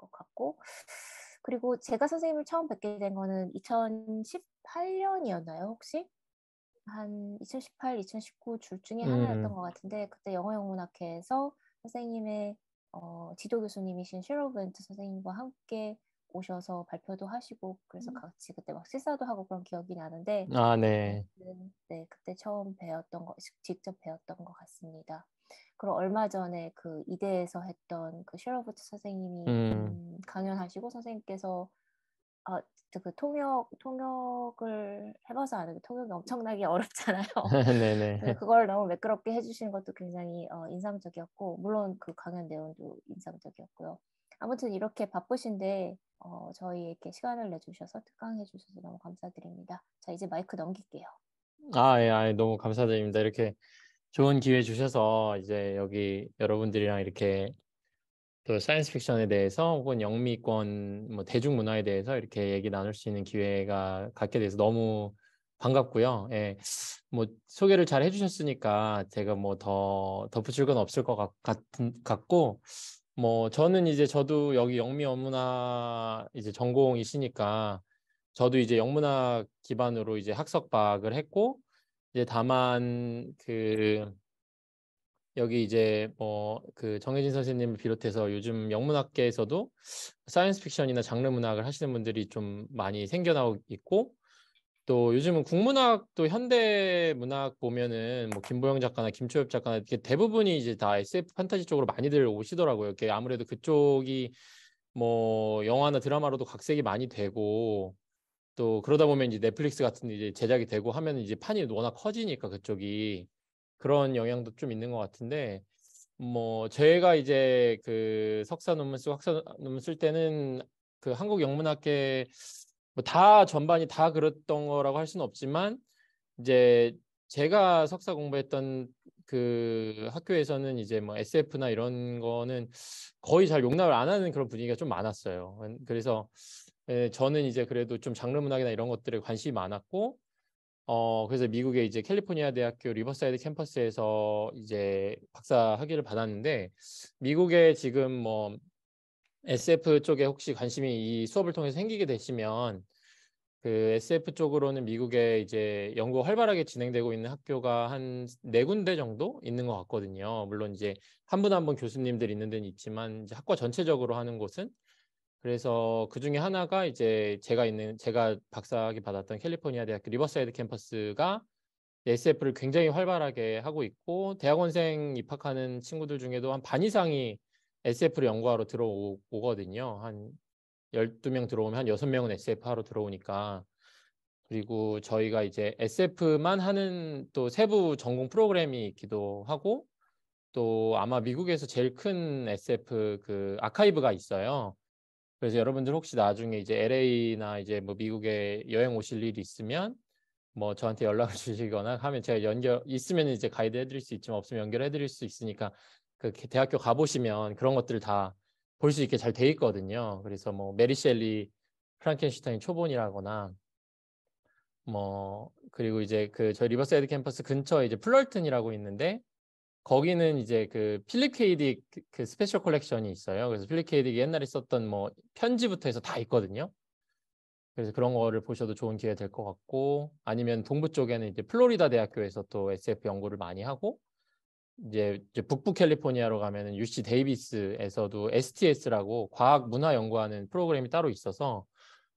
것 같고 그리고 제가 선생님을 처음 뵙게 된 거는 2018년이었나요 혹시? 한 2018, 2019 줄 중에 하나였던 음. 것 같은데 그때 영어영문학회에서 선생님의 어, 지도 교수님이신 쉐로 벤트 선생님과 함께 오셔서 발표도 하시고 그래서 음. 같이 그때 막 식사도 하고 그런 기억이 나는데 아 네. 네 그때 처음 배웠던 거 직접 배웠던 것 같습니다. 그럼 얼마 전에 그 이대에서 했던 그 셰러버트 선생님이 음. 음. 강연하시고 선생님께서 아, 그 통역 통역을 해봐서 아는데 통역이 엄청나게 어렵잖아요. 네네. 그걸 너무 매끄럽게 해주시는 것도 굉장히 어, 인상적이었고 물론 그 강연 내용도 인상적이었고요. 아무튼 이렇게 바쁘신데 어, 저희에게 시간을 내주셔서 특강해 주셔서 너무 감사드립니다. 자 이제 마이크 넘길게요. 아, 예, 아, 예, 너무 감사드립니다. 이렇게 좋은 기회 주셔서 이제 여기 여러분들이랑 이렇게 또 사이언스 픽션에 대해서 혹은 영미권 뭐 대중문화에 대해서 이렇게 얘기 나눌 수 있는 기회가 갖게 돼서 너무 반갑고요. 예. 뭐 소개를 잘 해주셨으니까 제가 뭐더 덧붙일 건 없을 것 같, 같 같고 뭐 저는 이제 저도 여기 영미 영문화 이제 전공이시니까 저도 이제 영문학 기반으로 이제 학석박을 했고 이제 다만 그 여기 이제 뭐 그 정혜진 선생님을 비롯해서 요즘 영문학계에서도 사이언스 픽션이나 장르 문학을 하시는 분들이 좀 많이 생겨나고 있고 또 요즘은 국문학도 현대 문학 보면은 뭐 김보영 작가나 김초엽 작가나 이렇게 대부분이 이제 다 SF 판타지 쪽으로 많이들 오시더라고요. 이게 아무래도 그쪽이 뭐 영화나 드라마로도 각색이 많이 되고 또 그러다 보면 이제 넷플릭스 같은 이제 제작이 되고 하면 이제 판이 워낙 커지니까 그쪽이 그런 영향도 좀 있는 것 같은데 뭐 제가 이제 그 석사 논문 쓰고 학사 논문 쓸 때는 그 한국 영문학계 뭐다 전반이 다 그랬던 거라고 할 수는 없지만 이제 제가 석사 공부했던 그 학교에서는 이제 뭐 SF나 이런 거는 거의 잘 용납을 안 하는 그런 분위기가 좀 많았어요. 그래서 예, 저는 이제 그래도 좀 장르 문학이나 이런 것들에 관심이 많았고 어 그래서 미국의 이제 캘리포니아 대학교 리버사이드 캠퍼스에서 이제 박사 학위를 받았는데 미국에 지금 뭐 SF 쪽에 혹시 관심이 이 수업을 통해서 생기게 되시면 그 SF 쪽으로는 미국에 이제 연구 활발하게 진행되고 있는 학교가 한 네 군데 정도 있는 것 같거든요. 물론 이제 한 분 한 분 교수님들 있는 데는 있지만 이제 학과 전체적으로 하는 곳은 그래서 그 중에 하나가 이제 제가 있는 제가 박사학위 받았던 캘리포니아 대학교 리버사이드 캠퍼스가 SF를 굉장히 활발하게 하고 있고 대학원생 입학하는 친구들 중에도 한 반 이상이 SF를 연구하러 들어오거든요. 한 열두 명 들어오면 한 여섯 명은 SF 하러 들어오니까 그리고 저희가 이제 SF만 하는 또 세부 전공 프로그램이 있기도 하고 또 아마 미국에서 제일 큰 SF 그 아카이브가 있어요. 그래서 여러분들 혹시 나중에 이제 LA나 이제 뭐 미국에 여행 오실 일이 있으면 뭐 저한테 연락을 주시거나 하면 제가 연결 있으면 이제 가이드 해드릴 수 있지만 없으면 연결해 드릴 수 있으니까 그 대학교 가보시면 그런 것들을 다 볼 수 있게 잘 돼 있거든요. 그래서 뭐 메리 셸리 프랑켄슈타인 초본이라거나 뭐 그리고 이제 그 저희 리버사이드 캠퍼스 근처에 이제 플럴튼이라고 있는데 거기는 이제 그 필립 케이딕 그, 그 스페셜 컬렉션이 있어요. 그래서 필립 케이딕이 옛날에 썼던 뭐 편지부터 해서 다 있거든요. 그래서 그런 거를 보셔도 좋은 기회 될것 같고 아니면 동부 쪽에는 이제 플로리다 대학교에서 또 SF 연구를 많이 하고 이제, 이제 북부 캘리포니아로 가면은 UC 데이비스에서도 STS라고 과학 문화 연구하는 프로그램이 따로 있어서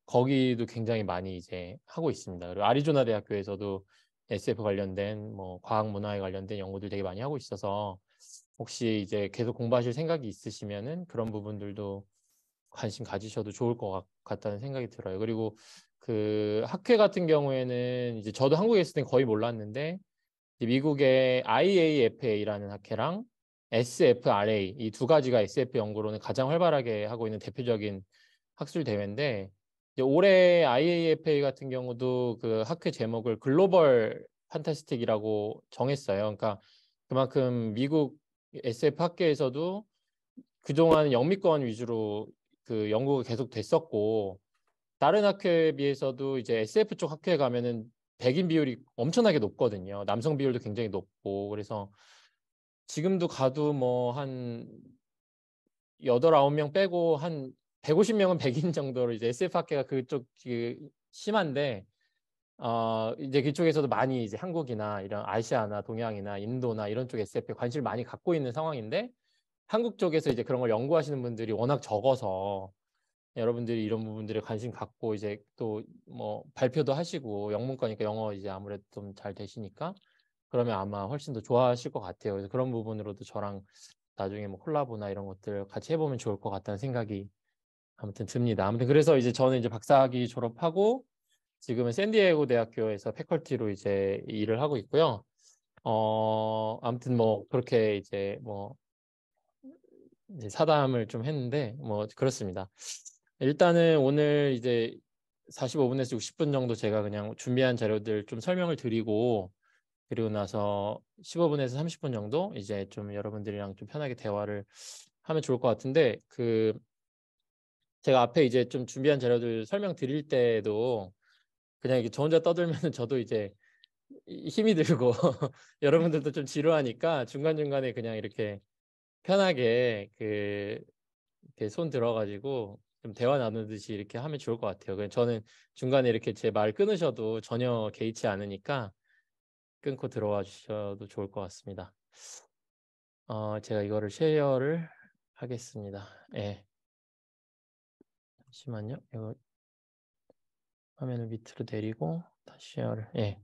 거기도 굉장히 많이 이제 하고 있습니다. 그리고 아리조나 대학교에서도 SF 관련된 뭐 과학 문화에 관련된 연구들 되게 많이 하고 있어서 혹시 이제 계속 공부하실 생각이 있으시면은 그런 부분들도 관심 가지셔도 좋을 것 같, 다는 생각이 들어요. 그리고 그 학회 같은 경우에는 이제 저도 한국에 있을 땐 거의 몰랐는데 미국의 IAFA라는 학회랑 SFRA 이 두 가지가 SF 연구로는 가장 활발하게 하고 있는 대표적인 학술 대회인데 올해 IAFA 같은 경우도 그 학회 제목을 글로벌 판타스틱이라고 정했어요. 그러니까 그만큼 미국 SF 학계에서도 그동안 영미권 위주로 그 연구가 계속 됐었고 다른 학회에 비해서도 이제 SF 쪽 학회에 가면은 백인 비율이 엄청나게 높거든요. 남성 비율도 굉장히 높고 그래서 지금도 가도 뭐한 8, 9명 빼고 한 150명은 100인 정도로 이제 SF 학계가 그쪽 그 심한데 어 이제 그쪽에서도 많이 이제 한국이나 이런 아시아나 동양이나 인도나 이런 쪽 SF에 관심을 많이 갖고 있는 상황인데 한국 쪽에서 이제 그런 걸 연구하시는 분들이 워낙 적어서 여러분들이 이런 부분들에 관심 갖고 이제 또 뭐 발표도 하시고 영문과니까 영어 이제 아무래도 좀 잘 되시니까 그러면 아마 훨씬 더 좋아하실 것 같아요. 그래서 그런 부분으로도 저랑 나중에 뭐 콜라보나 이런 것들 같이 해보면 좋을 것 같다는 생각이 아무튼 듭니다. 아무튼 그래서 이제 저는 이제 박사학위 졸업하고 지금은 샌디에고 대학교에서 패컬티로 이제 일을 하고 있고요. 어 아무튼 뭐 그렇게 이제 뭐 이제 사담을 좀 했는데 뭐 그렇습니다. 일단은 오늘 이제 45분에서 60분 정도 제가 그냥 준비한 자료들 좀 설명을 드리고 그리고 나서 15분에서 30분 정도 이제 좀 여러분들이랑 좀 편하게 대화를 하면 좋을 것 같은데 그 제가 앞에 이제 좀 준비한 자료들 설명 드릴 때도 에 그냥 이게 저 혼자 떠들면 저도 이제 힘이 들고 여러분들도 좀 지루하니까 중간중간에 그냥 이렇게 편하게 그 이렇게 손 들어가지고 좀 대화 나누듯이 이렇게 하면 좋을 것 같아요. 그냥 저는 중간에 이렇게 제 말 끊으셔도 전혀 개의치 않으니까 끊고 들어와 주셔도 좋을 것 같습니다. 어, 제가 이거를 쉐어를 하겠습니다. 예. 네. 잠시만요. 이거 화면을 밑으로 내리고 다시 쉐어 예.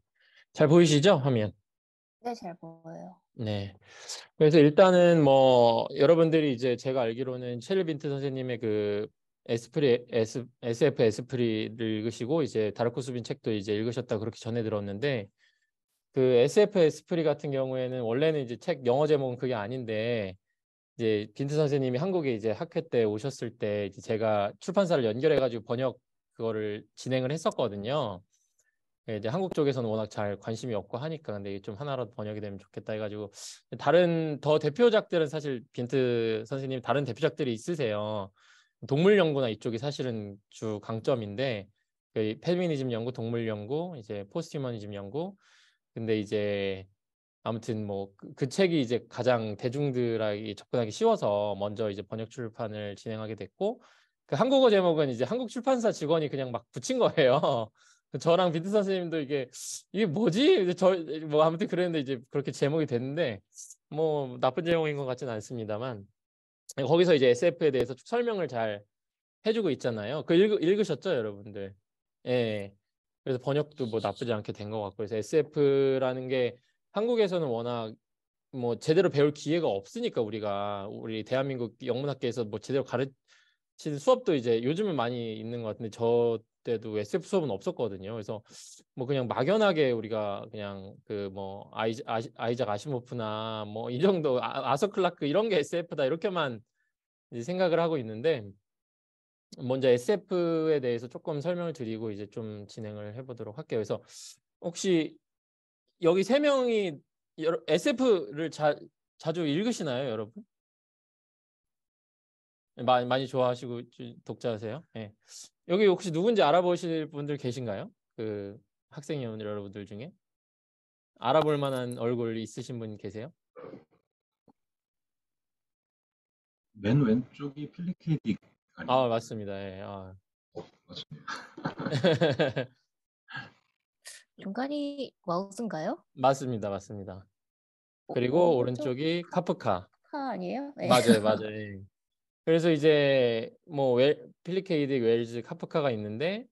잘 보이시죠? 화면. 네, 잘 보여요. 네. 그래서 일단은 뭐 여러분들이 이제 제가 알기로는 첼빈트 선생님의 그 에스프리 에스, SF 에스프리를 읽으시고 이제 다르코수빈 책도 이제 읽으셨다 그렇게 전해 들었는데 그 SF 에스프리 같은 경우에는 원래는 이제 책 영어 제목은 그게 아닌데 이제 빈트 선생님이 한국에 이제 학회 때 오셨을 때 이제 제가 출판사를 연결해가지고 번역 그거를 진행을 했었거든요. 예, 이제 한국 쪽에서는 워낙 잘 관심이 없고 하니까 근데 좀 하나라도 번역이 되면 좋겠다 해가지고 다른 더 대표작들은 사실 빈트 선생님 다른 대표작들이 있으세요. 동물 연구나 이쪽이 사실은 주 강점인데 그 페미니즘 연구, 동물 연구, 이제 포스트휴머니즘 연구. 근데 이제 아무튼 뭐그 그 책이 이제 가장 대중들에게 접근하기 쉬워서 먼저 이제 번역 출판을 진행하게 됐고 그 한국어 제목은 이제 한국 출판사 직원이 그냥 막 붙인 거예요. 그 저랑 비트 선생님도 이게 이게 뭐지? 저뭐 아무튼 그랬는데 이제 그렇게 제목이 됐는데 뭐 나쁜 제목인 것 같지는 않습니다만 거기서 이제 SF에 대해서 쭉 설명을 잘 해주고 있잖아요. 그 읽, 읽으셨죠, 여러분들? 예. 그래서 번역도 뭐 나쁘지 않게 된 것 같고 그래서 SF라는 게 한국에서는 워낙 뭐 제대로 배울 기회가 없으니까 우리가 우리 대한민국 영문학계에서 뭐 제대로 가르치는 수업도 이제 요즘은 많이 있는 것 같은데 저 때도 SF 수업은 없었거든요. 그래서 뭐 그냥 막연하게 우리가 그냥 그 뭐 아이, 아, 아이작 아시모프나 뭐 이 정도 아, 아서 클라크 이런 게 SF다 이렇게만 이제 생각을 하고 있는데 먼저 SF에 대해서 조금 설명을 드리고 이제 좀 진행을 해보도록 할게요. 그래서 혹시 여기 세 명이 SF를 자, 자주 읽으시나요, 여러분? 예, 많이 많이 좋아하시고 독자세요? 네. 여기 혹시 누군지 알아보실 분들 계신가요? 그 학생 여러분들 중에 알아볼 만한 얼굴 있으신 분 계세요? 맨 왼쪽이 필리케딕 아 맞습니다. 예. 아. 어, 맞습니다. 중간이 마우스인가요? 맞습니다, 맞습니다. 어, 그리고 오, 어, 오른쪽이 카프카. 카 아니에요? 네. 맞아요, 맞아요. 예. 그래서 이제 뭐 웰, 필리케이드, 웰즈, 카프카가 있는데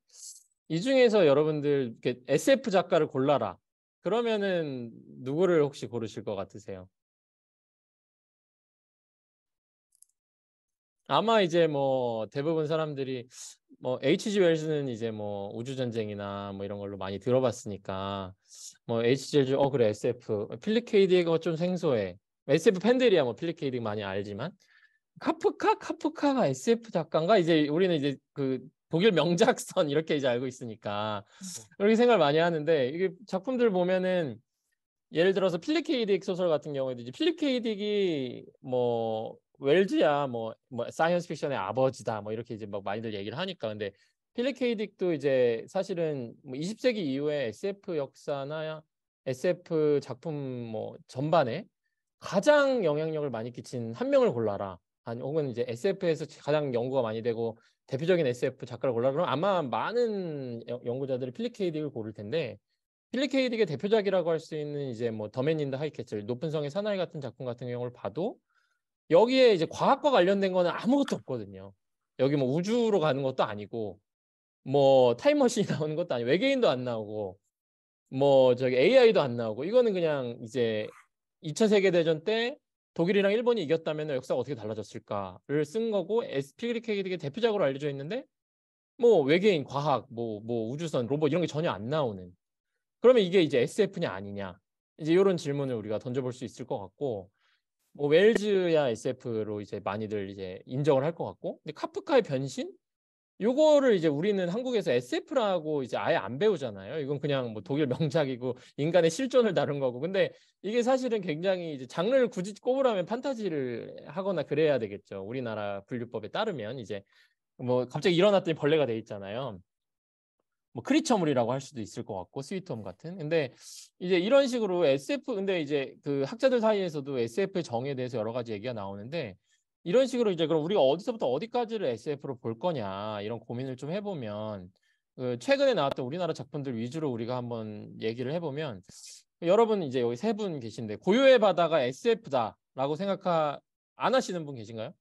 이 중에서 여러분들 이렇게 SF 작가를 골라라. 그러면은 누구를 혹시 고르실 것 같으세요? 아마 이제 뭐 대부분 사람들이 뭐 H.G. 웰스는 이제 뭐 우주 전쟁이나 뭐 이런 걸로 많이 들어봤으니까 뭐 H.G. 웰즈어 그래 SF 필리케이디가 좀 생소해. SF 팬들이야 뭐 필리케이디 많이 알지만 카프카 카프카가 SF 작가인가 이제 우리는 이제 그 독일 명작선 이렇게 이제 알고 있으니까 그렇게 생각을 많이 하는데 이게 작품들 보면은 예를 들어서 필리케이딕 소설 같은 경우에도 이제 필리케이딕이 뭐 웰즈야 뭐, 뭐 사이언스 픽션의 아버지다 뭐 이렇게 이제 막 많이들 얘기를 하니까 근데 필리 케이딕도 이제 사실은 뭐 20세기 이후에 SF 역사나 SF 작품 뭐 전반에 가장 영향력을 많이 끼친 한 명을 골라라. 아니 혹은 이제 SF에서 가장 연구가 많이 되고 대표적인 SF 작가를 골라 그러면 아마 많은 연구자들이 필리 케이딕을 고를 텐데 필리 케이딕의 대표작이라고 할 수 있는 이제 뭐 더 맨 인 더 하이캐슬, 높은 성의 사나이 같은 작품 같은 경우를 봐도 여기에 이제 과학과 관련된 거는 아무것도 없거든요. 여기 뭐 우주로 가는 것도 아니고 뭐 타임머신이 나오는 것도 아니고 외계인도 안 나오고 뭐 저기 AI도 안 나오고 이거는 그냥 이제 2차 세계 대전 때 독일이랑 일본이 이겼다면 역사가 어떻게 달라졌을까를 쓴 거고 에스피그리케이드의 대표작으로 알려져 있는데 뭐 외계인 과학 뭐뭐 뭐 우주선 로봇 이런 게 전혀 안 나오는 그러면 이게 이제 SF냐 아니냐 이제 이런 질문을 우리가 던져볼 수 있을 것 같고 뭐 웰즈야 SF로 이제 많이들 이제 인정을 할 것 같고 근데 카프카의 변신 요거를 이제 우리는 한국에서 SF라고 이제 아예 안 배우잖아요. 이건 그냥 뭐 독일 명작이고 인간의 실존을 다룬 거고. 근데 이게 사실은 굉장히 이제 장르를 굳이 꼽으라면 판타지를 하거나 그래야 되겠죠. 우리나라 분류법에 따르면 이제 뭐 갑자기 일어났더니 벌레가 돼 있잖아요. 뭐 크리처물이라고 할 수도 있을 것 같고 스위트홈 같은. 근데 이제 이런 식으로 SF 근데 이제 그 학자들 사이에서도 SF의 정에 의 대해서 여러 가지 얘기가 나오는데 이런 식으로 이제 그럼 우리가 어디서부터 어디까지를 SF로 볼 거냐 이런 고민을 좀 해보면 그 최근에 나왔던 우리나라 작품들 위주로 우리가 한번 얘기를 해보면 여러분 이제 여기 세 분 계신데 고요의 바다가 SF다라고 생각하 안 하시는 분 계신가요?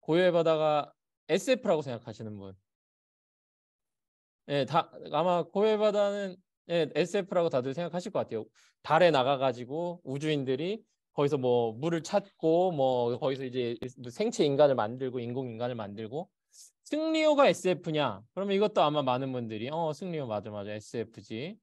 고요의 바다가 SF라고 생각하시는 분 예, 다 아마 고해 바다는 예, SF라고 다들 생각하실 것 같아요. 달에 나가 가지고 우주인들이 거기서 뭐 물을 찾고 뭐 거기서 이제 뭐 생체 인간을 만들고 인공 인간을 만들고 승리호가 SF냐? 그러면 이것도 아마 많은 분들이 어 승리호 맞아 맞아 SF지.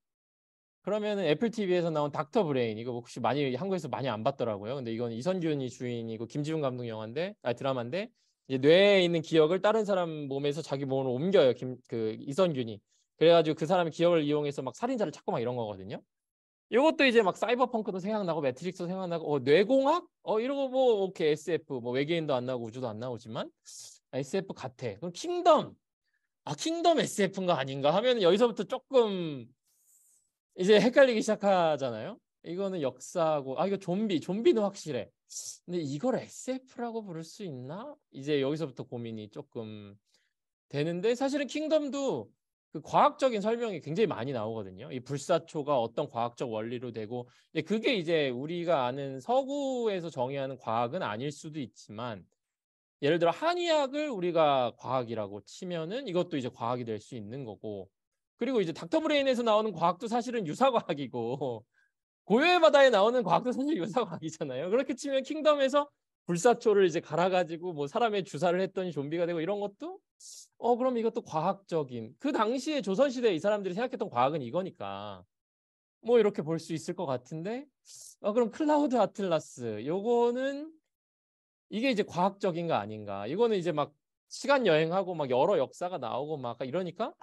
그러면은 애플 TV에서 나온 닥터 브레인 이거 혹시 많이 한국에서 많이 안 봤더라고요. 근데 이건 이선균이 주인이고 김지훈 감독 영화인데 아 드라마인데 이제 뇌에 있는 기억을 다른 사람 몸에서 자기 몸으로 옮겨요. 김, 그 이선균이. 그래가지고 그 사람의 기억을 이용해서 막 살인자를 찾고 막 이런 거거든요. 이것도 이제 막 사이버펑크도 생각나고 매트릭스도 생각나고 어, 뇌공학? 어 이러고 뭐 오케이 SF 뭐 외계인도 안 나오고 우주도 안 나오지만 아, SF 같아. 그럼 킹덤 아 킹덤 SF인가 아닌가 하면 여기서부터 조금 이제 헷갈리기 시작하잖아요. 이거는 역사고 하아 이거 좀비 좀비는 확실해. 근데 이걸 SF라고 부를 수 있나? 이제 여기서부터 고민이 조금 되는데 사실은 킹덤도 그 과학적인 설명이 굉장히 많이 나오거든요. 이 불사초가 어떤 과학적 원리로 되고 그게 이제 우리가 아는 서구에서 정의하는 과학은 아닐 수도 있지만 예를 들어 한의학을 우리가 과학이라고 치면은 이것도 이제 과학이 될 수 있는 거고 그리고 이제 닥터 브레인에서 나오는 과학도 사실은 유사 과학이고 고요의 바다에 나오는 과학도 사실 요사과학이잖아요. 그렇게 치면 킹덤에서 불사초를 이제 갈아가지고 뭐 사람의 주사를 했더니 좀비가 되고 이런 것도 어 그럼 이것도 과학적인 그 당시에 조선 시대이 사람들이 생각했던 과학은 이거니까 뭐 이렇게 볼 수 있을 것 같은데 어 그럼 클라우드 아틀라스 요거는 이게 이제 과학적인 거 아닌가 이거는 이제 막 시간 여행하고 막 여러 역사가 나오고 막 이러니까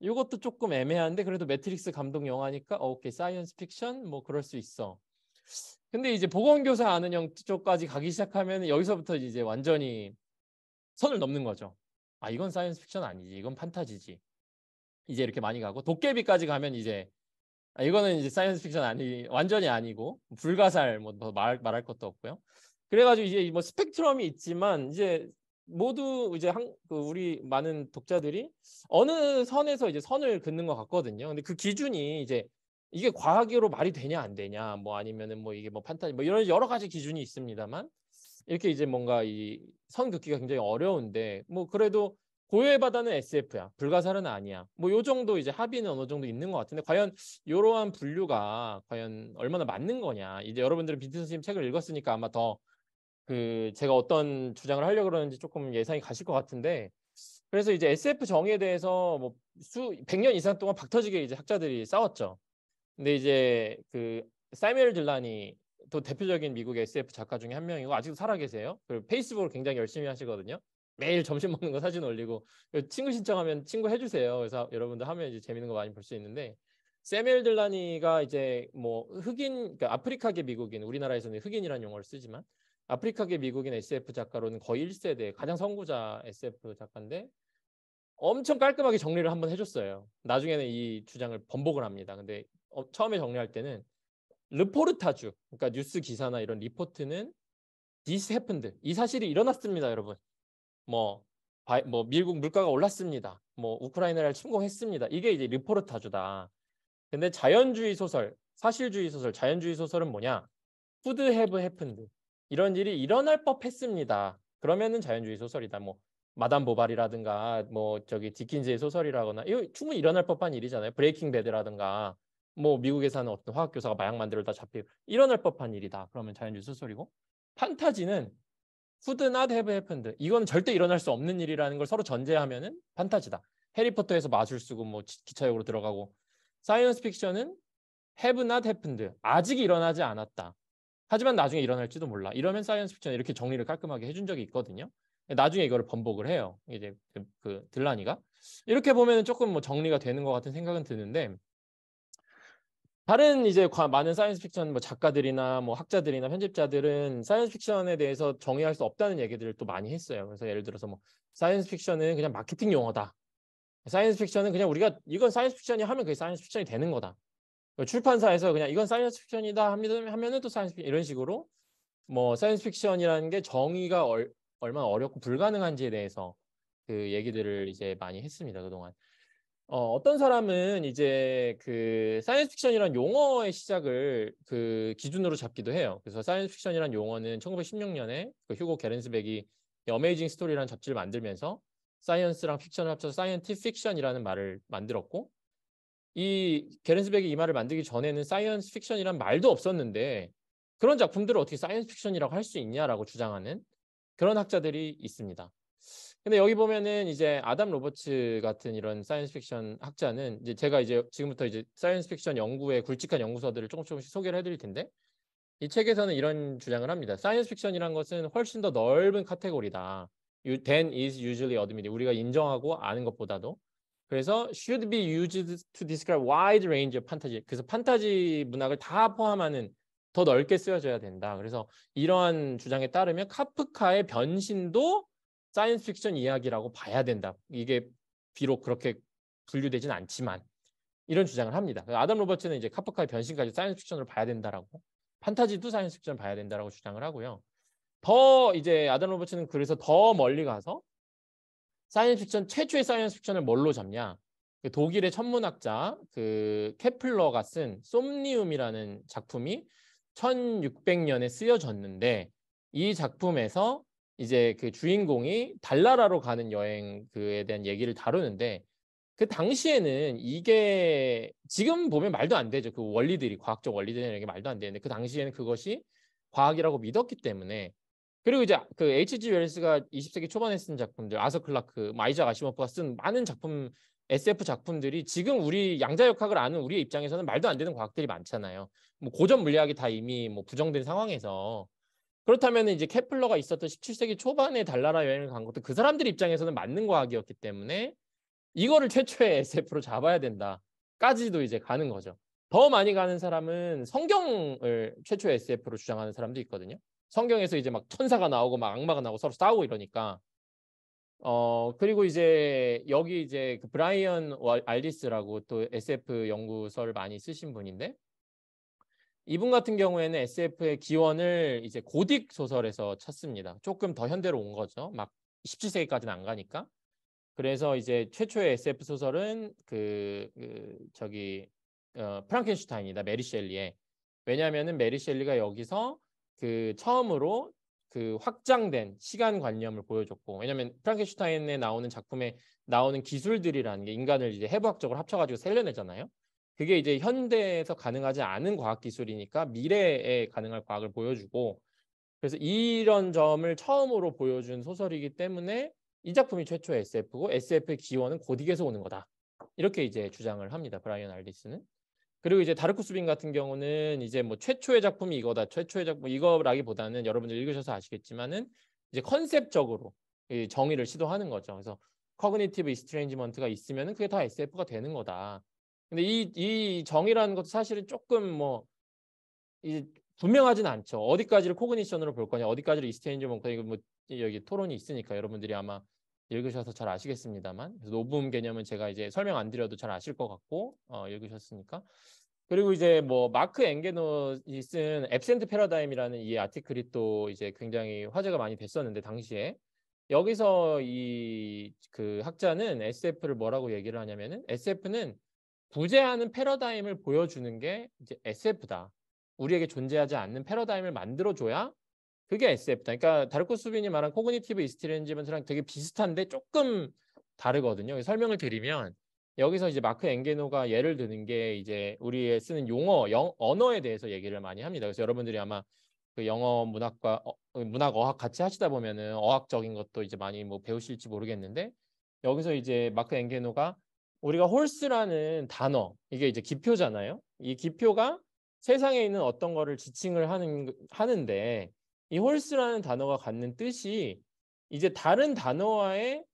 이것도 조금 애매한데 그래도 매트릭스 감독 영화니까 어, 오케이 사이언스 픽션 뭐 그럴 수 있어. 근데 이제 보건교사 아는 형 쪽까지 가기 시작하면 여기서부터 이제 완전히 선을 넘는 거죠. 아 이건 사이언스 픽션 아니지 이건 판타지지. 이제 이렇게 많이 가고 도깨비까지 가면 이제 아, 이거는 이제 사이언스 픽션 아니 완전히 아니고 불가사뭐 말할 것도 없고요. 그래가지고 이제 뭐 스펙트럼이 있지만 이제 모두 이제 한, 그 우리 많은 독자들이 어느 선에서 이제 선을 긋는 것 같거든요. 근데 그 기준이 이제 이게 과학으로 말이 되냐 안 되냐 뭐 아니면은 뭐 이게 뭐 판타지 뭐 이런 여러 가지 기준이 있습니다만 이렇게 이제 뭔가 이 선 긋기가 굉장히 어려운데 뭐 그래도 고요의 바다는 SF야 불가사는 아니야 뭐 요 정도 이제 합의는 어느 정도 있는 것 같은데 과연 이러한 분류가 과연 얼마나 맞는 거냐 이제 여러분들은 비트 선생님 책을 읽었으니까 아마 더그 제가 어떤 주장을 하려고 그러는지 조금 예상이 가실 것 같은데 그래서 이제 SF 정의에 대해서 뭐수 100년 이상 동안 박터지게 이제 학자들이 싸웠죠. 근데 이제 그 사이멜 딜란이 또 대표적인 미국의 SF 작가 중에 한 명이고 아직도 살아 계세요. 그리고 페이스북을 굉장히 열심히 하시거든요. 매일 점심 먹는 거 사진 올리고 그 친구 신청하면 친구 해주세요. 그래서 여러분들 하면 이제 재밌는 거 많이 볼 수 있는데 세멜 딜라니가 이제 뭐 흑인 그러니까 아프리카계 미국인 우리나라에서는 흑인이라는 용어를 쓰지만 아프리카계 미국인 SF 작가로는 거의 1세대 가장 선구자 SF 작가인데 엄청 깔끔하게 정리를 한번 해줬어요. 나중에는 이 주장을 번복을 합니다. 근데 어, 처음에 정리할 때는 르포르타주, 그러니까 뉴스 기사나 이런 리포트는 디 h i s h 이 사실이 일어났습니다, 여러분. 뭐, 바, 뭐 미국 물가가 올랐습니다. 뭐 우크라이나를 침공했습니다. 이게 이제 르포르타주다. 근데 자연주의 소설, 사실주의 소설, 자연주의 소설은 뭐냐? 푸드 해브 해픈드. 이런 일이 일어날 법했습니다. 그러면은 자연주의 소설이다. 뭐 마담 보발이라든가 뭐 저기 디킨즈의 소설이라거나 이거 충분히 일어날 법한 일이잖아요. 브레이킹 배드라든가 뭐 미국에 서는 어떤 화학 교사가 마약 만들다 잡히고 일어날 법한 일이다. 그러면 자연주의 소설이고 판타지는 후드 나 헤브 해픈드 이건 절대 일어날 수 없는 일이라는 걸 서로 전제하면은 판타지다. 해리포터에서 마술 쓰고 뭐 기차역으로 들어가고 사이언스 픽션은 헤브 나해프드 아직 일어나지 않았다. 하지만 나중에 일어날지도 몰라. 이러면 사이언스 픽션 이렇게 정리를 깔끔하게 해준 적이 있거든요. 나중에 이거를 번복을 해요. 이제 그, 그 딜란이가 이렇게 보면 조금 뭐 정리가 되는 것 같은 생각은 드는데 다른 이제 많은 사이언스 픽션 뭐 작가들이나 뭐 학자들이나 편집자들은 사이언스 픽션에 대해서 정의할 수 없다는 얘기들을 또 많이 했어요. 그래서 예를 들어서 뭐 사이언스 픽션은 그냥 마케팅 용어다. 사이언스 픽션은 그냥 우리가 이건 사이언스 픽션이 하면 그게 사이언스 픽션이 되는 거다. 출판사에서 그냥 이건 사이언스 픽션이다 하면은 또 사이언스 픽션 이런 식으로 뭐 사이언스 픽션이라는 게 정의가 얼, 얼마나 어렵고 불가능한지에 대해서 그 얘기들을 이제 많이 했습니다 그동안 어, 어떤 사람은 이제 그 사이언스 픽션이란 용어의 시작을 그 기준으로 잡기도 해요 그래서 사이언스 픽션이란 용어는 1916년에 그 휴고 게렌스백이 어메이징 스토리라는 잡지를 만들면서 사이언스랑 픽션을 합쳐서 사이언티 픽션이라는 말을 만들었고 이 게렌스백이 이 말을 만들기 전에는 사이언스 픽션이란 말도 없었는데 그런 작품들을 어떻게 사이언스 픽션이라고 할 수 있냐라고 주장하는 그런 학자들이 있습니다. 근데 여기 보면은 이제 아담 로버츠 같은 이런 사이언스 픽션 학자는 이제 제가 이제 지금부터 이제 사이언스 픽션 연구의 굵직한 연구서들을 조금 조금씩 소개를 해드릴 텐데 이 책에서는 이런 주장을 합니다. 사이언스 픽션이란 것은 훨씬 더 넓은 카테고리다. Then is usually admitted. 우리가 인정하고 아는 것보다도 그래서 should be used to describe wide range of 판타지. 그래서 판타지 문학을 다 포함하는 더 넓게 쓰여져야 된다. 그래서 이러한 주장에 따르면 카프카의 변신도 사이언스 픽션 이야기라고 봐야 된다. 이게 비록 그렇게 분류되진 않지만 이런 주장을 합니다. 아담 로버츠는 이제 카프카의 변신까지 사이언스 픽션으로 봐야 된다라고 판타지도 사이언스 픽션 봐야 된다라고 주장을 하고요. 더 이제 아담 로버츠는 그래서 더 멀리 가서 사이언스 픽션 최초의 사이언스 픽션을 뭘로 잡냐? 그 독일의 천문학자 그 케플러가 쓴 쏨니움이라는 작품이 1600년에 쓰여졌는데 이 작품에서 이제 그 주인공이 달나라로 가는 여행 그에 대한 얘기를 다루는데 그 당시에는 이게 지금 보면 말도 안 되죠. 그 원리들이 과학적 원리들이라게 말도 안 되는데 그 당시에는 그것이 과학이라고 믿었기 때문에 그리고 이제 그 H.G. 웰스가 20세기 초반에 쓴 작품들, 아서 클라크, 마이자 뭐 아시모프가 쓴 많은 작품 SF 작품들이 지금 우리 양자역학을 아는 우리의 입장에서는 말도 안 되는 과학들이 많잖아요. 뭐 고전 물리학이 다 이미 뭐 부정된 상황에서 그렇다면 이제 케플러가 있었던 17세기 초반에 달나라 여행을 간 것도 그 사람들 입장에서는 맞는 과학이었기 때문에 이거를 최초의 SF로 잡아야 된다까지도 이제 가는 거죠. 더 많이 가는 사람은 성경을 최초의 SF로 주장하는 사람도 있거든요. 성경에서 이제 막 천사가 나오고 막 악마가 나오고 서로 싸우고 이러니까 어 그리고 이제 여기 이제 그 브라이언 알리스라고 또 SF 연구서를 많이 쓰신 분인데 이분 같은 경우에는 SF의 기원을 이제 고딕 소설에서 찾습니다. 조금 더 현대로 온 거죠. 막 17세기까지는 안 가니까. 그래서 이제 최초의 SF 소설은 그, 그 저기 어, 프랑켄슈타인이다 메리 셸리의. 왜냐하면은 메리 셸리가 여기서 그 처음으로 그 확장된 시간 관념을 보여줬고 왜냐하면 프랑켄슈타인에 나오는 작품에 나오는 기술들이라는 게 인간을 이제 해부학적으로 합쳐가지고 살려내잖아요. 그게 이제 현대에서 가능하지 않은 과학 기술이니까 미래에 가능할 과학을 보여주고 그래서 이런 점을 처음으로 보여준 소설이기 때문에 이 작품이 최초의 SF고 SF의 기원은 고딕에서 오는 거다. 이렇게 이제 주장을 합니다. 브라이언 알리스는. 그리고 이제 다르쿠스빈 같은 경우는 이제 뭐 최초의 작품이 이거다 최초의 작품 이거라기보다는 여러분들 읽으셔서 아시겠지만은 이제 컨셉적으로 이 정의를 시도하는 거죠. 그래서 커그니티브 이스트레인지먼트가 있으면은 그게 다 SF가 되는 거다. 근데 이 이 정의라는 것도 사실은 조금 뭐이제 분명하진 않죠. 어디까지를 코그니션으로 볼 거냐, 어디까지를 이스트레인지먼트 이거 뭐 여기 토론이 있으니까 여러분들이 아마 읽으셔서 잘 아시겠습니다만 그래서 노부음 개념은 제가 이제 설명 안 드려도 잘 아실 것 같고 어, 읽으셨으니까 그리고 이제 뭐 마크 앵게노이 쓴 앱센트 패러다임이라는 이 아티클이 또 이제 굉장히 화제가 많이 됐었는데 당시에 여기서 이 그 학자는 SF를 뭐라고 얘기를 하냐면은 SF는 부재하는 패러다임을 보여주는 게 이제 SF다. 우리에게 존재하지 않는 패러다임을 만들어줘야 그게 SF다. 그러니까 다르코 수빈이 말한 코그니티브 이스트랜지먼트랑 되게 비슷한데 조금 다르거든요. 설명을 드리면 여기서 이제 마크 앵게노가 예를 드는 게 이제 우리의 쓰는 용어, 영, 언어에 대해서 얘기를 많이 합니다. 그래서 여러분들이 아마 그 영어 문학과 어, 그 문학 어학 같이 하시다 보면은 어학적인 것도 이제 많이 뭐 배우실지 모르겠는데 여기서 이제 마크 앵게노가 우리가 홀스라는 단어 이게 이제 기표잖아요. 이 기표가 세상에 있는 어떤 거를 지칭을 하는 하는데 이 홀스라는 단어가 갖는 뜻이 이제 다른 단어와의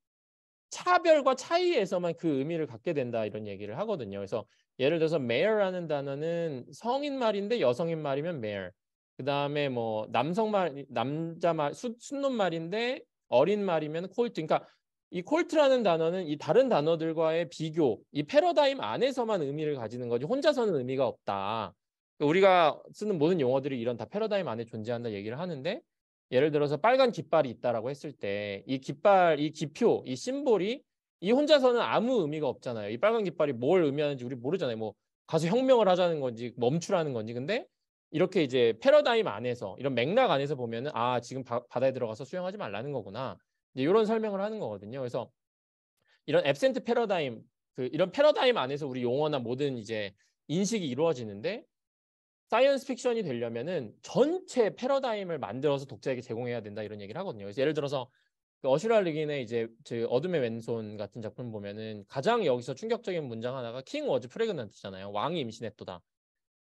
차별과 차이에서만 그 의미를 갖게 된다 이런 얘기를 하거든요. 그래서 예를 들어서 mare라는 단어는 성인 말인데 여성인 말이면 mare. 그 다음에 뭐 남성 말, 남자 말, 수, 순놈 말인데 어린 말이면 콜트. 그러니까 이 콜트라는 단어는 이 다른 단어들과의 비교, 이 패러다임 안에서만 의미를 가지는 거지 혼자서는 의미가 없다. 그러니까 우리가 쓰는 모든 용어들이 이런 다 패러다임 안에 존재한다 얘기를 하는데 예를 들어서 빨간 깃발이 있다라고 했을 때 이 깃발, 이 기표, 이 심볼이 이 혼자서는 아무 의미가 없잖아요. 이 빨간 깃발이 뭘 의미하는지 우리 모르잖아요. 뭐 가서 혁명을 하자는 건지 멈추라는 건지 근데 이렇게 이제 패러다임 안에서 이런 맥락 안에서 보면은 아 지금 바, 바다에 들어가서 수영하지 말라는 거구나 이제 이런 설명을 하는 거거든요. 그래서 이런 앱센트 패러다임 그 이런 패러다임 안에서 우리 용어나 모든 이제 인식이 이루어지는데 사이언스 픽션이 되려면은 전체 패러다임을 만들어서 독자에게 제공해야 된다 이런 얘기를 하거든요. 그래서 예를 들어서 그어슈랄 리긴의 이제 어둠의 왼손 같은 작품 보면은 가장 여기서 충격적인 문장 하나가 킹 워즈 프레그넌트잖아요. 왕이 임신했도다.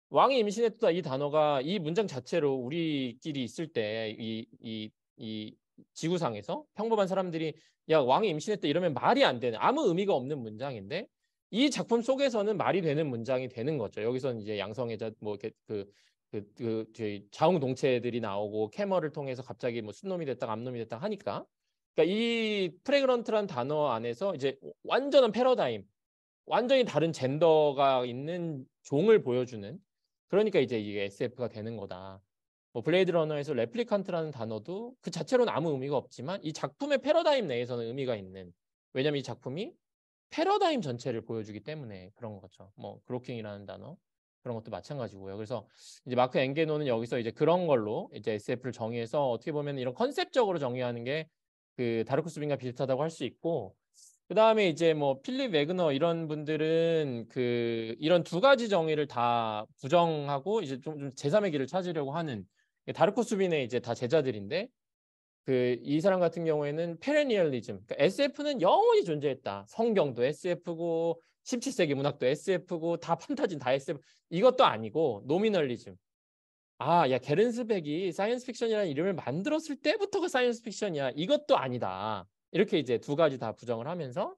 왕이 임신했도다 이 단어가 이 문장 자체로 우리끼리 있을 때 이 이 이 지구상에서 평범한 사람들이 야 왕이 임신했다 이러면 말이 안 되는 아무 의미가 없는 문장인데 이 작품 속에서는 말이 되는 문장이 되는 거죠. 여기서는 이제 양성애자 뭐 이렇게 그 그, 그, 저 자웅 동체들이 나오고 캐머를 통해서 갑자기 뭐 순놈이 됐다 암놈이 됐다 하니까 그러니까 이 프레그런트란 단어 안에서 이제 완전한 패러다임 완전히 다른 젠더가 있는 종을 보여주는 그러니까 이제 이게 SF가 되는 거다. 뭐 블레이드 러너에서 레플리칸트라는 단어도 그 자체로는 아무 의미가 없지만 이 작품의 패러다임 내에서는 의미가 있는 왜냐면 이 작품이 패러다임 전체를 보여주기 때문에 그런 거죠. 뭐 브로킹이라는 단어 그런 것도 마찬가지고요. 그래서 이제 마크 앵게노는 여기서 이제 그런 걸로 이제 SF를 정의해서 어떻게 보면 이런 컨셉적으로 정의하는 게 그 다르쿠스빈과 비슷하다고 할 수 있고 그 다음에 이제 뭐 필립 웨그너 이런 분들은 그 이런 두 가지 정의를 다 부정하고 이제 좀, 좀 제3의 길을 찾으려고 하는 다르코스빈의 이제 다 제자들인데 그이 사람 같은 경우에는 페르니얼리즘 그러니까 SF는 영원히 존재했다. 성경도 SF고 17세기 문학도 SF고 다 판타지 다 SF. 이것도 아니고 노미널리즘. 아, 야 게른스백이 사이언스 픽션이라는 이름을 만들었을 때부터가 사이언스 픽션이야. 이것도 아니다. 이렇게 이제 두 가지 다 부정을 하면서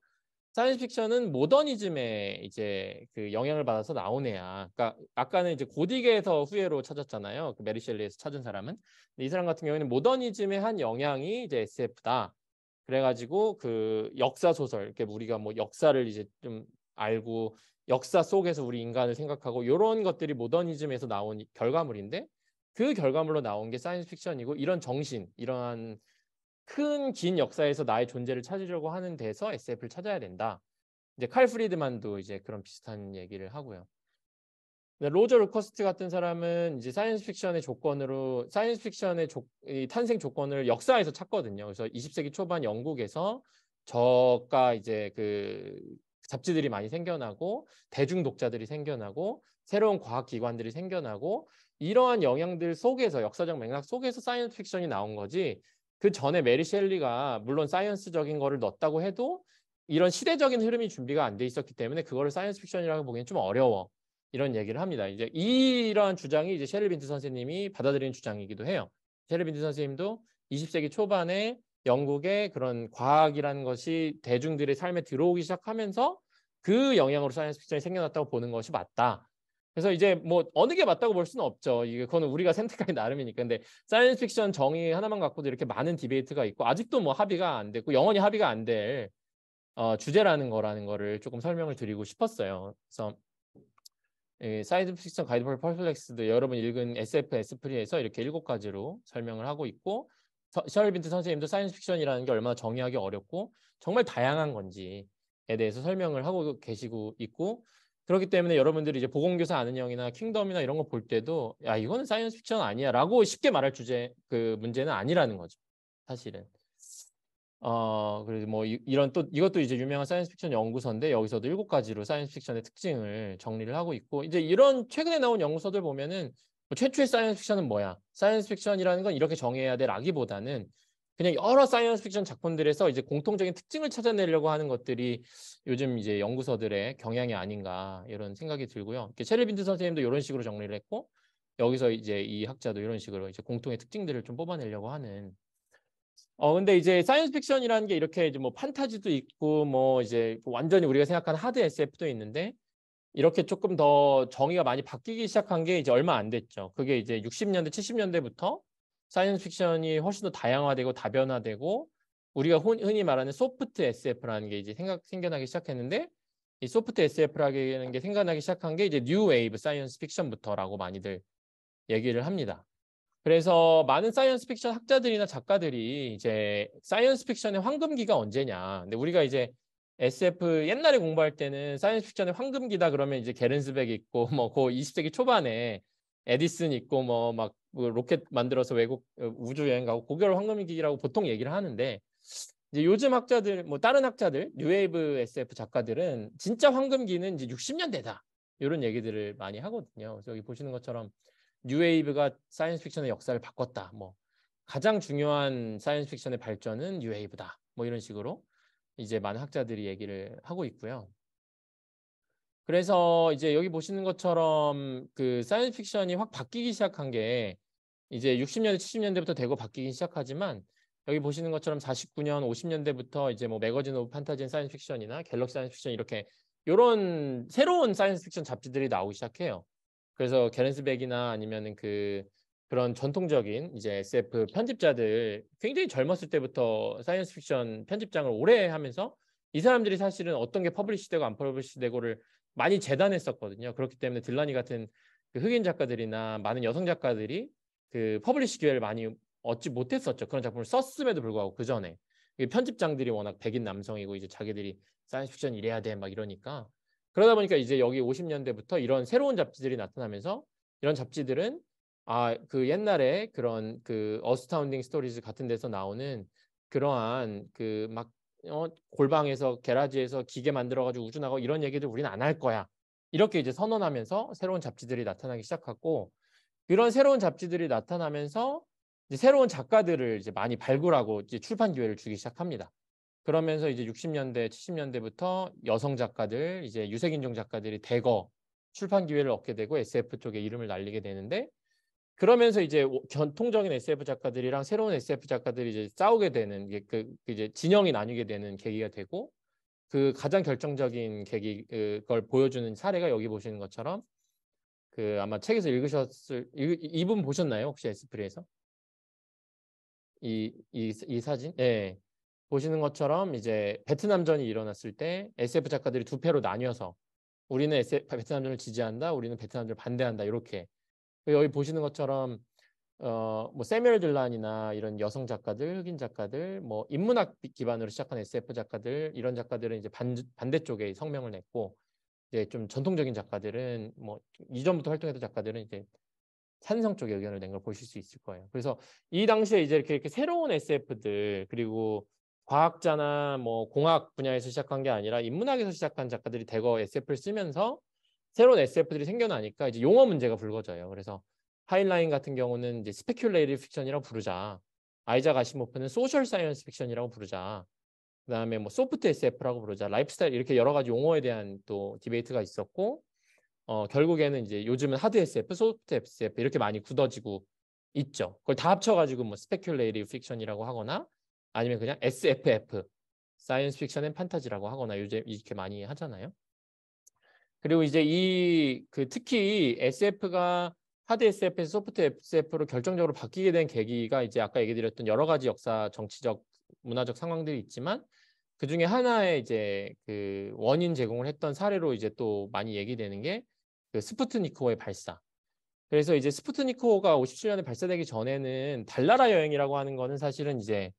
사이언스 픽션은 모더니즘에 이제 그 영향을 받아서 나온 애야. 그러니까 아까는 이제 고딕에서 후예로 찾았잖아요. 그 메리 셸리에서 찾은 사람은. 근데 이 사람 같은 경우에는 모더니즘의 한 영향이 이제 SF다. 그래가지고 그 역사 소설, 이렇게 우리가 뭐 역사를 이제 좀 알고 역사 속에서 우리 인간을 생각하고 이런 것들이 모더니즘에서 나온 결과물인데 그 결과물로 나온 게 사이언스 픽션이고 이런 정신, 이러한 큰긴 역사에서 나의 존재를 찾으려고 하는 데서 SF를 찾아야 된다. 이제 칼 프리드만도 이제 그런 비슷한 얘기를 하고요. 로저 루커스트 같은 사람은 이제 사이언스 픽션의 조건으로 사이언스 픽션의 조, 탄생 조건을 역사에서 찾거든요. 그래서 20세기 초반 영국에서 저가 이제 그 잡지들이 많이 생겨나고 대중 독자들이 생겨나고 새로운 과학 기관들이 생겨나고 이러한 영향들 속에서 역사적 맥락 속에서 사이언스 픽션이 나온 거지 그 전에 메리 셸리가 물론 사이언스적인 거를 넣었다고 해도 이런 시대적인 흐름이 준비가 안 돼 있었기 때문에 그거를 사이언스 픽션이라고 보기엔 좀 어려워. 이런 얘기를 합니다. 이제 이러한 주장이 이제 셰리 빈트 선생님이 받아들인 주장이기도 해요. 셰리 빈트 선생님도 20세기 초반에 영국의 그런 과학이라는 것이 대중들의 삶에 들어오기 시작하면서 그 영향으로 사이언스 픽션이 생겨났다고 보는 것이 맞다. 그래서 이제 뭐 어느 게 맞다고 볼 수는 없죠. 이게 그거는 우리가 선택하기 나름이니까. 근데 사이언스 픽션 정의 하나만 갖고도 이렇게 많은 디베이트가 있고 아직도 뭐 합의가 안 됐고 영원히 합의가 안될 어, 주제라는 거라는 거를 조금 설명을 드리고 싶었어요. 그래서 사이언스 픽션 가이드 폴 퍼플렉스도 여러분 읽은 SF 에스프리에서 이렇게 일곱 가지로 설명을 하고 있고 셔럴 빈트 선생님도 사이언스 픽션이라는 게 얼마나 정의하기 어렵고 정말 다양한 건지에 대해서 설명을 하고 계시고 있고 그렇기 때문에 여러분들이 이제 보건교사 아는 형이나 킹덤이나 이런 거 볼 때도 야 이거는 사이언스 픽션 아니야라고 쉽게 말할 주제 그 문제는 아니라는 거죠 사실은 어 그래서 뭐 이, 이런 또 이것도 이제 유명한 사이언스 픽션 연구소인데 여기서도 일곱 가지로 사이언스 픽션의 특징을 정리를 하고 있고 이제 이런 최근에 나온 연구소들 보면은 뭐 최초의 사이언스 픽션은 뭐야 사이언스 픽션이라는 건 이렇게 정해야 돼라기보다는 그냥 여러 사이언스 픽션 작품들에서 이제 공통적인 특징을 찾아내려고 하는 것들이 요즘 이제 연구서들의 경향이 아닌가 이런 생각이 들고요. 체리빈드 선생님도 이런 식으로 정리를 했고 여기서 이제 이 학자도 이런 식으로 이제 공통의 특징들을 좀 뽑아내려고 하는 어 근데 이제 사이언스 픽션이라는 게 이렇게 이제 뭐 판타지도 있고 뭐 이제 완전히 우리가 생각하는 하드 SF도 있는데 이렇게 조금 더 정의가 많이 바뀌기 시작한 게 이제 얼마 안 됐죠. 그게 이제 60년대 70년대부터 사이언스 픽션이 훨씬 더 다양화되고 다변화되고 우리가 흔히 말하는 소프트 SF라는 게 이제 생각 생겨나기 시작했는데 이 소프트 SF라는 게 생겨나기 시작한 게 이제 뉴 웨이브 사이언스 픽션부터라고 많이들 얘기를 합니다. 그래서 많은 사이언스 픽션 학자들이나 작가들이 이제 사이언스 픽션의 황금기가 언제냐. 근데 우리가 이제 SF 옛날에 공부할 때는 사이언스 픽션의 황금기다 그러면 이제 게른스백 있고 뭐그 20세기 초반에 에디슨 있고 뭐막 그 로켓 만들어서 외국 어, 우주 여행 가고 고결 황금기라고 보통 얘기를 하는데 이제 요즘 학자들 뭐 다른 학자들 뉴웨이브 SF 작가들은 진짜 황금기는 이제 60년대다 이런 얘기들을 많이 하거든요. 그래서 여기 보시는 것처럼 뉴웨이브가 사이언스픽션의 역사를 바꿨다. 뭐 가장 중요한 사이언스픽션의 발전은 뉴웨이브다. 뭐 이런 식으로 이제 많은 학자들이 얘기를 하고 있고요. 그래서 이제 여기 보시는 것처럼 그 사이언스 픽션이 확 바뀌기 시작한 게 이제 60년대, 70년대부터 되고 바뀌기 시작하지만 여기 보시는 것처럼 49년, 50년대부터 이제 뭐 매거진 오브 판타지 앤 사이언스 픽션이나 갤럭시 사이언스 픽션 이렇게 요런 새로운 사이언스 픽션 잡지들이 나오기 시작해요. 그래서 게렌스백이나 아니면은 그 그런 전통적인 이제 SF 편집자들 굉장히 젊었을 때부터 사이언스 픽션 편집장을 오래 하면서 이 사람들이 사실은 어떤 게 퍼블리시 되고 안 퍼블리시 되고를 많이 재단했었거든요. 그렇기 때문에 딜라니 같은 그 흑인 작가들이나 많은 여성 작가들이 그 퍼블리시 기회를 많이 얻지 못했었죠. 그런 작품을 썼음에도 불구하고 그 전에 편집장들이 워낙 백인 남성이고 이제 자기들이 사이언스 픽션 이래야 돼 막 이러니까 그러다 보니까 이제 여기 50년대부터 이런 새로운 잡지들이 나타나면서 이런 잡지들은 아 그 옛날에 그런 그 어스타운딩 스토리즈 같은 데서 나오는 그러한 그막 어, 골방에서 게라지에서 기계 만들어가지고 우주나가고 이런 얘기들 우리는 안 할 거야. 이렇게 이제 선언하면서 새로운 잡지들이 나타나기 시작하고 이런 새로운 잡지들이 나타나면서 이제 새로운 작가들을 이제 많이 발굴하고 이제 출판 기회를 주기 시작합니다. 그러면서 이제 60년대, 70년대부터 여성 작가들, 이제 유색인종 작가들이 대거 출판 기회를 얻게 되고 SF 쪽에 이름을 날리게 되는데 그러면서 이제 전통적인 SF 작가들이랑 새로운 SF 작가들이 이제 싸우게 되는 그, 그 이제 진영이 나뉘게 되는 계기가 되고 그 가장 결정적인 계기 그걸 보여주는 사례가 여기 보시는 것처럼 그 아마 책에서 읽으셨을 이분 보셨나요 혹시 에스프리에서 이이 이, 사진 예 보시는 것처럼 이제 베트남전이 일어났을 때 SF 작가들이 두 패로 나뉘어서 우리는 SF, 베트남전을 지지한다 우리는 베트남전을 반대한다 이렇게 여기 보시는 것처럼 어 뭐 세미얼 딜란이나 이런 여성 작가들, 흑인 작가들, 뭐 인문학 기반으로 시작한 SF 작가들 이런 작가들은 이제 반, 반대쪽에 성명을 냈고 이제 좀 전통적인 작가들은 뭐 이전부터 활동했던 작가들은 이제 찬성 쪽의 의견을 낸 걸 보실 수 있을 거예요. 그래서 이 당시에 이제 이렇게, 이렇게 새로운 SF들 그리고 과학자나 뭐 공학 분야에서 시작한 게 아니라 인문학에서 시작한 작가들이 대거 SF를 쓰면서 새로운 SF들이 생겨나니까 이제 용어 문제가 불거져요. 그래서 하이라인 같은 경우는 이제 스페큘레이티브 픽션이라고 부르자. 아이작 아시모프는 소셜 사이언스 픽션이라고 부르자. 그다음에 뭐 소프트 SF라고 부르자. 라이프스타일 이렇게 여러 가지 용어에 대한 또 디베이트가 있었고 어 결국에는 이제 요즘은 하드 SF, 소프트 SF 이렇게 많이 굳어지고 있죠. 그걸 다 합쳐 가지고 뭐 스페큘레이티브 픽션이라고 하거나 아니면 그냥 SFF 사이언스 픽션 앤 판타지라고 하거나 요즘 이렇게 많이 하잖아요. 그리고 이제 이그 특히 SF가 하드 SF에서 소프트 SF로 결정적으로 바뀌게 된 계기가 이제 아까 얘기 드렸던 여러 가지 역사, 정치적, 문화적 상황들이 있지만 그 중에 하나의 이제 그 원인 제공을 했던 사례로 이제 또 많이 얘기되는 게그 스푸트니크호의 발사. 그래서 이제 스푸트니크호가 57년에 발사되기 전에는 달나라 여행이라고 하는 거는 사실은 이제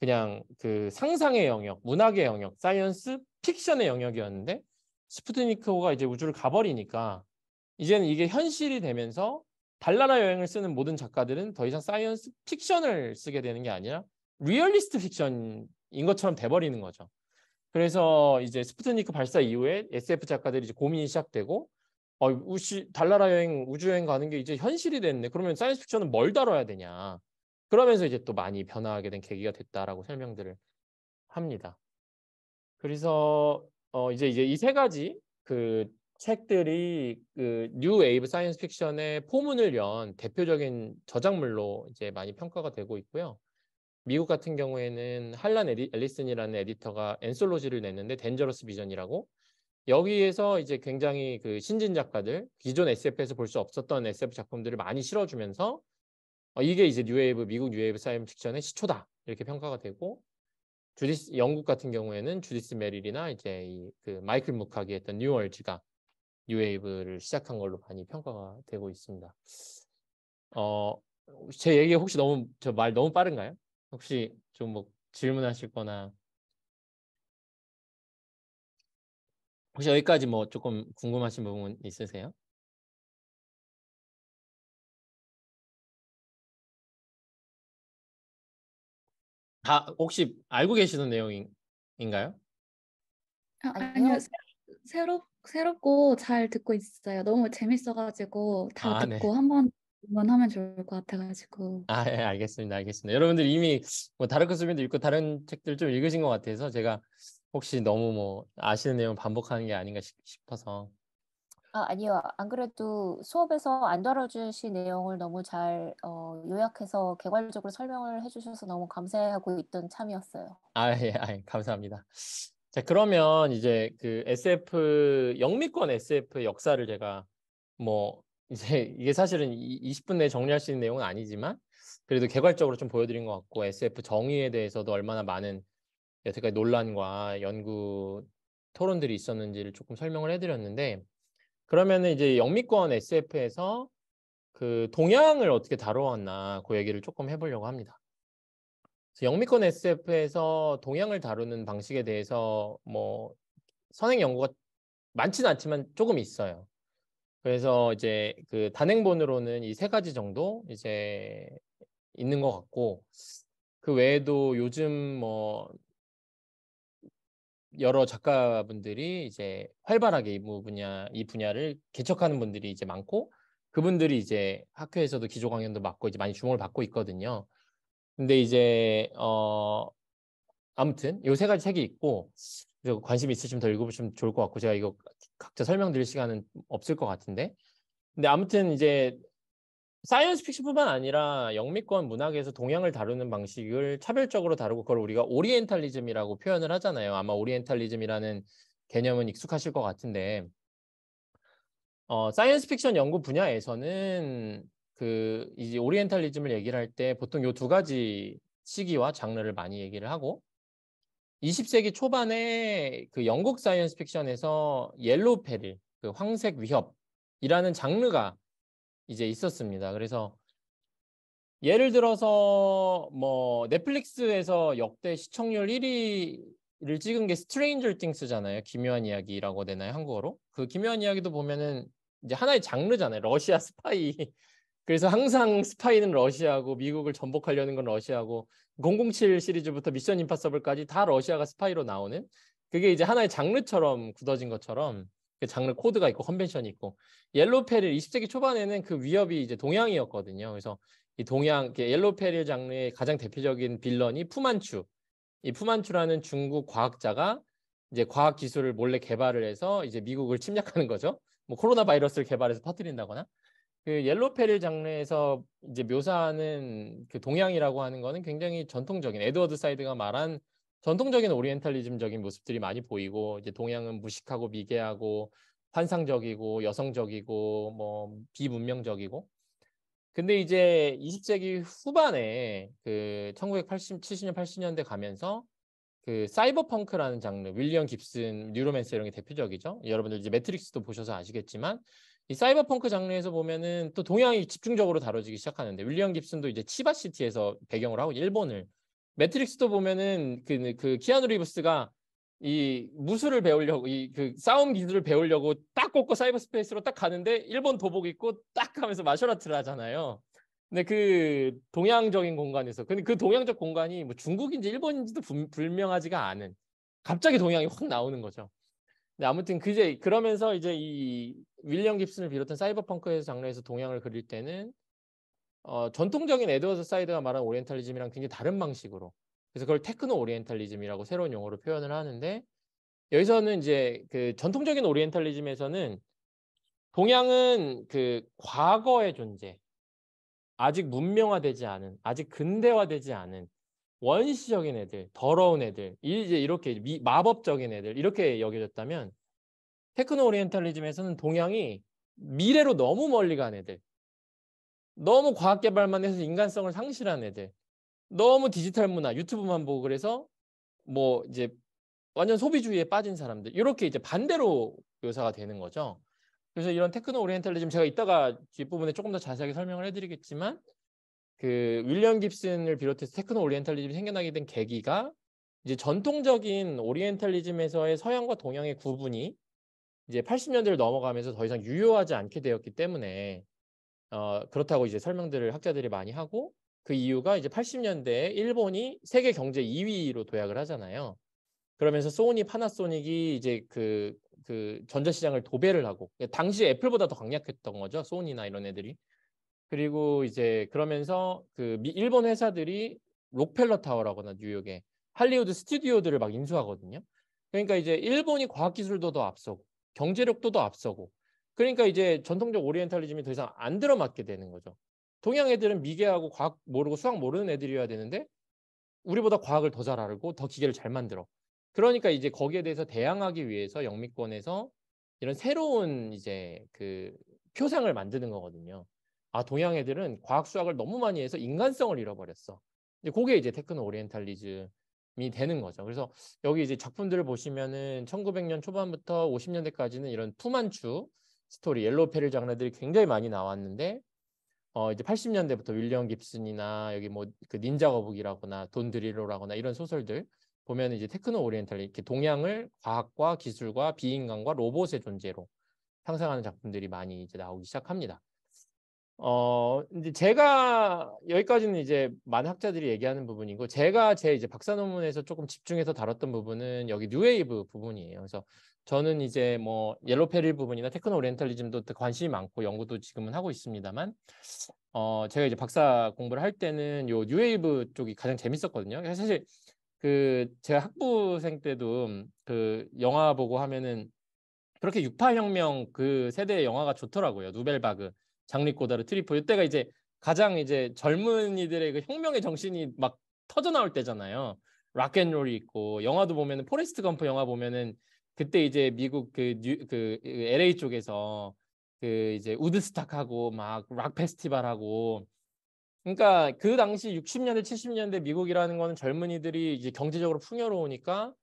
그냥 그 상상의 영역, 문학의 영역, 사이언스, 픽션의 영역이었는데 스푸트니크호가 이제 우주를 가버리니까 이제는 이게 현실이 되면서 달나라 여행을 쓰는 모든 작가들은 더 이상 사이언스 픽션을 쓰게 되는 게 아니라 리얼리스트 픽션인 것처럼 돼버리는 거죠. 그래서 이제 스푸트니크 발사 이후에 SF 작가들이 이제 고민이 시작되고 어, 우시, 달나라 여행, 우주 여행 가는 게 이제 현실이 됐네. 그러면 사이언스 픽션은 뭘 다뤄야 되냐. 그러면서 이제 또 많이 변화하게 된 계기가 됐다라고 설명들을 합니다. 그래서 어 이제 이제 이 세 가지 그 책들이 그 뉴 웨이브 사이언스 픽션의 포문을 연 대표적인 저작물로 이제 많이 평가가 되고 있고요. 미국 같은 경우에는 할란 에디, 엘리슨이라는 에디터가 엔솔로지를 냈는데 덴저러스 비전이라고 여기에서 이제 굉장히 그 신진 작가들 기존 SF에서 볼 수 없었던 SF 작품들을 많이 실어주면서 어, 이게 이제 뉴웨이브 미국 뉴웨이브 사이언스 픽션의 시초다 이렇게 평가가 되고 주디스 영국 같은 경우에는 주디스 메릴이나 이제 이 그 마이클 무카기 했던 뉴월즈가 뉴웨이브를 시작한 걸로 많이 평가가 되고 있습니다. 어, 제 얘기 혹시 너무 저 말 너무 빠른가요? 혹시 좀 뭐 질문하실 거나 혹시 여기까지 뭐 조금 궁금하신 부분 있으세요? 다 혹시 알고 계시는 내용인가요? 아, 아니요 새롭 새롭고 잘 듣고 있어요. 너무 재밌어가지고 다 아, 네. 듣고 네. 한번 한번 하면 좋을 것 같아가지고. 아, 예, 알겠습니다, 알겠습니다. 여러분들 이미 뭐 다르크 수빈도 읽고 다른 책들 좀 읽으신 것 같아서 제가 혹시 너무 뭐 아시는 내용 반복하는 게 아닌가 싶어서 아, 아니요. 안 그래도 수업에서 안 다뤄주신 내용을 너무 잘 어, 요약해서 개괄적으로 설명을 해주셔서 너무 감사하고 있던 참이었어요. 아, 예, 아, 예. 감사합니다. 자, 그러면 이제 그 SF 영미권 SF 역사를 제가 뭐 이제 이게 사실은 20분 내에 정리할 수 있는 내용은 아니지만 그래도 개괄적으로 좀 보여드린 것 같고 SF 정의에 대해서도 얼마나 많은 여태까지 논란과 연구 토론들이 있었는지를 조금 설명을 해드렸는데 그러면은 이제 영미권 SF에서 그 동양을 어떻게 다루었나 그 얘기를 조금 해보려고 합니다. 영미권 SF에서 동양을 다루는 방식에 대해서 뭐 선행 연구가 많지는 않지만 조금 있어요. 그래서 이제 그 단행본으로는 이 세 가지 정도 이제 있는 것 같고 그 외에도 요즘 뭐 여러 작가분들이 이제 활발하게 이 분야 이 분야를 개척하는 분들이 이제 많고 그분들이 이제 학교에서도 기조 강연도 맡고 이제 많이 주목을 받고 있거든요. 근데 이제 어 아무튼 요 세 가지 책이 있고 관심 있으시면 더 읽어보시면 좋을 것 같고 제가 이거 각자 설명드릴 시간은 없을 것 같은데 근데 아무튼 이제 사이언스 픽션뿐만 아니라 영미권 문학에서 동양을 다루는 방식을 차별적으로 다루고 그걸 우리가 오리엔탈리즘이라고 표현을 하잖아요. 아마 오리엔탈리즘이라는 개념은 익숙하실 것 같은데 어, 사이언스 픽션 연구 분야에서는 그 이제 오리엔탈리즘을 얘기를 할 때 보통 요 두 가지 시기와 장르를 많이 얘기를 하고 20세기 초반에 그 영국 사이언스 픽션에서 옐로우 페리그 황색 위협이라는 장르가 이제 있었습니다. 그래서 예를 들어서 뭐 넷플릭스에서 역대 시청률 1위를 찍은 게 스트레인저 띵스잖아요. 기묘한 이야기라고 되나요? 한국어로? 그 기묘한 이야기도 보면은 이제 하나의 장르잖아요. 러시아 스파이. 그래서 항상 스파이는 러시아고 미국을 전복하려는 건 러시아고 007 시리즈부터 미션 임파서블까지 다 러시아가 스파이로 나오는 그게 이제 하나의 장르처럼 굳어진 것처럼 그 장르 코드가 있고 컨벤션이 있고 옐로 페릴 20세기 초반에는 그 위협이 이제 동양이었거든요. 그래서 이 동양 옐로 페릴 장르의 가장 대표적인 빌런이 푸만추. 이 푸만추라는 중국 과학자가 이제 과학 기술을 몰래 개발을 해서 이제 미국을 침략하는 거죠. 뭐 코로나 바이러스를 개발해서 퍼뜨린다거나 그 옐로 페릴 장르에서 이제 묘사하는 그 동양이라고 하는 거는 굉장히 전통적인 에드워드 사이드가 말한 전통적인 오리엔탈리즘적인 모습들이 많이 보이고 이제 동양은 무식하고 미개하고 환상적이고 여성적이고 뭐 비문명적이고 근데 이제 20세기 후반에 그 1980, 70년, 80년대 가면서 그 사이버펑크라는 장르, 윌리엄 깁슨, 뉴로맨스 이런 게 대표적이죠. 여러분들 이제 매트릭스도 보셔서 아시겠지만 이 사이버펑크 장르에서 보면은 또 동양이 집중적으로 다뤄지기 시작하는데 윌리엄 깁슨도 이제 치바시티에서 배경을 하고 일본을 매트릭스도 보면은 그, 그 키아누 리브스가 이 무술을 배우려고 이 그 싸움 기술을 배우려고 딱 꽂고 사이버 스페이스로 딱 가는데 일본 도복 입고 딱가면서마셔라트를 하잖아요. 근데 그 동양적인 공간에서 근데 그 동양적 공간이 뭐 중국인지 일본인지도 부, 불명하지가 않은 갑자기 동양이 확 나오는 거죠. 근데 아무튼 그제 그러면서 이제 이 윌리엄 깁슨을 비롯한 사이버펑크에서 장르에서 동양을 그릴 때는 어, 전통적인 에드워드 사이드가 말한 오리엔탈리즘이랑 굉장히 다른 방식으로 그래서 그걸 테크노 오리엔탈리즘이라고 새로운 용어로 표현을 하는데 여기서는 이제 그 전통적인 오리엔탈리즘에서는 동양은 그 과거의 존재 아직 문명화되지 않은 아직 근대화되지 않은 원시적인 애들 더러운 애들 이제 이렇게 미, 마법적인 애들 이렇게 여겨졌다면 테크노 오리엔탈리즘에서는 동양이 미래로 너무 멀리 간 애들 너무 과학 개발만 해서 인간성을 상실한 애들. 너무 디지털 문화, 유튜브만 보고 그래서 뭐 이제 완전 소비주의에 빠진 사람들. 이렇게 이제 반대로 묘사가 되는 거죠. 그래서 이런 테크노 오리엔탈리즘 제가 이따가 뒷부분에 조금 더 자세하게 설명을 해드리겠지만 그 윌리엄 깁슨을 비롯해서 테크노 오리엔탈리즘이 생겨나게 된 계기가 이제 전통적인 오리엔탈리즘에서의 서양과 동양의 구분이 이제 80년대를 넘어가면서 더 이상 유효하지 않게 되었기 때문에 어, 그렇다고 이제 설명들을 학자들이 많이 하고 그 이유가 이제 80년대에 일본이 세계 경제 2위로 도약을 하잖아요. 그러면서 소니, 파나소닉이 이제 그, 그 전자시장을 도배를 하고 그러니까 당시 애플보다 더 강력했던 거죠. 소니나 이런 애들이. 그리고 이제 그러면서 그 일본 회사들이 록펠러 타워라거나 뉴욕에 할리우드 스튜디오들을 막 인수하거든요. 그러니까 이제 일본이 과학기술도 더 앞서고 경제력도 더 앞서고 그러니까 이제 전통적 오리엔탈리즘이 더 이상 안 들어맞게 되는 거죠. 동양 애들은 미개하고 과학 모르고 수학 모르는 애들이어야 되는데 우리보다 과학을 더 잘 알고 더 기계를 잘 만들어. 그러니까 이제 거기에 대해서 대항하기 위해서 영미권에서 이런 새로운 이제 그 표상을 만드는 거거든요. 아 동양 애들은 과학 수학을 너무 많이 해서 인간성을 잃어버렸어. 이제 그게 이제 테크노 오리엔탈리즘이 되는 거죠. 그래서 여기 이제 작품들을 보시면은 1900년 초반부터 50년대까지는 이런 푸만추 스토리 옐로우페리 장르들이 굉장히 많이 나왔는데 어 이제 80년대부터 윌리엄 깁슨이나 여기 뭐 그 닌자 거북이라거나 돈 드릴로라거나 이런 소설들 보면 이제 테크노 오리엔탈 이렇게 동양을 과학과 기술과 비인간과 로봇의 존재로 상상하는 작품들이 많이 이제 나오기 시작합니다. 어 이제 제가 여기까지는 이제 많은 학자들이 얘기하는 부분이고 제가 제 이제 박사 논문에서 조금 집중해서 다뤘던 부분은 여기 뉴웨이브 부분이에요. 그래서 저는 이제 뭐 옐로페릴 부분이나 테크노 오리엔탈리즘도 관심이 많고 연구도 지금은 하고 있습니다만 어 제가 이제 박사 공부를 할 때는 요 뉴웨이브 쪽이 가장 재밌었거든요. 사실 그 제가 학부생 때도 그 영화 보고 하면은 그렇게 68혁명 그 세대의 영화가 좋더라고요. 누벨바그, 장리 고다르 트리포 이때가 이제 가장 이제 젊은이들의 그 혁명의 정신이 막 터져 나올 때잖아요. 락앤롤이 있고 영화도 보면은 포레스트 검프 영화 보면은 그때 이제 미국 그, 뉴, 그 LA 그 쪽에서 그 이제 우드스탁하고 막 락 페스티벌하고 그러니까 그 당시 60년대 70년대 미국이라는 거는 젊은이들이 이제 경제적으로 풍요로우니까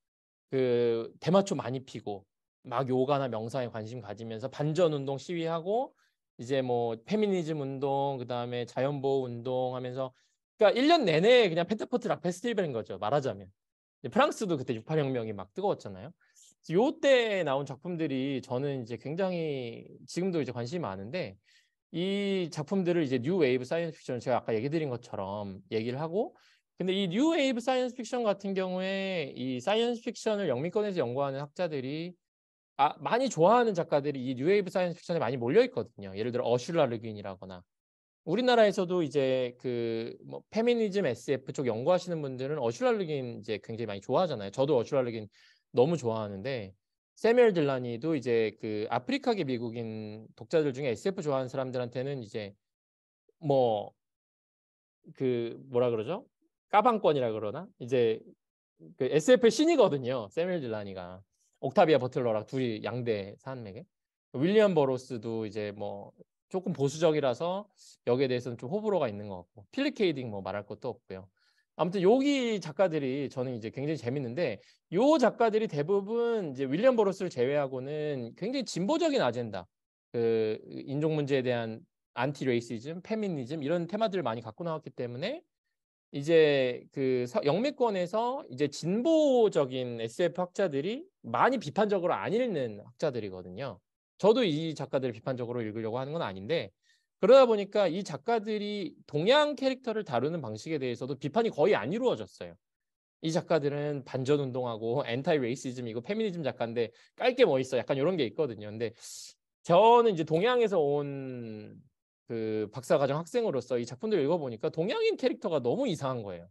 그 대마초 많이 피고 막 요가나 명상에 관심 가지면서 반전 운동 시위하고 이제 뭐 페미니즘 운동 그다음에 자연 보호 운동 하면서 그러니까 1년 내내 그냥 펜트포트락 페스티벌인 거죠. 말하자면. 프랑스도 그때 68혁명이 막 뜨거웠잖아요. 요때 나온 작품들이 저는 이제 굉장히 지금도 이제 관심이 많은데 이 작품들을 이제 뉴 웨이브 사이언스 픽션 제가 아까 얘기 드린 것처럼 얘기를 하고 근데 이 뉴 웨이브 사이언스 픽션 같은 경우에 이 사이언스 픽션을 영미권에서 연구하는 학자들이 아, 많이 좋아하는 작가들이 이 뉴 웨이브 사이언스 픽션에 많이 몰려 있거든요. 예를 들어 어슐라 르긴이라거나 우리나라에서도 이제 그 뭐 페미니즘 SF 쪽 연구하시는 분들은 어슐라 르긴 이제 굉장히 많이 좋아하잖아요. 저도 어슐라 르긴 너무 좋아하는데 세멜 딜라니도 이제 그 아프리카계 미국인 독자들 중에 SF 좋아하는 사람들한테는 이제 뭐 그 뭐라 그러죠? 까방권이라 그러나? 이제 그 SF의 신이거든요. 세멜 딜라니가 옥타비아 버틀러랑 둘이 양대 산맥에 윌리엄 버로스도 이제 뭐 조금 보수적이라서 여기에 대해서는 좀 호불호가 있는 것 같고 필리 케이딩 뭐 말할 것도 없고요. 아무튼 여기 작가들이 저는 이제 굉장히 재밌는데 요 작가들이 대부분 이제 윌리엄 버러스를 제외하고는 굉장히 진보적인 아젠다 그 인종 문제에 대한 안티 레이시즘, 페미니즘 이런 테마들을 많이 갖고 나왔기 때문에 이제 그 영미권에서 이제 진보적인 SF 학자들이 많이 비판적으로 안 읽는 학자들이거든요. 저도 이 작가들을 비판적으로 읽으려고 하는 건 아닌데 그러다 보니까 이 작가들이 동양 캐릭터를 다루는 방식에 대해서도 비판이 거의 안 이루어졌어요. 이 작가들은 반전 운동하고 엔타이 레이시즘 이거 페미니즘 작가인데 깔게 뭐 있어 약간 이런 게 있거든요. 근데 저는 이제 동양에서 온 그 박사과정 학생으로서 이 작품들 읽어보니까 동양인 캐릭터가 너무 이상한 거예요.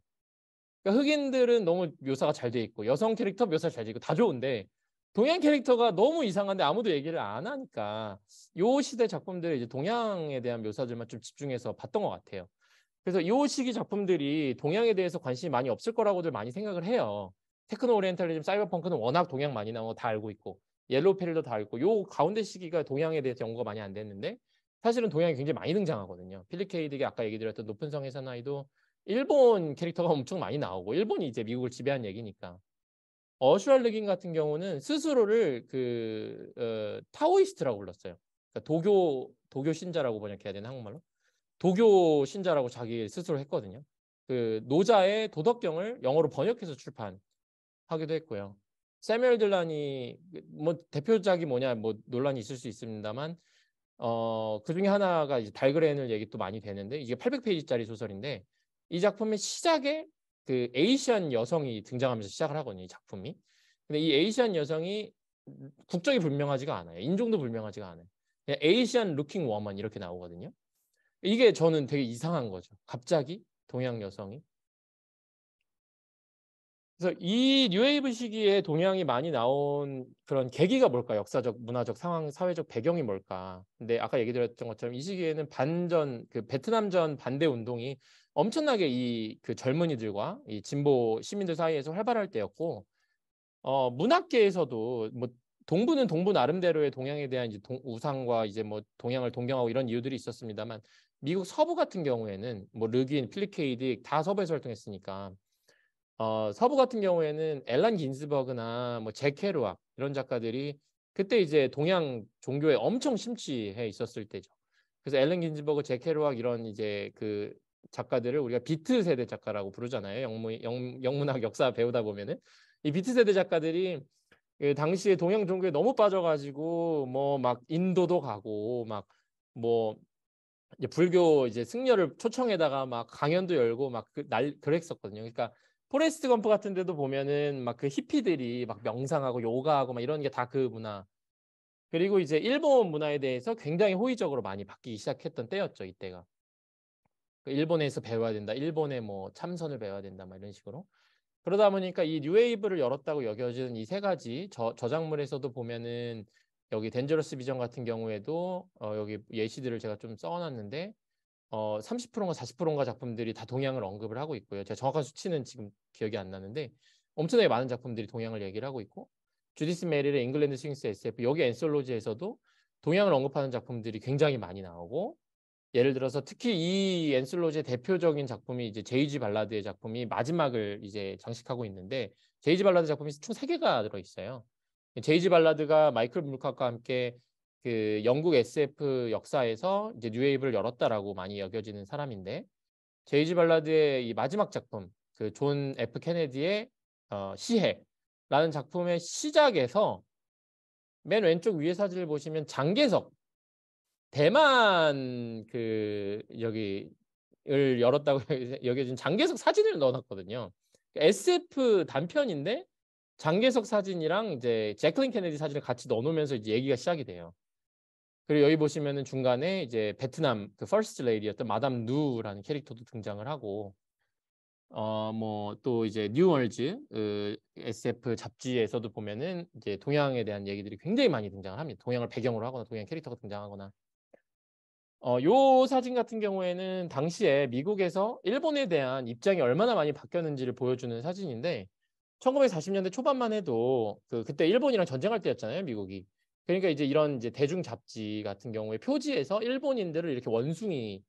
그러니까 흑인들은 너무 묘사가 잘 돼 있고 여성 캐릭터 묘사 잘돼 있고 다 좋은데 동양 캐릭터가 너무 이상한데 아무도 얘기를 안 하니까 요 시대 작품들의 이제 동양에 대한 묘사들만 좀 집중해서 봤던 것 같아요. 그래서 요 시기 작품들이 동양에 대해서 관심이 많이 없을 거라고들 많이 생각을 해요. 테크노 오리엔탈리즘, 사이버펑크는 워낙 동양 많이 나온 거 다 알고 있고 옐로우페리도 다 알고 요 가운데 시기가 동양에 대해서 연구가 많이 안 됐는데 사실은 동양이 굉장히 많이 등장하거든요. 필리케이드가 아까 얘기 드렸던 높은 성의 사나이도 일본 캐릭터가 엄청 많이 나오고 일본이 이제 미국을 지배한 얘기니까 어슈알르긴 같은 경우는 스스로를 그 어, 타오이스트라고 불렀어요. 그러니까 도교 도교 신자라고 번역해야 되는 한국말로 도교 신자라고 자기 스스로 했거든요. 그 노자의 도덕경을 영어로 번역해서 출판하기도 했고요. 세멜 딜란이 그 뭐 대표작이 뭐냐 뭐 논란이 있을 수 있습니다만 어, 그 중에 하나가 이제 달그레넬 얘기 또 많이 되는데 이게 800페이지짜리 소설인데 이 작품의 시작에 그 에이시안 여성이 등장하면서 시작을 하거든요, 이 작품이. 근데 이 에이시안 여성이 국적이 불명하지가 않아요. 인종도 불명하지가 않아요. 그냥 에이시안 루킹 워먼 이렇게 나오거든요. 이게 저는 되게 이상한 거죠. 갑자기 동양 여성이. 그래서 이 뉴웨이브 시기에 동양이 많이 나온 그런 계기가 뭘까? 역사적, 문화적, 상황, 사회적 배경이 뭘까? 근데 아까 얘기 드렸던 것처럼 이 시기에는 반전, 그 베트남전 반대 운동이 엄청나게 이 그 젊은이들과 이 진보 시민들 사이에서 활발할 때였고 어 문학계에서도 뭐 동부는 동부 나름대로의 동양에 대한 이제 동, 우상과 이제 뭐 동양을 동경하고 이런 이유들이 있었습니다만 미국 서부 같은 경우에는 뭐 르긴, 필리케이딕 다 서부에서 활동했으니까 어 서부 같은 경우에는 엘란 긴스버그나 뭐 제케루악 이런 작가들이 그때 이제 동양 종교에 엄청 심취해 있었을 때죠. 그래서 엘렌 긴즈버그, 제케로악 이런 이제 그 작가들을 우리가 비트 세대 작가라고 부르잖아요. 영문, 영, 영문학 역사 배우다 보면은 이 비트 세대 작가들이 그 당시에 동양 종교에 너무 빠져가지고 뭐 막 인도도 가고 막 뭐 불교 이제 승려를 초청에다가 막 강연도 열고 막날 그 그랬었거든요. 그러니까 포레스트 검프 같은 데도 보면은 막 그 히피들이 막 명상하고 요가하고 막 이런 게 다 그 문화. 그리고 이제 일본 문화에 대해서 굉장히 호의적으로 많이 바뀌기 시작했던 때였죠, 이때가. 그 일본에서 배워야 된다. 일본의 뭐 참선을 배워야 된다. 막 이런 식으로. 그러다 보니까 이 뉴웨이브를 열었다고 여겨지는 이 세 가지 저, 저작물에서도 보면은 여기 덴저러스 비전 같은 경우에도 어, 여기 예시들을 제가 좀 써놨는데 어, 30%인가 40%인가 작품들이 다 동양을 언급을 하고 있고요. 제가 정확한 수치는 지금 기억이 안 나는데 엄청나게 많은 작품들이 동양을 얘기를 하고 있고 주디스 메릴의 잉글랜드 스윙스 SF 여기 엔솔로지에서도 동양을 언급하는 작품들이 굉장히 많이 나오고 예를 들어서 특히 이 앤슬로지의 대표적인 작품이 이제 제이지 발라드의 작품이 마지막을 이제 장식하고 있는데 제이지 발라드 작품이 총3 개가 들어 있어요. 제이지 발라드가 마이클 물카과 함께 그 영국 SF 역사에서 이제 뉴웨이브를 열었다라고 많이 여겨지는 사람인데 제이지 발라드의 이 마지막 작품 그 존 F 케네디의 어, 시해라는 작품의 시작에서 맨 왼쪽 위에 사진을 보시면 장계석 대만 그 여기를 열었다고 여기 지금 장계석 사진을 넣어놨거든요. SF 그 단편인데 장계석 사진이랑 이제 제클린 케네디 사진을 같이 넣어놓으면서 이제 얘기가 시작이 돼요. 그리고 여기 보시면은 중간에 이제 베트남 그 퍼스트 레이디였던 마담 누라는 캐릭터도 등장을 하고 어 뭐 또 이제 뉴월즈 그 SF 잡지에서도 보면은 이제 동양에 대한 얘기들이 굉장히 많이 등장을 합니다. 동양을 배경으로 하거나 동양 캐릭터가 등장하거나 어, 요 사진 같은 경우에는 당시에 미국에서 일본에 대한 입장이 얼마나 많이 바뀌었는지를 보여주는 사진인데 1940년대 초반만 해도 그 그때 일본이랑 전쟁할 때였잖아요, 미국이. 그러니까 이제 이런 이제 대중 잡지 같은 경우에 표지에서 일본인들을 이렇게 원숭이로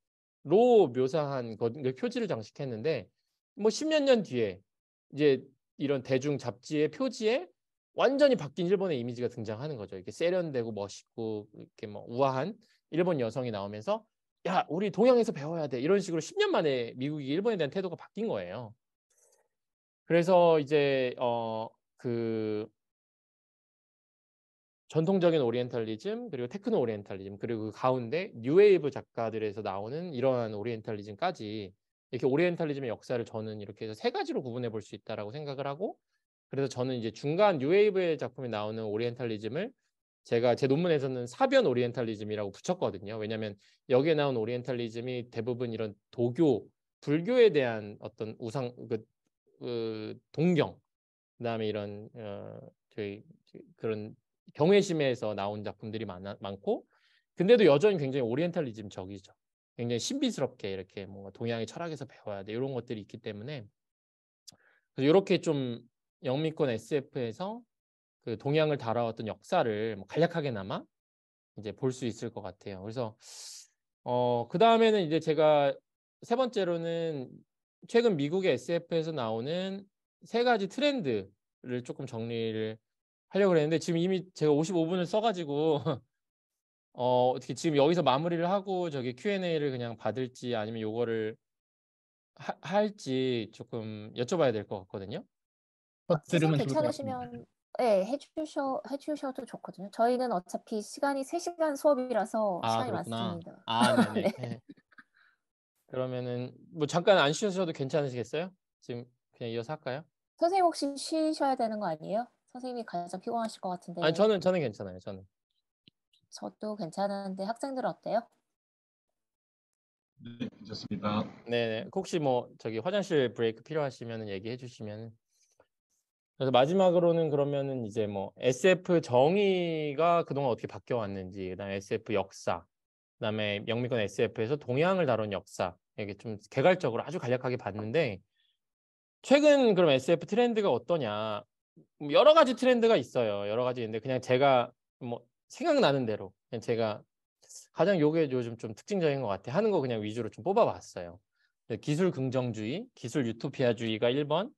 묘사한 그 표지를 장식했는데 뭐 십몇 년 뒤에 이제 이런 대중 잡지의 표지에 완전히 바뀐 일본의 이미지가 등장하는 거죠. 이렇게 세련되고 멋있고 이렇게 뭐 우아한 일본 여성이 나오면서 야 우리 동양에서 배워야 돼 이런 식으로 10년 만에 미국이 일본에 대한 태도가 바뀐 거예요. 그래서 이제 어 그 전통적인 오리엔탈리즘 그리고 테크노 오리엔탈리즘 그리고 그 가운데 뉴웨이브 작가들에서 나오는 이러한 오리엔탈리즘까지 이렇게 오리엔탈리즘의 역사를 저는 이렇게 해서 세 가지로 구분해 볼 수 있다라고 생각을 하고 그래서 저는 이제 중간 뉴웨이브의 작품에 나오는 오리엔탈리즘을 제가 제 논문에서는 사변 오리엔탈리즘이라고 붙였거든요. 왜냐하면 여기에 나온 오리엔탈리즘이 대부분 이런 도교, 불교에 대한 어떤 우상, 그, 그 동경, 그다음에 이런 어, 저희 그런 경외심에서 나온 작품들이 많아, 많고, 근데도 여전히 굉장히 오리엔탈리즘적이죠. 굉장히 신비스럽게 이렇게 뭔가 동양의 철학에서 배워야 돼 이런 것들이 있기 때문에 그래서 이렇게 좀 영미권 SF에서 그 동양을 다뤄왔던 역사를 뭐 간략하게나마 이제 볼 수 있을 것 같아요. 그래서 어, 그 다음에는 이제 제가 세 번째로는 최근 미국의 SF에서 나오는 세 가지 트렌드를 조금 정리를 하려고 했는데 지금 이미 제가 55분을 써가지고 어, 어떻게 지금 여기서 마무리를 하고 저기 Q&A를 그냥 받을지 아니면 요거를 하, 할지 조금 여쭤봐야 될 것 같거든요. 들으면 어, 괜찮으시면 네, 해주셔, 해주셔도 좋거든요. 저희는 어차피 시간이 3시간 수업이라서 아, 시간이 그렇구나. 많습니다. 아, 네네. 네. 네. 그러면은 뭐 잠깐 안 쉬셔도 괜찮으시겠어요? 지금 그냥 이어서 할까요? 선생님 혹시 쉬셔야 되는 거 아니에요? 선생님이 가장 피곤하실 것 같은데. 아니 저는 저는 괜찮아요. 저는. 저도 괜찮은데 학생들 어때요? 네, 괜찮습니다. 네, 네, 혹시 뭐 저기 화장실 브레이크 필요하시면 얘기해 주시면 그래서 마지막으로는 그러면은 이제 뭐 SF 정의가 그동안 어떻게 바뀌어 왔는지, 그다음에 SF 역사, 그다음에 영미권 SF에서 동양을 다룬 역사 이게 좀 개괄적으로 아주 간략하게 봤는데 최근 그럼 SF 트렌드가 어떠냐? 뭐 여러 가지 트렌드가 있어요. 여러 가지 있는데 그냥 제가 뭐 생각나는 대로 그냥 제가 가장 요게 요즘 좀 특징적인 것 같아 하는 거 그냥 위주로 좀 뽑아봤어요. 기술 긍정주의, 기술 유토피아주의가 1번,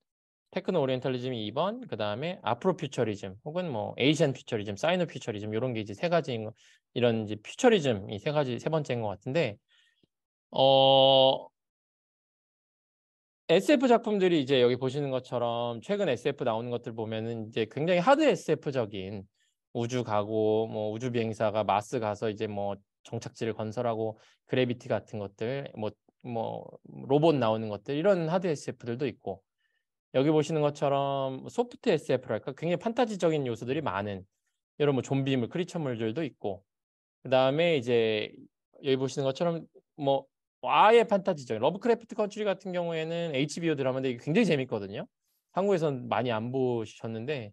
테크노 오리엔탈리즘이 2번, 그 다음에 앞으로 뭐 퓨처리즘 혹은 뭐에이션 퓨처리즘, 사이노 퓨처리즘 이런 게 이제 세 가지인 거, 이런 이제 퓨처리즘이 세 가지 세 번째인 것 같은데 어 SF 작품들이 이제 여기 보시는 것처럼 최근 SF 나오는 것들 보면은 이제 굉장히 하드 SF적인 우주 가고 뭐 우주 비행사가 마스 가서 이제 뭐 정착지를 건설하고 그래비티 같은 것들 뭐뭐 뭐 로봇 나오는 것들 이런 하드 SF들도 있고 여기 보시는 것처럼 소프트 SF랄까 굉장히 판타지적인 요소들이 많은 이런 뭐 좀비물, 뭐 크리처물들도 있고 그 다음에 이제 여기 보시는 것처럼 뭐 아예 판타지적인 러브크래프트 컨츄리 같은 경우에는 HBO 드라마인데 이게 굉장히 재밌거든요. 한국에선 많이 안 보셨는데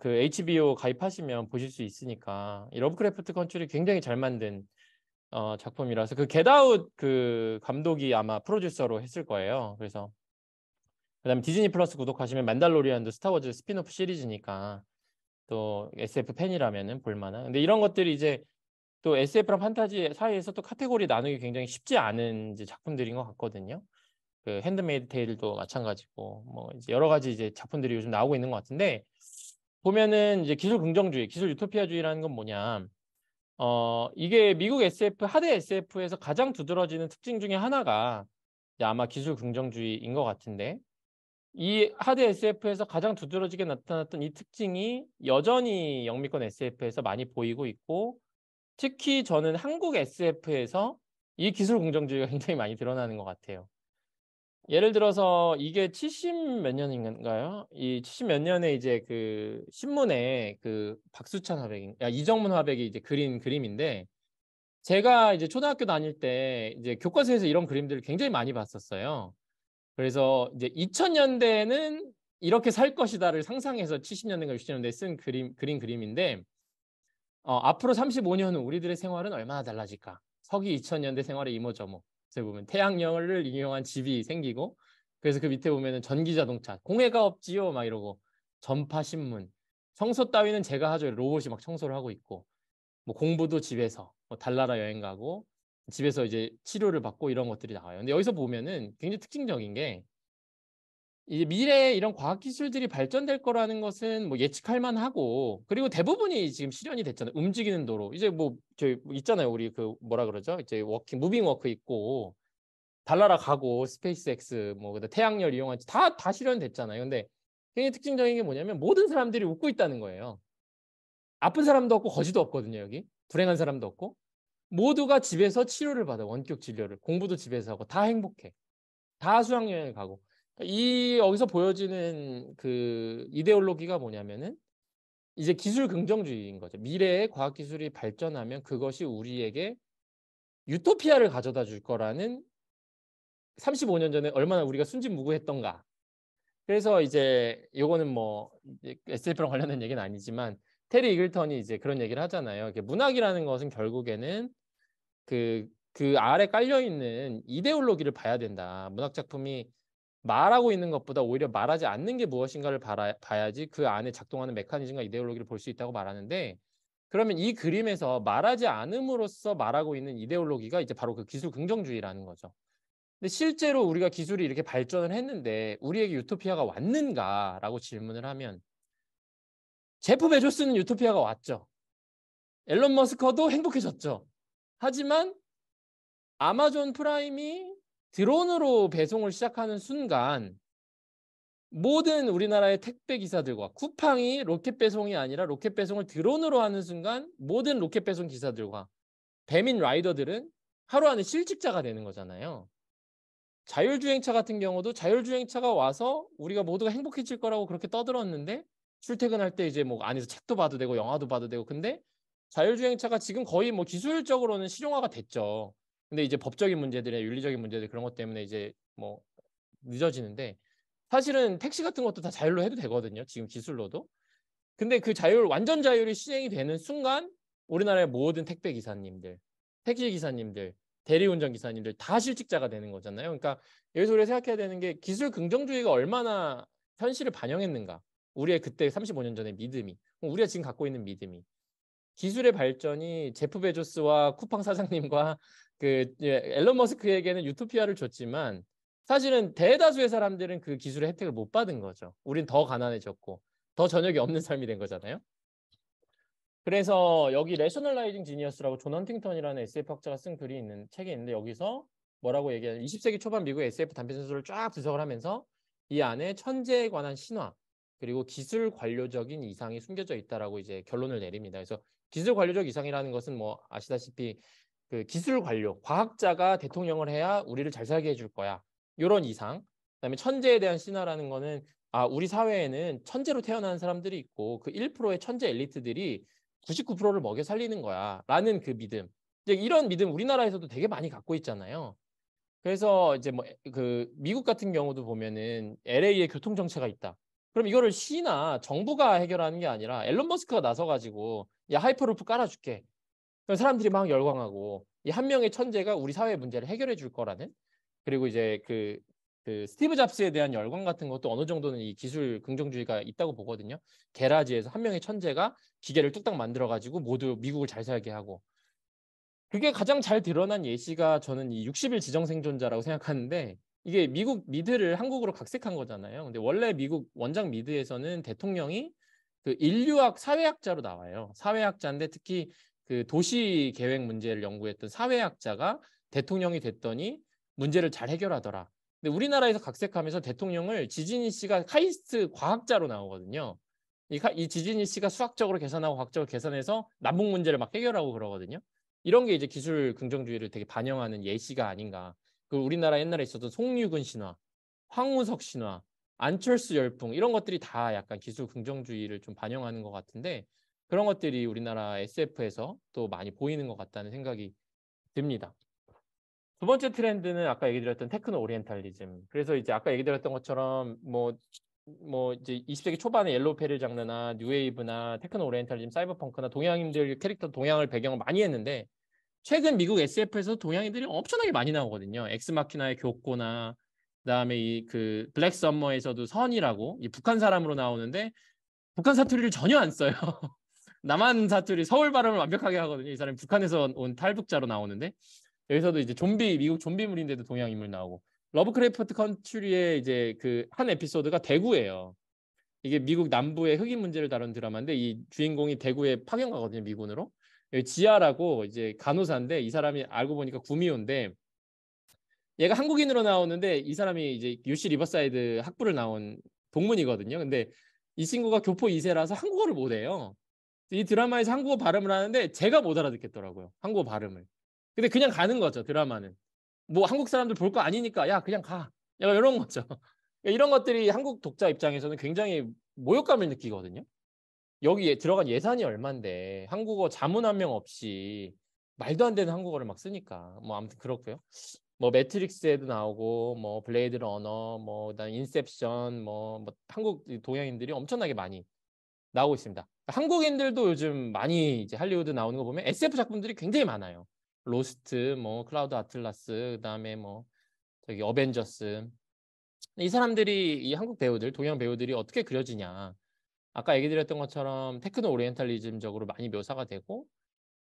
그 HBO 가입하시면 보실 수 있으니까 이 러브크래프트 컨츄리 굉장히 잘 만든 어, 작품이라서 그겟다웃그 그 감독이 아마 프로듀서로 했을 거예요. 그래서 그다음에 디즈니 플러스 구독하시면 만달로리안도 스타워즈 스피노프 시리즈니까 또 SF 팬이라면은 볼만한. 근데 이런 것들이 이제 또 SF랑 판타지 사이에서 또 카테고리 나누기 굉장히 쉽지 않은 작품들인 것 같거든요. 그 핸드메이드 테일도 마찬가지고 뭐 이제 여러 가지 이제 작품들이 요즘 나오고 있는 것 같은데 보면은 이제 기술 긍정주의, 기술 유토피아주의라는 건 뭐냐? 어 이게 미국 SF 하드 SF에서 가장 두드러지는 특징 중에 하나가 아마 기술 긍정주의인 것 같은데 이 하드 SF에서 가장 두드러지게 나타났던 이 특징이 여전히 영미권 SF에서 많이 보이고 있고 특히 저는 한국 SF에서 이 기술 공정주의가 굉장히 많이 드러나는 것 같아요. 예를 들어서 이게 70 몇 년인가요? 이70 몇 년에 이제 그 신문에 그 박수찬 화백인, 아, 이정문 화백이 이제 그린 그림인데 제가 이제 초등학교 다닐 때 이제 교과서에서 이런 그림들을 굉장히 많이 봤었어요. 그래서 이제 2000년대에는 이렇게 살 것이다를 상상해서 7 0년대가 60년대에 쓴 그림, 그린 그림인데 어, 앞으로 35년 후 우리들의 생활은 얼마나 달라질까? 서기 2000년대 생활의 이모저모. 어떻게 보면 태양열을 이용한 집이 생기고 그래서 그 밑에 보면은 전기자동차, 공해가 없지요 막 이러고 전파 신문, 청소 따위는 제가 하죠. 로봇이 막 청소를 하고 있고 뭐 공부도 집에서 뭐 달나라 여행 가고 집에서 이제 치료를 받고 이런 것들이 나와요. 근데 여기서 보면은 굉장히 특징적인 게 이제 미래에 이런 과학 기술들이 발전될 거라는 것은 뭐 예측할 만하고 그리고 대부분이 지금 실현이 됐잖아요. 움직이는 도로. 이제 뭐 저희 뭐 있잖아요. 우리 그 뭐라 그러죠? 이제 워킹 무빙 워크 있고 달나라 가고 스페이스X 뭐 태양열 이용한 다다 다 실현됐잖아요. 근데 굉장히 특징적인 게 뭐냐면 모든 사람들이 웃고 있다는 거예요. 아픈 사람도 없고 거지도 없거든요, 여기. 불행한 사람도 없고. 모두가 집에서 치료를 받아 원격 진료를 공부도 집에서 하고 다 행복해 다 수학여행을 가고 그러니까 이 여기서 보여지는 그 이데올로기가 뭐냐면은 이제 기술 긍정주의인 거죠 미래의 과학 기술이 발전하면 그것이 우리에게 유토피아를 가져다 줄 거라는 35년 전에 얼마나 우리가 순진무구했던가 그래서 이제 요거는 뭐 SF랑 관련된 얘기는 아니지만 테리 이글턴이 이제 그런 얘기를 하잖아요. 문학이라는 것은 결국에는 그, 그 아래 깔려있는 이데올로기를 봐야 된다. 문학작품이 말하고 있는 것보다 오히려 말하지 않는 게 무엇인가를 봐야지 그 안에 작동하는 메커니즘과 이데올로기를 볼 수 있다고 말하는데 그러면 이 그림에서 말하지 않음으로써 말하고 있는 이데올로기가 이제 바로 그 기술 긍정주의라는 거죠. 근데 실제로 우리가 기술이 이렇게 발전을 했는데 우리에게 유토피아가 왔는가라고 질문을 하면 제프 베조스는 유토피아가 왔죠. 앨런 머스커도 행복해졌죠. 하지만 아마존 프라임이 드론으로 배송을 시작하는 순간 모든 우리나라의 택배 기사들과 쿠팡이 로켓 배송이 아니라 로켓 배송을 드론으로 하는 순간 모든 로켓 배송 기사들과 배민 라이더들은 하루 안에 실직자가 되는 거잖아요. 자율주행차 같은 경우도 자율주행차가 와서 우리가 모두가 행복해질 거라고 그렇게 떠들었는데 출퇴근할 때 이제 뭐 안에서 책도 봐도 되고 영화도 봐도 되고 근데 자율주행차가 지금 거의 뭐 기술적으로는 실용화가 됐죠. 근데 이제 법적인 문제들이나 윤리적인 문제들 그런 것 때문에 이제 뭐 늦어지는데 사실은 택시 같은 것도 다 자율로 해도 되거든요. 지금 기술로도. 근데 그 자율 완전 자율이 시행이 되는 순간 우리나라의 모든 택배 기사님들, 택시 기사님들, 대리운전 기사님들 다 실직자가 되는 거잖아요. 그러니까 여기서 우리가 생각해야 되는 게 기술 긍정주의가 얼마나 현실을 반영했는가. 우리의 그때 35년 전의 믿음이, 우리가 지금 갖고 있는 믿음이 기술의 발전이 제프 베조스와 쿠팡 사장님과 그 예, 앨런 머스크에게는 유토피아를 줬지만 사실은 대다수의 사람들은 그 기술의 혜택을 못 받은 거죠. 우린 더 가난해졌고 더 저녁이 없는 삶이 된 거잖아요. 그래서 여기 레셔널라이징 지니어스라고 존 헌팅턴이라는 SF 학자가 쓴 글이 있는 책이 있는데 여기서 뭐라고 얘기하냐면 20세기 초반 미국 의 SF 단편 소설을 쫙 분석을 하면서 이 안에 천재에 관한 신화, 그리고 기술 관료적인 이상이 숨겨져 있다라고 이제 결론을 내립니다. 그래서 기술 관료적 이상이라는 것은 뭐 아시다시피 그 기술 관료, 과학자가 대통령을 해야 우리를 잘 살게 해줄 거야. 이런 이상. 그다음에 천재에 대한 신화라는 거는 아 우리 사회에는 천재로 태어난 사람들이 있고 그 1%의 천재 엘리트들이 99%를 먹여 살리는 거야라는 그 믿음. 이제 이런 믿음 우리나라에서도 되게 많이 갖고 있잖아요. 그래서 이제 뭐 그 미국 같은 경우도 보면은 LA에 교통 정체가 있다. 그럼 이거를 시나 정부가 해결하는 게 아니라 앨런 머스크가 나서 가지고 야 하이퍼루프 깔아줄게. 그럼 사람들이 막 열광하고 이 한 명의 천재가 우리 사회 문제를 해결해 줄 거라는 그리고 이제 그, 그 스티브 잡스에 대한 열광 같은 것도 어느 정도는 이 기술 긍정주의가 있다고 보거든요. 게라지에서 한 명의 천재가 기계를 뚝딱 만들어 가지고 모두 미국을 잘 살게 하고 그게 가장 잘 드러난 예시가 저는 이 60일 지정생존자라고 생각하는데 이게 미국 미드를 한국으로 각색한 거잖아요. 근데 원래 미국 원작 미드에서는 대통령이 그 인류학 사회학자로 나와요. 사회학자인데 특히 그 도시 계획 문제를 연구했던 사회학자가 대통령이 됐더니 문제를 잘 해결하더라. 근데 우리나라에서 각색하면서 대통령을 지진이 씨가 카이스트 과학자로 나오거든요. 이, 이 지진이 씨가 수학적으로 계산하고 과학적으로 계산해서 남북 문제를 막 해결하고 그러거든요. 이런 게 이제 기술 긍정주의를 되게 반영하는 예시가 아닌가. 그 우리나라 옛날에 있었던 송유근 신화, 황우석 신화, 안철수 열풍 이런 것들이 다 약간 기술 긍정주의를 좀 반영하는 것 같은데 그런 것들이 우리나라 SF에서 또 많이 보이는 것 같다는 생각이 듭니다. 두 번째 트렌드는 아까 얘기 드렸던 테크노 오리엔탈리즘. 그래서 이제 아까 얘기 드렸던 것처럼 뭐뭐 뭐 이제 20세기 초반에 옐로우 페릴 장르나 뉴웨이브나 테크노 오리엔탈리즘, 사이버펑크나 동양인들 캐릭터 동양을 배경을 많이 했는데 최근 미국 SF에서 동양인들이 엄청나게 많이 나오거든요. 엑스마키나의 교코나 그다음에 이 그 블랙 썸머에서도 선이라고 이 북한 사람으로 나오는데 북한 사투리를 전혀 안 써요. 남한 사투리 서울 발음을 완벽하게 하거든요. 이 사람이 북한에서 온 탈북자로 나오는데 여기서도 이제 좀비 미국 좀비물인데도 동양 인물 나오고 러브크래프트 컨츄리의 이제 그 한 에피소드가 대구예요. 이게 미국 남부의 흑인 문제를 다룬 드라마인데 이 주인공이 대구에 파견 가거든요 미군으로. 지아라고 이제 간호사인데 이 사람이 알고 보니까 구미호인데 얘가 한국인으로 나오는데 이 사람이 이제 UC 리버사이드 학부를 나온 동문이거든요. 근데 이 친구가 교포 2세라서 한국어를 못해요. 이 드라마에서 한국어 발음을 하는데 제가 못 알아듣겠더라고요. 한국어 발음을. 근데 그냥 가는 거죠 드라마는. 뭐 한국 사람들 볼 거 아니니까 야 그냥 가. 야 이런 거죠. 이런 것들이 한국 독자 입장에서는 굉장히 모욕감을 느끼거든요. 여기에 예, 들어간 예산이 얼만데 한국어 자문 한 명 없이 말도 안 되는 한국어를 막 쓰니까 뭐 아무튼 그렇고요. 뭐 매트릭스에도 나오고 뭐 블레이드 러너 뭐그 인셉션 뭐, 뭐 한국 동양인들이 엄청나게 많이 나오고 있습니다. 한국인들도 요즘 많이 이제 할리우드 나오는 거 보면 SF 작품들이 굉장히 많아요. 로스트, 뭐 클라우드 아틀라스, 그다음에 뭐 저기 어벤져스. 이 사람들이 이 한국 배우들, 동양 배우들이 어떻게 그려지냐. 아까 얘기 드렸던 것처럼 테크노 오리엔탈리즘적으로 많이 묘사가 되고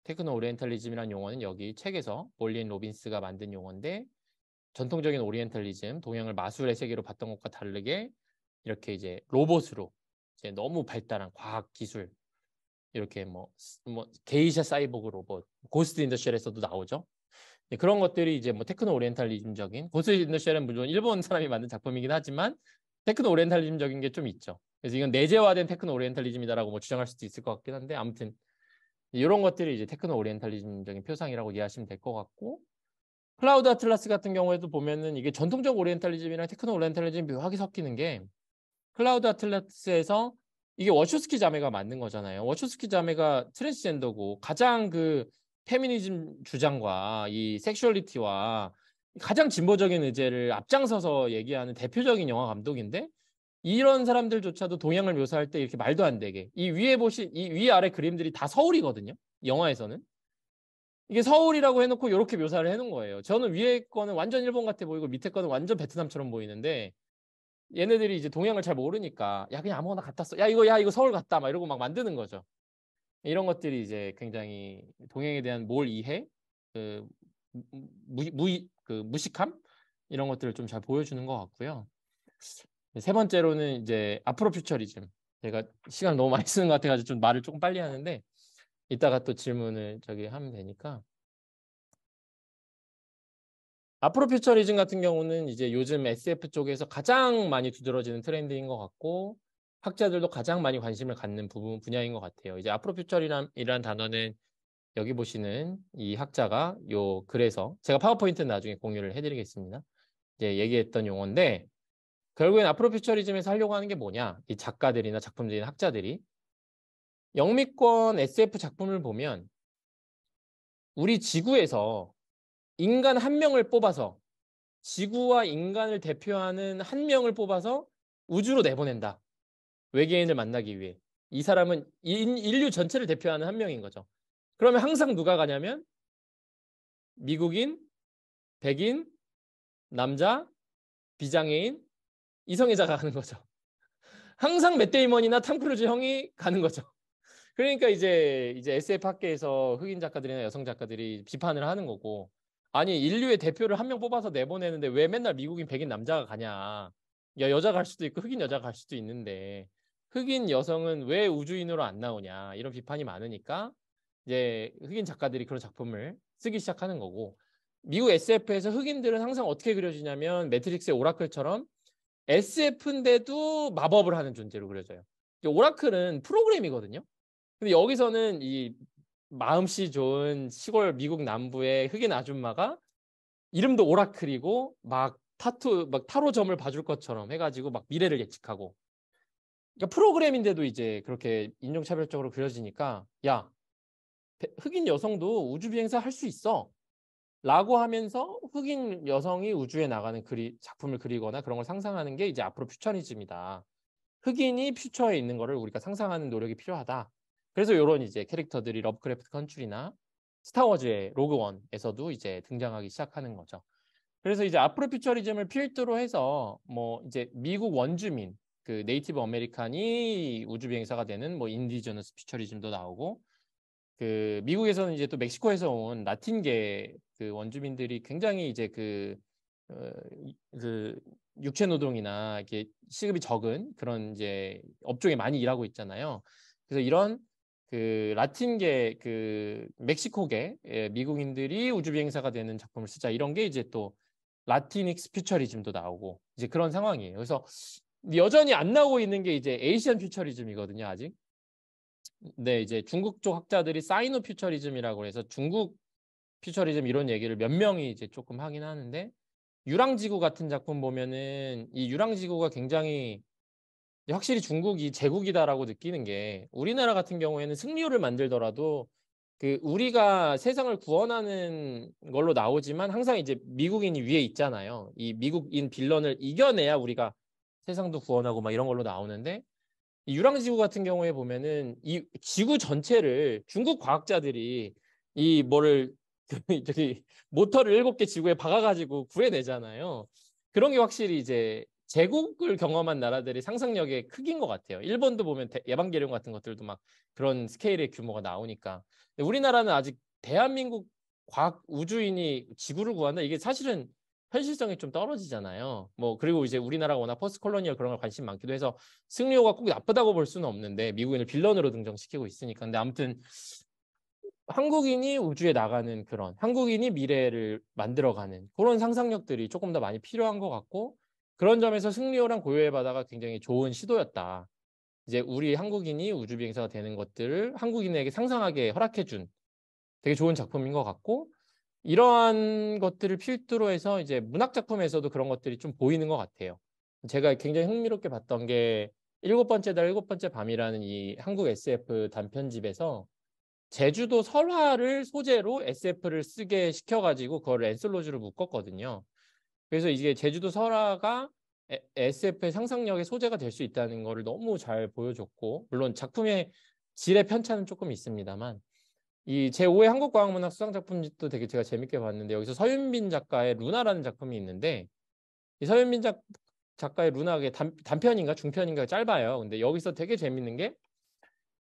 테크노 오리엔탈리즘이라는 용어는 여기 책에서 몰린 로빈스가 만든 용어인데 전통적인 오리엔탈리즘, 동양을 마술의 세계로 봤던 것과 다르게 이렇게 이제 로봇으로 이제 너무 발달한 과학 기술 이렇게 뭐, 뭐 게이샤 사이보그 로봇, 고스트 인더셜에서도 나오죠. 네, 그런 것들이 이제 뭐 테크노 오리엔탈리즘적인 고스트 인더셜은 물론 일본 사람이 만든 작품이긴 하지만 테크노 오리엔탈리즘적인 게 좀 있죠. 그래서 이건 내재화된 테크노 오리엔탈리즘이다라고 뭐 주장할 수도 있을 것 같긴 한데 아무튼 이런 것들이 이제 테크노 오리엔탈리즘적인 표상이라고 이해하시면 될 것 같고 클라우드 아틀라스 같은 경우에도 보면은 이게 전통적 오리엔탈리즘이랑 테크노 오리엔탈리즘이 묘하게 섞이는 게 클라우드 아틀라스에서 이게 워슈스키 자매가 맞는 거잖아요. 워슈스키 자매가 트랜스젠더고 가장 그 페미니즘 주장과 이 섹슈얼리티와 가장 진보적인 의제를 앞장서서 얘기하는 대표적인 영화 감독인데 이런 사람들조차도 동양을 묘사할 때 이렇게 말도 안 되게 이 위에 보신 이위 아래 그림들이 다 서울이거든요. 영화에서는 이게 서울이라고 해놓고 이렇게 묘사를 해놓은 거예요. 저는 위에 거는 완전 일본 같아 보이고 밑에 거는 완전 베트남처럼 보이는데 얘네들이 이제 동양을 잘 모르니까 야 그냥 아무거나 갖다 써야 이거 야 이거 서울 같다 막 이러고 막 만드는 거죠. 이런 것들이 이제 굉장히 동양에 대한 뭘 이해, 그 무, 무, 그 무식함 이런 것들을 좀 잘 보여주는 것 같고요. 네, 세 번째로는 이제 앞으로 퓨처리즘. 제가 시간 너무 많이 쓰는 것 같아가지고 좀 말을 조금 빨리 하는데 이따가 또 질문을 저기 하면 되니까. 앞으로 퓨처리즘 같은 경우는 이제 요즘 SF 쪽에서 가장 많이 두드러지는 트렌드인 것 같고 학자들도 가장 많이 관심을 갖는 부분 분야인 것 같아요. 이제 앞으로 퓨처리란이란 단어는 여기 보시는 이 학자가 요 글에서 제가 파워포인트 나중에 공유를 해드리겠습니다. 이제 얘기했던 용어인데 결국엔 앞으로 퓨처리즘에서 하려고 하는 게 뭐냐? 이 작가들이나 작품들이나 학자들이 영미권 SF 작품을 보면 우리 지구에서 인간 한 명을 뽑아서 지구와 인간을 대표하는 한 명을 뽑아서 우주로 내보낸다. 외계인을 만나기 위해. 이 사람은 인류 전체를 대표하는 한 명인 거죠. 그러면 항상 누가 가냐면 미국인, 백인, 남자, 비장애인, 이성애자가 가는 거죠. 항상 맷데이먼이나 탐크루즈 형이 가는 거죠. 그러니까 이제 이제 SF 학계에서 흑인 작가들이나 여성 작가들이 비판을 하는 거고 아니 인류의 대표를 한 명 뽑아서 내보내는데 왜 맨날 미국인 백인 남자가 가냐? 야 여자 갈 수도 있고 흑인 여자 갈 수도 있는데 흑인 여성은 왜 우주인으로 안 나오냐 이런 비판이 많으니까 이제 흑인 작가들이 그런 작품을 쓰기 시작하는 거고 미국 SF에서 흑인들은 항상 어떻게 그려지냐면 매트릭스의 오라클처럼 SF인데도 마법을 하는 존재로 그려져요. 오라클은 프로그램이거든요. 근데 여기서는 이 마음씨 좋은 시골 미국 남부의 흑인 아줌마가 이름도 오라클이고 막 타투 막 타로점을 봐줄 것처럼 해가지고 막 미래를 예측하고 그러니까 프로그램인데도 이제 그렇게 인종차별적으로 그려지니까 야 흑인 여성도 우주 비행사 할 수 있어 라고 하면서 흑인 여성이 우주에 나가는 그리, 작품을 그리거나 그런 걸 상상하는 게 이제 앞으로 퓨처니즘이다. 흑인이 퓨처에 있는 거를 우리가 상상하는 노력이 필요하다. 그래서 이런 이제 캐릭터들이 러브크래프트 컨츄리나 스타워즈의 로그원에서도 이제 등장하기 시작하는 거죠. 그래서 이제 앞으로 퓨처리즘을 필두로 해서 뭐 이제 미국 원주민 그 네이티브 아메리칸이 우주 비행사가 되는 뭐 인디저너스 퓨처리즘도 나오고 그 미국에서는 이제 또 멕시코에서 온 라틴계 그 원주민들이 굉장히 이제 그, 어, 그 육체 노동이나 이렇게 시급이 적은 그런 이제 업종에 많이 일하고 있잖아요. 그래서 이런 그 라틴계 그 멕시코계 예, 미국인들이 우주 비행사가 되는 작품을 쓰자 이런 게 이제 또 라틴익스 퓨처리즘도 나오고 이제 그런 상황이에요. 그래서 여전히 안 나오고 있는 게 이제 에이시안 퓨처리즘이거든요, 아직. 네, 이제 중국 쪽 학자들이 사이노 퓨처리즘이라고 해서 중국 퓨처리즘 이런 얘기를 몇 명이 이제 조금 하긴 하는데 유랑지구 같은 작품 보면은 이 유랑지구가 굉장히 확실히 중국이 제국이다라고 느끼는 게 우리나라 같은 경우에는 승리호를 만들더라도 그 우리가 세상을 구원하는 걸로 나오지만 항상 이제 미국인이 위에 있잖아요. 이 미국인 빌런을 이겨내야 우리가 세상도 구원하고 막 이런 걸로 나오는데 이 유랑지구 같은 경우에 보면은 이 지구 전체를 중국 과학자들이 이 뭐를 그 저기 모터를 일곱 개 지구에 박아가지고 구해내잖아요. 그런 게 확실히 이제 제국을 경험한 나라들이 상상력의 크기인 것 같아요. 일본도 보면 예방계룡 같은 것들도 막 그런 스케일의 규모가 나오니까. 우리나라는 아직 대한민국 과학 우주인이 지구를 구한다 이게 사실은 현실성이 좀 떨어지잖아요. 뭐 그리고 이제 우리나라가 워낙 포스트 콜로니얼 그런 걸 관심 많기도 해서 승리호가 꼭 나쁘다고 볼 수는 없는데 미국인을 빌런으로 등장시키고 있으니까. 근데 아무튼 한국인이 우주에 나가는 그런 한국인이 미래를 만들어가는 그런 상상력들이 조금 더 많이 필요한 것 같고 그런 점에서 승리호랑 고요의 바다가 굉장히 좋은 시도였다. 이제 우리 한국인이 우주 비행사가 되는 것들을 한국인에게 상상하게 허락해준 되게 좋은 작품인 것 같고 이러한 것들을 필두로 해서 이제 문학 작품에서도 그런 것들이 좀 보이는 것 같아요. 제가 굉장히 흥미롭게 봤던 게 일곱 번째 달 일곱 번째 밤이라는 이 한국 SF 단편집에서 제주도 설화를 소재로 SF를 쓰게 시켜가지고 그걸 앤솔로지로 묶었거든요. 그래서 이게 제주도 설화가 SF의 상상력의 소재가 될 수 있다는 거를 너무 잘 보여줬고 물론 작품의 질의 편차는 조금 있습니다만 이 제5회 한국과학문학 수상작품도 되게 제가 재밌게 봤는데 여기서 서윤빈 작가의 루나라는 작품이 있는데 이 서윤빈 작, 작가의 루나의 단, 단편인가 중편인가 짧아요. 근데 여기서 되게 재밌는 게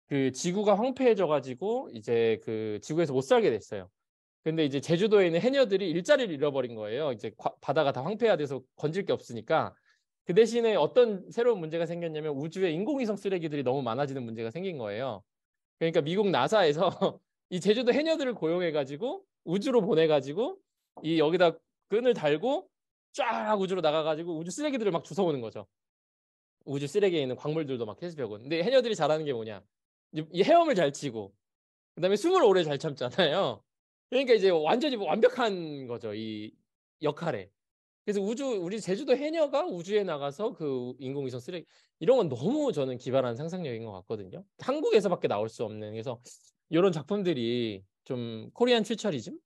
그 지구가 황폐해져가지고 이제 그 지구에서 못 살게 됐어요. 근데 이제 제주도에 있는 해녀들이 일자리를 잃어버린 거예요. 이제 바다가 다 황폐화돼서 건질 게 없으니까 그 대신에 어떤 새로운 문제가 생겼냐면 우주에 인공위성 쓰레기들이 너무 많아지는 문제가 생긴 거예요. 그러니까 미국 나사에서 이 제주도 해녀들을 고용해가지고 우주로 보내가지고 이 여기다 끈을 달고 쫙 우주로 나가가지고 우주 쓰레기들을 막 주워오는 거죠. 우주 쓰레기에 있는 광물들도 막 캐스피하고. 근데 해녀들이 잘하는 게 뭐냐? 이 헤엄을 잘 치고 그다음에 숨을 오래 잘 참잖아요. 그러니까 이제 완전히 완벽한 거죠 이 역할에. 그래서 우주 우리 제주도 해녀가 우주에 나가서 그 인공위성 쓰레기 이런 건 너무 저는 기발한 상상력인 것 같거든요. 한국에서밖에 나올 수 없는 그래서 이런 작품들이 좀 코리안 퓨처리즘,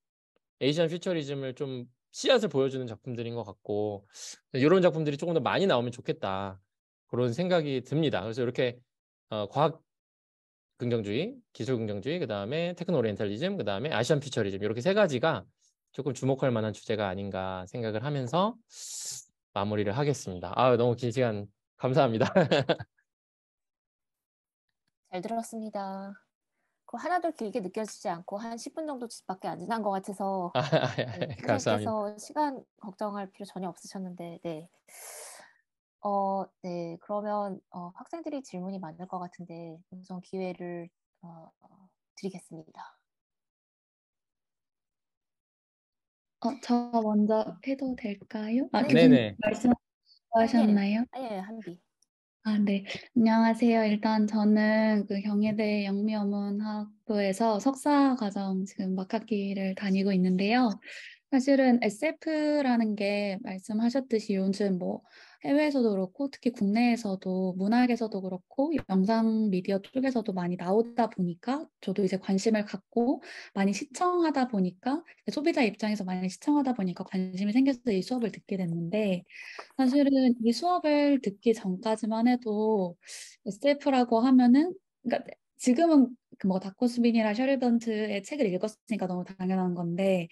에이시안 퓨처리즘을 좀 씨앗을 보여주는 작품들인 것 같고 이런 작품들이 조금 더 많이 나오면 좋겠다 그런 생각이 듭니다. 그래서 이렇게 어, 과학 긍정주의, 기술 긍정주의, 그 다음에 테크노 오리엔탈리즘, 그 다음에 아시안 퓨처리즘 이렇게 세 가지가 조금 주목할 만한 주제가 아닌가 생각을 하면서 마무리를 하겠습니다. 아 너무 긴 시간 감사합니다. 잘 들었습니다. 그 하나도 길게 느껴지지 않고 한 10분 정도밖에 안 지난 것 같아서 아, 아, 아, 아, 네, 감사합니다. 시간 걱정할 필요 전혀 없으셨는데 네. 어, 네. 그러면 어, 학생들이 질문이 많을 것 같은데 우선 기회를 어, 드리겠습니다. 어, 저 먼저 해도 될까요? 아, 네. 네네. 말씀하셨나요? 아, 네. 아, 예, 예, 한비. 아, 네. 안녕하세요. 일단 저는 그 경희대 영미어문학부에서 석사 과정 지금 막학기를 다니고 있는데요. 사실은 SF라는 게 말씀하셨듯이 요즘 뭐 해외에서도 그렇고 특히 국내에서도 문학에서도 그렇고 영상 미디어 쪽에서도 많이 나오다 보니까 저도 이제 관심을 갖고 많이 시청하다 보니까 소비자 입장에서 많이 시청하다 보니까 관심이 생겨서 이 수업을 듣게 됐는데 사실은 이 수업을 듣기 전까지만 해도 SF라고 하면은 그러니까 지금은 그 뭐 다코스빈이나 셔리번트의 책을 읽었으니까 너무 당연한 건데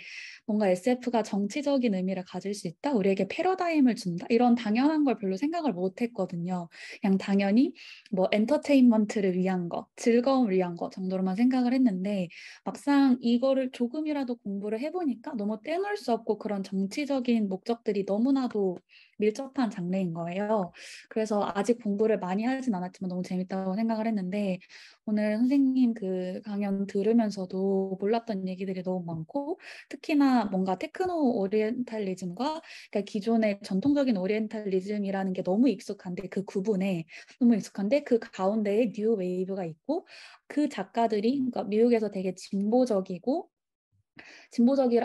뭔가 SF가 정치적인 의미를 가질 수 있다, 우리에게 패러다임을 준다 이런 당연한 걸 별로 생각을 못했거든요. 그냥 당연히 뭐 엔터테인먼트를 위한 거 즐거움을 위한 거 정도로만 생각을 했는데 막상 이거를 조금이라도 공부를 해보니까 너무 떼놓을 수 없고 그런 정치적인 목적들이 너무나도 밀접한 장르인 거예요. 그래서 아직 공부를 많이 하진 않았지만 너무 재밌다고 생각을 했는데 오늘 선생님 그 강연 들으면서도 몰랐던 얘기들이 너무 많고 특히나 뭔가 테크노 오리엔탈리즘과 그러니까 기존의 전통적인 오리엔탈리즘이라는 게 너무 익숙한데 그 구분에 너무 익숙한데 그 가운데에 뉴 웨이브가 있고 그 작가들이 그러니까 미국에서 되게 진보적이고 진보적인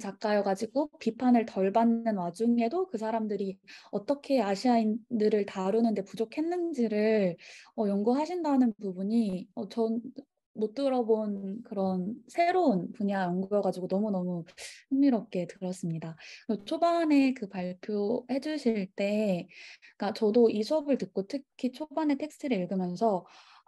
작가여가지고 비판을 덜 받는 와중에도 그 사람들이 어떻게 아시아인들을 다루는데 부족했는지를 어, 연구하신다는 부분이 어, 전 못 들어본 그런 새로운 분야 연구여가지고 너무너무 흥미롭게 들었습니다. 초반에 그 발표해 주실 때, 그러니까 저도 이 수업을 듣고 특히 초반에 텍스트를 읽으면서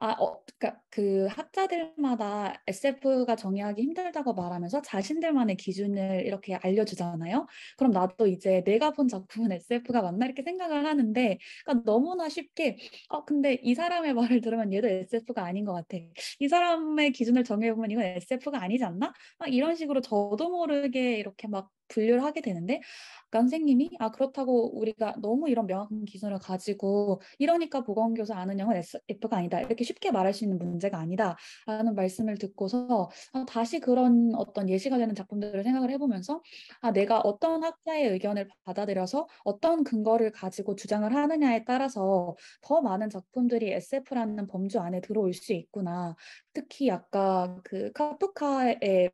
아, 어, 그러니까 그 학자들마다 SF가 정의하기 힘들다고 말하면서 자신들만의 기준을 이렇게 알려주잖아요. 그럼 나도 이제 내가 본 작품은 SF가 맞나 이렇게 생각을 하는데, 그러니까 너무나 쉽게, 어, 근데 이 사람의 말을 들으면 얘도 SF가 아닌 것 같아. 이 사람의 기준을 정해보면 이건 SF가 아니지 않나? 막 이런 식으로 저도 모르게 이렇게 막 분류를 하게 되는데 아까 선생님이 아 그렇다고 우리가 너무 이런 명확한 기준을 가지고 이러니까 보건교사 아는 형은 SF가 아니다 이렇게 쉽게 말할 수 있는 문제가 아니다라는 말씀을 듣고서 아, 다시 그런 어떤 예시가 되는 작품들을 생각을 해보면서 아 내가 어떤 학자의 의견을 받아들여서 어떤 근거를 가지고 주장을 하느냐에 따라서 더 많은 작품들이 SF라는 범주 안에 들어올 수 있구나 특히 아까 그 카프카의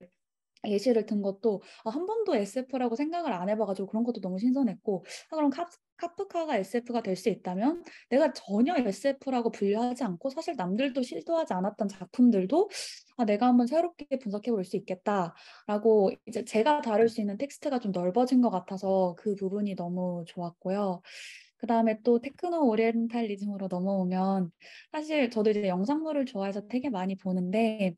예시를 든 것도 아, 한 번도 SF라고 생각을 안 해봐가지고 그런 것도 너무 신선했고 아, 그럼 카, 카프카가 SF가 될 수 있다면 내가 전혀 SF라고 분류하지 않고 사실 남들도 시도하지 않았던 작품들도 아, 내가 한번 새롭게 분석해 볼 수 있겠다라고 이제 제가 다룰 수 있는 텍스트가 좀 넓어진 것 같아서 그 부분이 너무 좋았고요. 그 다음에 또 테크노 오리엔탈리즘으로 넘어오면 사실 저도 이제 영상물을 좋아해서 되게 많이 보는데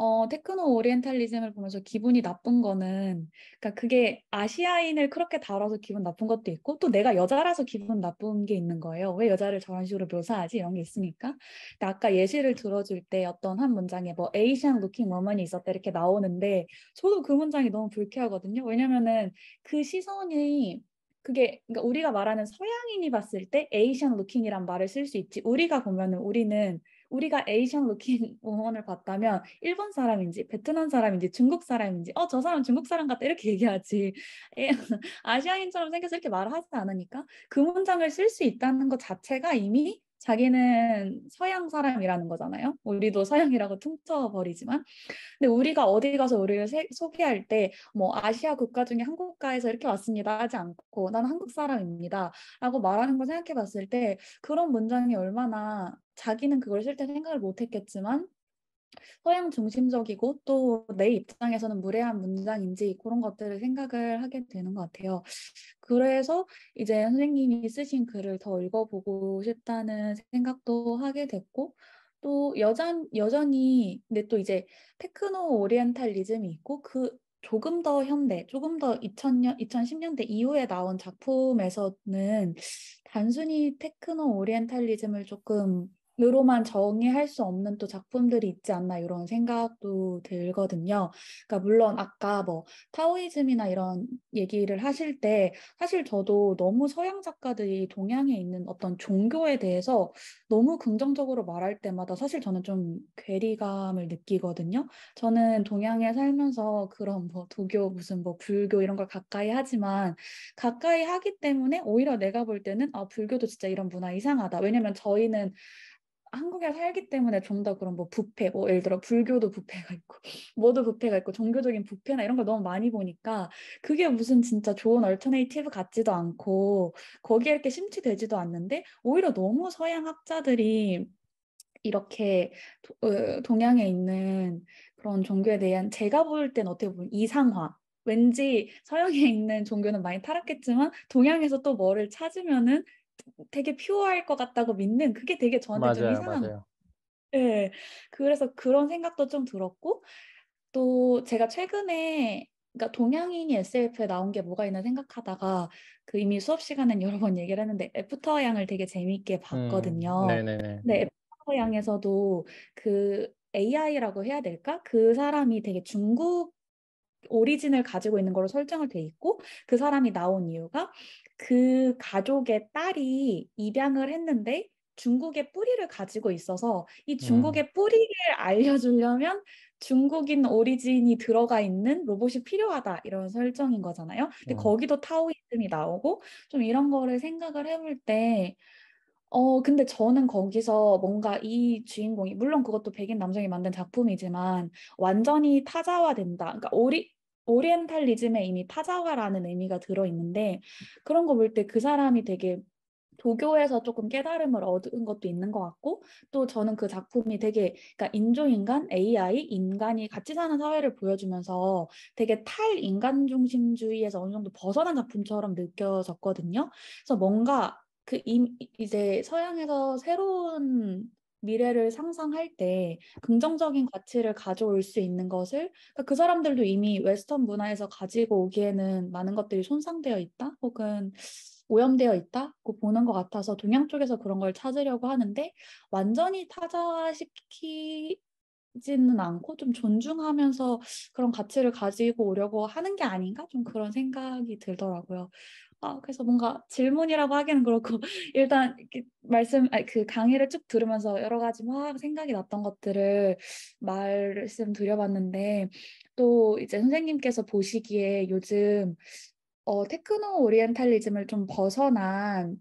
어, 테크노 오리엔탈리즘을 보면서 기분이 나쁜 거는, 그러니까 그게 아시아인을 그렇게 다뤄서 기분 나쁜 것도 있고, 또 내가 여자라서 기분 나쁜 게 있는 거예요. 왜 여자를 저런 식으로 묘사하지? 이런 게 있으니까. 그러니까 아까 예시를 들어줄 때 어떤 한 문장에 뭐, Asian looking woman이 있었다 이렇게 나오는데, 저도 그 문장이 너무 불쾌하거든요. 왜냐면은 그 시선이 그게 그러니까 우리가 말하는 서양인이 봤을 때 에이션 루킹이란 말을 쓸 수 있지 우리가 보면은 우리는 우리가 에이션 루킨 응원을 봤다면 일본 사람인지 베트남 사람인지 중국 사람인지 어 저 사람 중국 사람 같다 이렇게 얘기하지 에, 예, 아시아인처럼 생겨서 이렇게 말을 하지 않으니까 그 문장을 쓸 수 있다는 것 자체가 이미 자기는 서양 사람이라는 거잖아요. 우리도 서양이라고 퉁쳐버리지만. 근데 우리가 어디 가서 우리를 세, 소개할 때 뭐 아시아 국가 중에 한국가에서 이렇게 왔습니다 하지 않고 난 한국 사람입니다 라고 말하는 걸 생각해 봤을 때 그런 문장이 얼마나 자기는 그걸 실제 생각을 못 했겠지만 서양 중심적이고 또 내 입장에서는 무례한 문장인지 그런 것들을 생각을 하게 되는 것 같아요. 그래서 이제 선생님이 쓰신 글을 더 읽어보고 싶다는 생각도 하게 됐고 또 여전 여전히 근데 또 이제 테크노 오리엔탈리즘이 있고 그 조금 더 현대, 조금 더 2000년, 2010년대 이후에 나온 작품에서는 단순히 테크노 오리엔탈리즘을 조금 으로만 정의할 수 없는 또 작품들이 있지 않나 이런 생각도 들거든요. 그러니까 물론 아까 뭐 타오이즘이나 이런 얘기를 하실 때 사실 저도 너무 서양 작가들이 동양에 있는 어떤 종교에 대해서 너무 긍정적으로 말할 때마다 사실 저는 좀 괴리감을 느끼거든요. 저는 동양에 살면서 그런 뭐 도교 무슨 뭐 불교 이런 걸 가까이 하지만 가까이 하기 때문에 오히려 내가 볼 때는 아 불교도 진짜 이런 문화 이상하다. 왜냐면 저희는 한국에 살기 때문에 좀 더 그런 뭐 부패, 뭐 예를 들어 불교도 부패가 있고, 뭐도 부패가 있고, 종교적인 부패나 이런 걸 너무 많이 보니까 그게 무슨 진짜 좋은 얼터네이티브 같지도 않고 거기에 이렇게 심취되지도 않는데 오히려 너무 서양 학자들이 이렇게 도, 어, 동양에 있는 그런 종교에 대한 제가 볼 땐 어떻게 보면 이상화 왠지 서양에 있는 종교는 많이 타락했지만 동양에서 또 뭐를 찾으면은 되게 퓨어할 것 같다고 믿는 그게 되게 저한테 맞아요, 좀 이상한 맞아요. 예. 네, 그래서 그런 생각도 좀 들었고 또 제가 최근에 그러니까 동양인이 SF에 나온 게 뭐가 있나 생각하다가 그 이미 수업 시간엔 여러 번 얘기를 했는데 애프터 양을 되게 재미있게 음. 봤거든요. 음, 네네네. 네, 애프터 양에서도 그 AI라고 해야 될까? 그 사람이 되게 중국 오리진을 가지고 있는 걸로 설정을 돼 있고 그 사람이 나온 이유가 그 가족의 딸이 입양을 했는데 중국의 뿌리를 가지고 있어서 이 음. 중국의 뿌리를 알려주려면 중국인 오리진이 들어가 있는 로봇이 필요하다 이런 설정인 거잖아요. 근데 음. 거기도 타오이즘이 나오고 좀 이런 거를 생각을 해볼 때 어, 근데 저는 거기서 뭔가 이 주인공이, 물론 그것도 백인 남성이 만든 작품이지만, 완전히 타자화된다. 그러니까 오리, 오리엔탈리즘에 이미 타자화라는 의미가 들어있는데 그런 거 볼 때 그 사람이 되게 도교에서 조금 깨달음을 얻은 것도 있는 것 같고 또 저는 그 작품이 되게 그러니까 인조인간, AI, 인간이 같이 사는 사회를 보여주면서 되게 탈인간 중심주의에서 어느 정도 벗어난 작품처럼 느껴졌거든요. 그래서 뭔가 그 이제 서양에서 새로운 미래를 상상할 때 긍정적인 음. 가치를 가져올 수 있는 것을 그러니까 그 사람들도 이미 웨스턴 문화에서 가지고 오기에는 많은 것들이 손상되어 있다 혹은 오염되어 있다고 그 보는 것 같아서 동양 쪽에서 그런 걸 찾으려고 하는데 완전히 타자시키지는 않고 좀 존중하면서 그런 가치를 가지고 오려고 하는 게 아닌가 좀 그런 생각이 들더라고요. 아, 그래서 뭔가 질문이라고 하기는 그렇고 일단 말씀 아니, 그 강의를 쭉 들으면서 여러 가지 막 생각이 났던 것들을 말씀 드려봤는데 또 이제 선생님께서 보시기에 요즘 어, 테크노 오리엔탈리즘을 좀 벗어난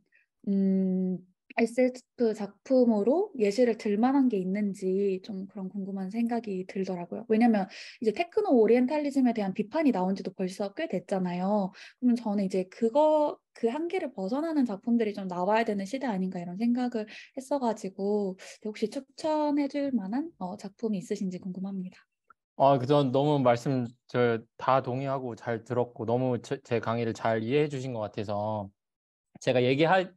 음, s 프 작품으로 예시를 들 만한 게 있는지 좀 그런 궁금한 생각이 들더라고요. 왜냐면 이제 테크노 오리엔탈리즘에 대한 비판이 나온 지도 벌써 꽤 됐잖아요. 그러면 저는 이제 그거 그 한계를 벗어나는 작품들이 좀 나와야 되는 시대 아닌가 이런 생각을 했어가지고 혹시 추천해줄 만한 어, 작품이 있으신지 궁금합니다. 아, 그전 너무 말씀 저 다 동의하고 잘 들었고 너무 제, 제 강의를 잘 이해해 주신 것 같아서 제가 얘기할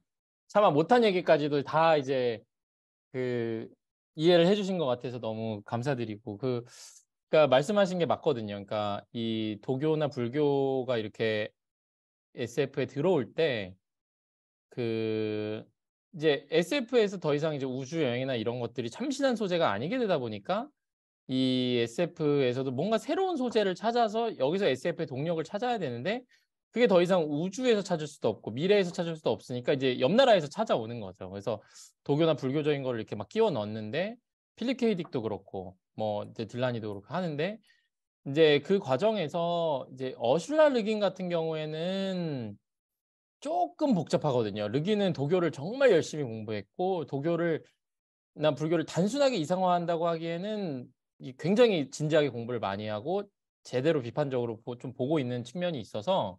차마 못한 얘기까지도 다 이제 그 이해를 해주신 것 같아서 너무 감사드리고 그 그러니까 말씀하신 게 맞거든요. 그러니까 이 도교나 불교가 이렇게 SF에 들어올 때 그 이제 SF에서 더 이상 이제 우주 여행이나 이런 것들이 참신한 소재가 아니게 되다 보니까 이 SF에서도 뭔가 새로운 소재를 찾아서 여기서 SF의 동력을 찾아야 되는데 그게 더 이상 우주에서 찾을 수도 없고 미래에서 찾을 수도 없으니까 이제 옆 나라에서 찾아오는 거죠. 그래서 도교나 불교적인 걸 이렇게 막 끼워 넣는데 었 필립 케이딕도 그렇고 뭐 이제 딜라니도 그렇고 하는데 이제 그 과정에서 이제 어슐라 르긴 같은 경우에는 조금 복잡하거든요. 르기는 도교를 정말 열심히 공부했고 도교를 난 불교를 단순하게 이상화한다고 하기에는 굉장히 진지하게 공부를 많이 하고 제대로 비판적으로 보, 좀 보고 있는 측면이 있어서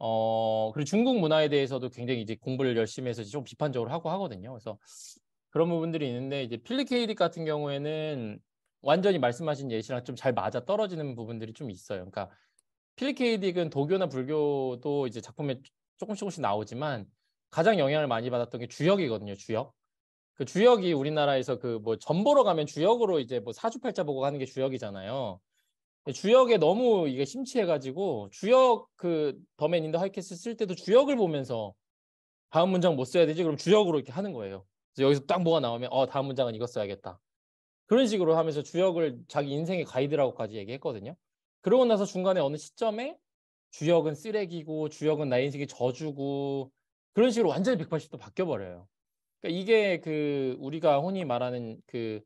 어 그리고 중국 문화에 대해서도 굉장히 이제 공부를 열심히 해서 좀 비판적으로 하고 하거든요. 그래서 그런 부분들이 있는데 이제 필리케이디 같은 경우에는 완전히 말씀하신 예시랑 좀 잘 맞아 떨어지는 부분들이 좀 있어요. 그러니까 필리케이디는 도교나 불교도 이제 작품에 조금씩 조금씩 나오지만 가장 영향을 많이 받았던 게 주역이거든요. 주역. 그 주역이 우리나라에서 그 뭐 전보러 가면 주역으로 이제 뭐 사주팔자 보고 가는게 주역이잖아요. 예, 주역에 너무 이게 심취해가지고 주역 그 더맨 인더 하이캐스 쓸 때도 주역을 보면서 다음 문장 못 뭐 써야 되지 그럼 주역으로 이렇게 하는 거예요. 그래서 여기서 딱 뭐가 나오면 어 다음 문장은 이거 써야겠다. 그런 식으로 하면서 주역을 자기 인생의 가이드라고까지 얘기했거든요. 그러고 나서 중간에 어느 시점에 주역은 쓰레기고 주역은 나의 인생의 저주고 그런 식으로 완전히 180도 바뀌어 버려요. 그러니까 이게 그 우리가 흔히 말하는 그그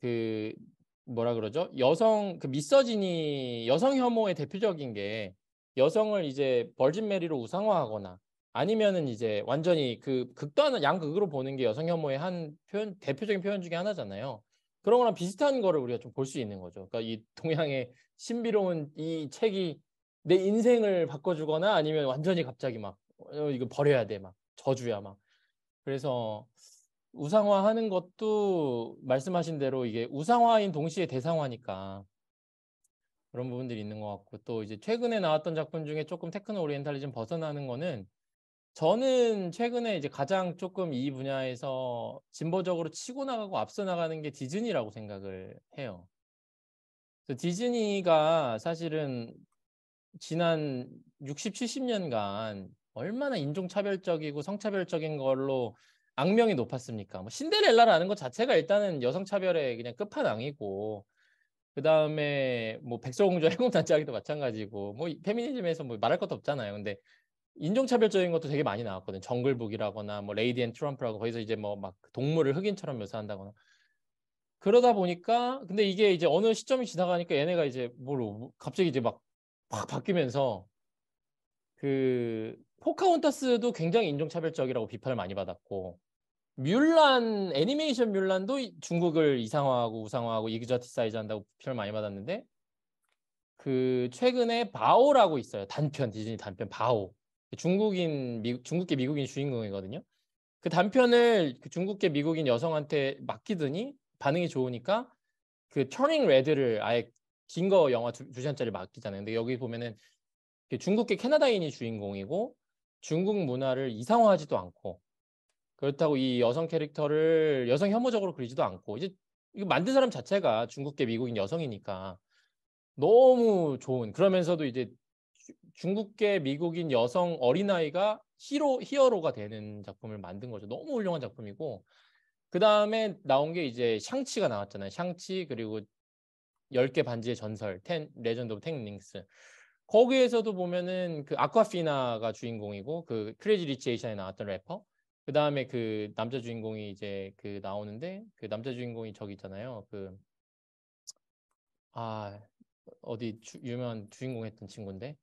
그 뭐라 그러죠? 여성 그 미서진이 여성 혐오의 대표적인 게 여성을 이제 벌진 메리로 우상화하거나 아니면은 이제 완전히 그 극단 양극으로 보는 게 여성 혐오의 한 표현 대표적인 표현 중에 하나잖아요. 그런 거랑 비슷한 거를 우리가 좀 볼 수 있는 거죠. 그러니까 이 동양의 신비로운 이 책이 내 인생을 바꿔주거나 아니면 완전히 갑자기 막 어, 이거 버려야 돼 막 저주야 막 그래서 우상화하는 것도 말씀하신 대로 이게 우상화인 동시에 대상화니까 그런 부분들이 있는 것 같고 또 이제 최근에 나왔던 작품 중에 조금 테크노 오리엔탈리즘 벗어나는 거는 저는 최근에 이제 가장 조금 이 분야에서 진보적으로 치고 나가고 앞서 나가는 게 디즈니라고 생각을 해요. 디즈니가 사실은 지난 60, 70년간 얼마나 인종차별적이고 성차별적인 걸로 악명이 높았습니까? 뭐 신데렐라라는 것 자체가 일단은 여성 차별의 그냥 끝판왕이고 그 다음에 뭐 백설공주 해공단짝이도 마찬가지고 뭐 페미니즘에서 뭐 말할 것도 없잖아요. 근데 인종차별적인 것도 되게 많이 나왔거든요. 정글북이라거나 뭐 레이디 앤 트럼프라고 거기서 이제 뭐막 그 동물을 흑인처럼 묘사한다거나 그러다 보니까 근데 이게 이제 어느 시점이 지나가니까 얘네가 이제 뭘 갑자기 이제 막막 바뀌면서 그포카운타스도 굉장히 인종차별적이라고 비판을 많이 받았고 뮬란 애니메이션 뮬란도 중국을 이상화하고 우상화하고 이그저티사이즈한다고 표현을 많이 받았는데 그 최근에 바오라고 있어요 단편 디즈니 단편 바오 중국인 미, 중국계 미국인 주인공이거든요 그 단편을 그 중국계 미국인 여성한테 맡기더니 반응이 좋으니까 그 터닝 레드를 아예 긴 거 영화 두, 두 시간짜리 맡기잖아요 근데 여기 보면은 그 중국계 캐나다인이 주인공이고 중국 문화를 이상화하지도 않고 그렇다고 이 여성 캐릭터를 여성 혐오적으로 그리지도 않고 이제 이거 만든 사람 자체가 중국계 미국인 여성이니까 너무 좋은 그러면서도 이제 중국계 미국인 여성 어린아이가 히로 히어로가 되는 작품을 만든 거죠. 너무 훌륭한 작품이고 그 다음에 나온 게 이제 샹치가 나왔잖아요. 샹치 그리고 10개 반지의 전설, 텐, 레전드 오브 탱닝스 거기에서도 보면은 그 아쿠아피나가 주인공이고 그 크레이지 리치 에이션에 나왔던 래퍼. 그 다음에 그 남자 주인공이 이제 그 나오는데 그 남자 주인공이 저기 있잖아요. 그 아 어디 주, 유명한 주인공 했던 친구인데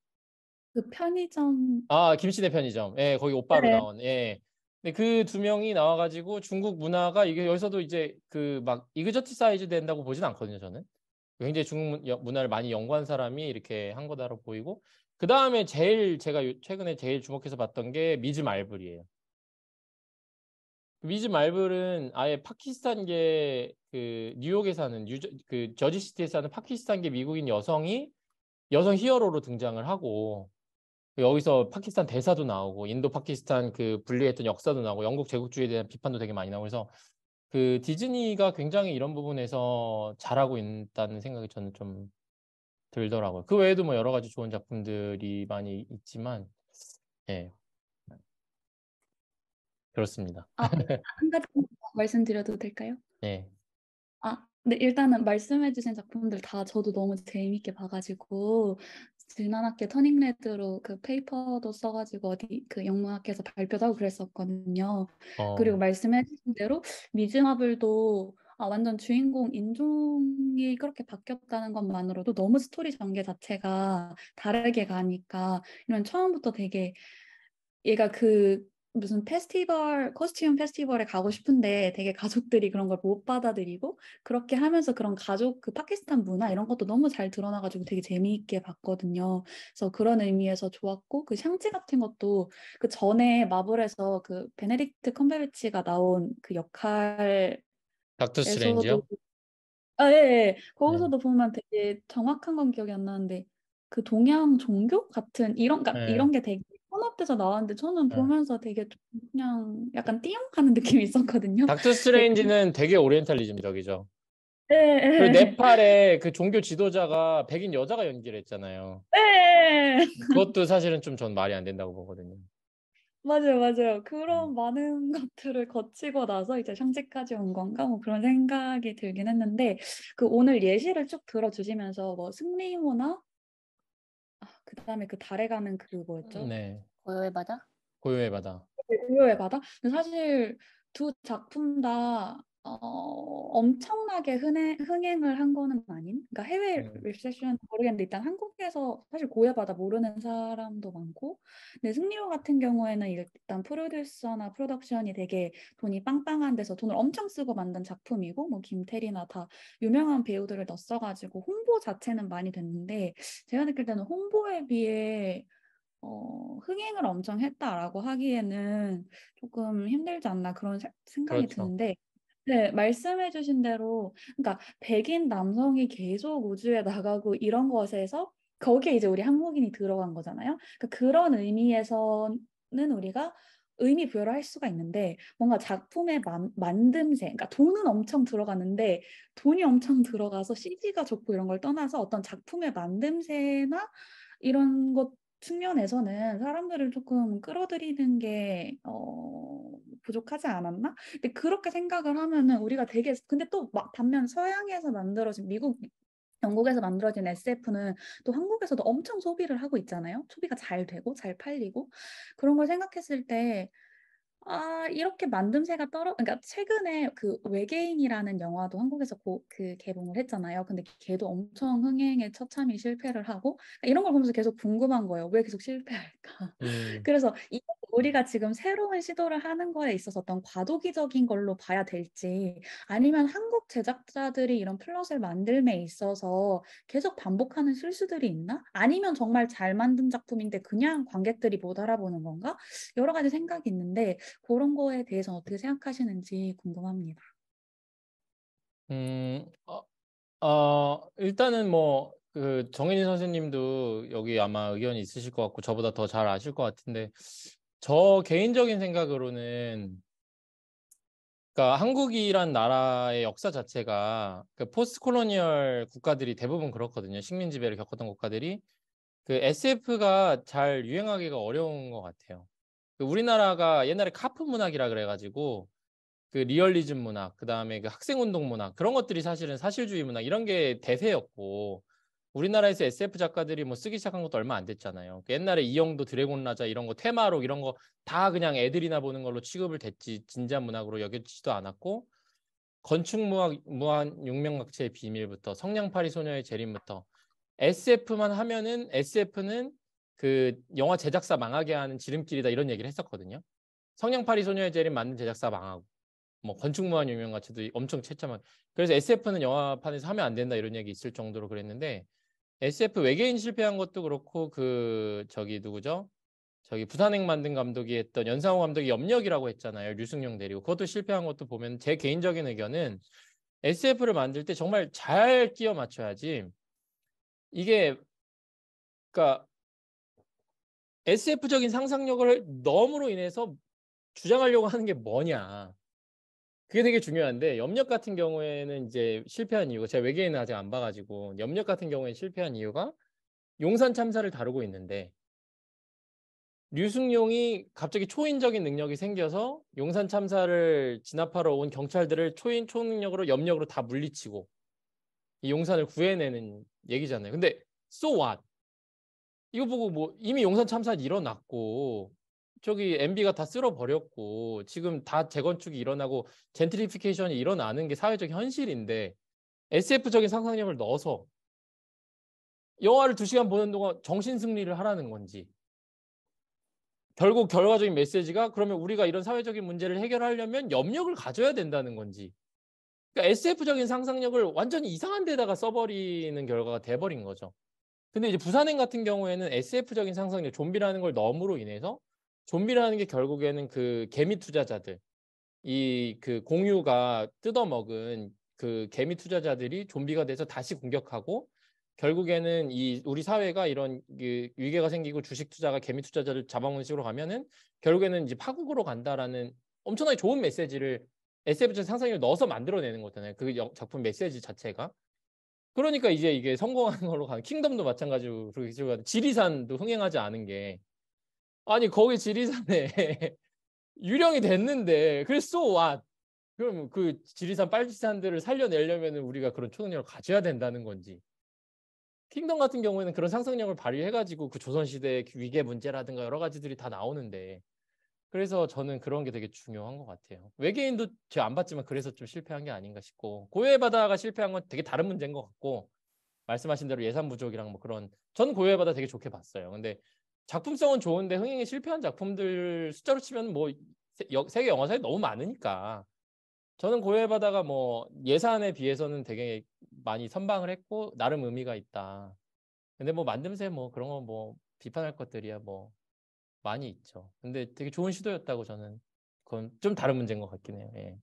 그 편의점 아김씨네 편의점 예 거기 오빠로 네. 나온 예 근데 그 두 명이 나와가지고 중국 문화가 이게 여기서도 이제 그 막 이그저티 사이즈 된다고 보진 않거든요 저는 굉장히 중국 문화를 많이 연구한 사람이 이렇게 한 거다로 보이고 그 다음에 제일 제가 최근에 제일 주목해서 봤던 게 미즈 말블이에요. 위즈 말블은 아예 파키스탄계 그 뉴욕에 사는 유저, 그 저지시티에 사는 파키스탄계 미국인 여성이 여성 히어로로 등장을 하고 여기서 파키스탄 대사도 나오고 인도 파키스탄 그 분리했던 역사도 나오고 영국 제국주의에 대한 비판도 되게 많이 나오고 그래서 그 디즈니가 굉장히 이런 부분에서 잘하고 있다는 생각이 저는 좀 들더라고요. 그 외에도 뭐 여러 가지 좋은 작품들이 많이 있지만 예. 그렇습니다. 아, 한 가지 말씀드려도 될까요? 네. 아, 네, 일단은 말씀해주신 작품들 다 저도 너무 재밌게 봐가지고 지난 학기 터닝레드로 그 페이퍼도 써가지고 어디 그영문학에서 발표도 하고 그랬었거든요. 어. 그리고 말씀해주신 대로 미즈마블도 아, 완전 주인공 인종이 그렇게 바뀌었다는 것만으로도 너무 스토리 전개 자체가 다르게 가니까 이런 처음부터 되게 얘가 그 무슨 페스티벌, 코스튬 페스티벌에 가고 싶은데 되게 가족들이 그런 걸 못 받아들이고 그렇게 하면서 그런 가족 그 파키스탄 문화 이런 것도 너무 잘 드러나가지고 되게 재미있게 봤거든요. 그래서 그런 의미에서 좋았고 그 샹지 같은 것도 그 전에 마블에서 그 베네딕트 컴베베치가 나온 그 역할 닥터 스트레인지요? 아, 예, 예. 거기서도 네. 보면 되게 정확한 건 기억이 안 나는데 그 동양 종교 같은 이런 그러니까 네. 이런 게 되게 혼합돼서 나왔는데 저는 네. 보면서 되게 그냥 약간 띠용하는 느낌이 있었거든요. 닥터 스트레인지는 되게 오리엔탈리즘적이죠. 네. 예, 예. 그 네팔의 그 종교 지도자가 백인 여자가 연기를 했잖아요. 네. 그것도 사실은 좀 전 말이 안 된다고 보거든요. 맞아요, 맞아요. 그런 음. 많은 것들을 거치고 나서 이제 현재까지 온 건가? 뭐 그런 생각이 들긴 했는데, 그 오늘 예시를 쭉 들어주시면서 뭐 승리호나 아, 그다음에 그 달에 가는 그거였죠 네. 고요의 바다? 고요의 바다. 고요의 바다. 사실 두 작품 다 어, 엄청나게 흔해, 흥행을 한 거는 아닌 그러니까 해외 리세션 네. 모르겠는데 일단 한국에서 사실 고야받아 모르는 사람도 많고 근데 승리호 같은 경우에는 일단 프로듀서나 프로덕션이 되게 돈이 빵빵한 데서 돈을 엄청 쓰고 만든 작품이고 뭐 김태리나 다 유명한 배우들을 넣어가지고 홍보 자체는 많이 됐는데 제가 느낄 때는 홍보에 비해 어, 흥행을 엄청 했다라고 하기에는 조금 힘들지 않나 그런 생각이 그렇죠. 드는데 네, 말씀해 주신 대로 그러니까 백인 남성이 계속 우주에 나가고 이런 것에서 거기에 이제 우리 한국인이 들어간 거잖아요. 그러니까 그런 의미에서는 우리가 의미 부여를 할 수가 있는데 뭔가 작품의 만, 만듦새, 그러니까 돈은 엄청 들어가는데 돈이 엄청 들어가서 CG가 좋고 이런 걸 떠나서 어떤 작품의 만듦새나 이런 것 측면에서는 사람들을 조금 끌어들이는 게 어, 부족하지 않았나? 근데 그렇게 생각을 하면은 우리가 되게 근데 또 반면 서양에서 만들어진 미국 영국에서 만들어진 SF는 또 한국에서도 엄청 소비를 하고 있잖아요. 소비가 잘 되고 잘 팔리고 그런 걸 생각했을 때 아, 이렇게 만듦새가 떨어, 그러니까 최근에 그 외계인이라는 영화도 한국에서 고, 그 개봉을 했잖아요. 근데 걔도 엄청 흥행에 처참히 실패를 하고, 그러니까 이런 걸 보면서 계속 궁금한 거예요. 왜 계속 실패할까? 음. 그래서 이, 우리가 지금 새로운 시도를 하는 거에 있어서 어떤 과도기적인 걸로 봐야 될지, 아니면 한국 제작자들이 이런 플롯을 만들매 있어서 계속 반복하는 실수들이 있나? 아니면 정말 잘 만든 작품인데 그냥 관객들이 못 알아보는 건가? 여러 가지 생각이 있는데, 그런 거에 대해서 어떻게 생각하시는지 궁금합니다. 음, 어, 어 일단은 뭐그 정인희 선생님도 여기 아마 의견이 있으실 것 같고 저보다 더 잘 아실 것 같은데 저 개인적인 생각으로는 그러니까 한국이란 나라의 역사 자체가 그 포스트 콜로니얼 국가들이 대부분 그렇거든요. 식민 지배를 겪었던 국가들이 그 SF가 잘 유행하기가 어려운 것 같아요. 그 우리나라가 옛날에 카프 문학이라 그래가지고 그 리얼리즘 문학, 그 다음에 그 학생운동 문학 그런 것들이 사실은 사실주의 문학 이런 게 대세였고 우리나라에서 SF 작가들이 뭐 쓰기 시작한 것도 얼마 안 됐잖아요. 그 옛날에 이영도 드래곤 라자 이런 거 테마로 이런 거 다 그냥 애들이나 보는 걸로 취급을 됐지 진지한 문학으로 여겨지지도 않았고 건축무학 무한 육명각체의 비밀부터 성냥팔이 소녀의 재림부터 SF만 하면은 SF는 그 영화 제작사 망하게 하는 지름길이다 이런 얘기를 했었거든요. 성냥팔이 소녀의 재림 맞는 제작사 망하고 뭐 건축무한 유명 가치도 엄청 채점한 그래서 SF는 영화판에서 하면 안 된다 이런 얘기 있을 정도로 그랬는데 SF 외계인 실패한 것도 그렇고 그 저기 누구죠? 저기 부산행 만든 감독이 했던 연상호 감독이 염력이라고 했잖아요. 류승룡 데리고 그것도 실패한 것도 보면 제 개인적인 의견은 SF를 만들 때 정말 잘 끼워 맞춰야지 이게 그러니까 SF적인 상상력을 너무로 인해서 주장하려고 하는 게 뭐냐. 그게 되게 중요한데 염력 같은 경우에는 이제 실패한 이유가 제가 외계인은 아직 안 봐가지고 염력 같은 경우에 실패한 이유가 용산 참사를 다루고 있는데 류승룡이 갑자기 초인적인 능력이 생겨서 용산 참사를 진압하러 온 경찰들을 초인 초능력으로 염력으로 다 물리치고 이 용산을 구해내는 얘기잖아요. 근데 so what? 이거 보고 뭐 이미 용산 참사 일어났고 저기 MB가 다 쓸어버렸고 지금 다 재건축이 일어나고 젠트리피케이션이 일어나는 게 사회적 현실인데 SF적인 상상력을 넣어서 영화를 두시간 보는 동안 정신 승리를 하라는 건지 결국 결과적인 메시지가 그러면 우리가 이런 사회적인 문제를 해결하려면 염력을 가져야 된다는 건지 그러니까 SF적인 상상력을 완전히 이상한 데다가 써버리는 결과가 돼버린 거죠. 근데 이제 부산행 같은 경우에는 SF적인 상상력, 좀비라는 걸 넘으로 인해서 좀비라는 게 결국에는 그 개미 투자자들, 이 그 공유가 뜯어먹은 그 개미 투자자들이 좀비가 돼서 다시 공격하고 결국에는 이 우리 사회가 이런 그위계가 생기고 주식 투자가 개미 투자자를 잡아먹는 식으로 가면은 결국에는 이제 파국으로 간다라는 엄청나게 좋은 메시지를 SF 적 상상력을 넣어서 만들어내는 거잖아요. 그 작품 메시지 자체가. 그러니까 이제 이게 성공한 걸로 가는 킹덤도 마찬가지로 그렇게 지 지리산도 흥행하지 않은 게 아니 거기 지리산에 유령이 됐는데 그래서 와 o w h 그럼 그 지리산 빨치산들을 살려내려면 우리가 그런 초능력을 가져야 된다는 건지 킹덤 같은 경우에는 그런 상상력을 발휘해가지고 그조선시대 위계 문제라든가 여러 가지들이 다 나오는데 그래서 저는 그런 게 되게 중요한 것 같아요. 외계인도 제안 봤지만 그래서 좀 실패한 게 아닌가 싶고 고요의 바다가 실패한 건 되게 다른 문제인 것 같고 말씀하신 대로 예산 부족이랑 뭐 그런 저는 고요의 바다 되게 좋게 봤어요. 근데 작품성은 좋은데 흥행에 실패한 작품들 숫자로 치면 뭐 세계 영화사에 너무 많으니까 저는 고요의 바다가 뭐 예산에 비해서는 되게 많이 선방을 했고 나름 의미가 있다. 근데 뭐 만듦새 뭐 그런 건 뭐 비판할 것들이야 뭐 많이 있죠. 근데 되게 좋은 시도였다고 저는 그건 좀 다른 문제인 것 같긴 해요. 예.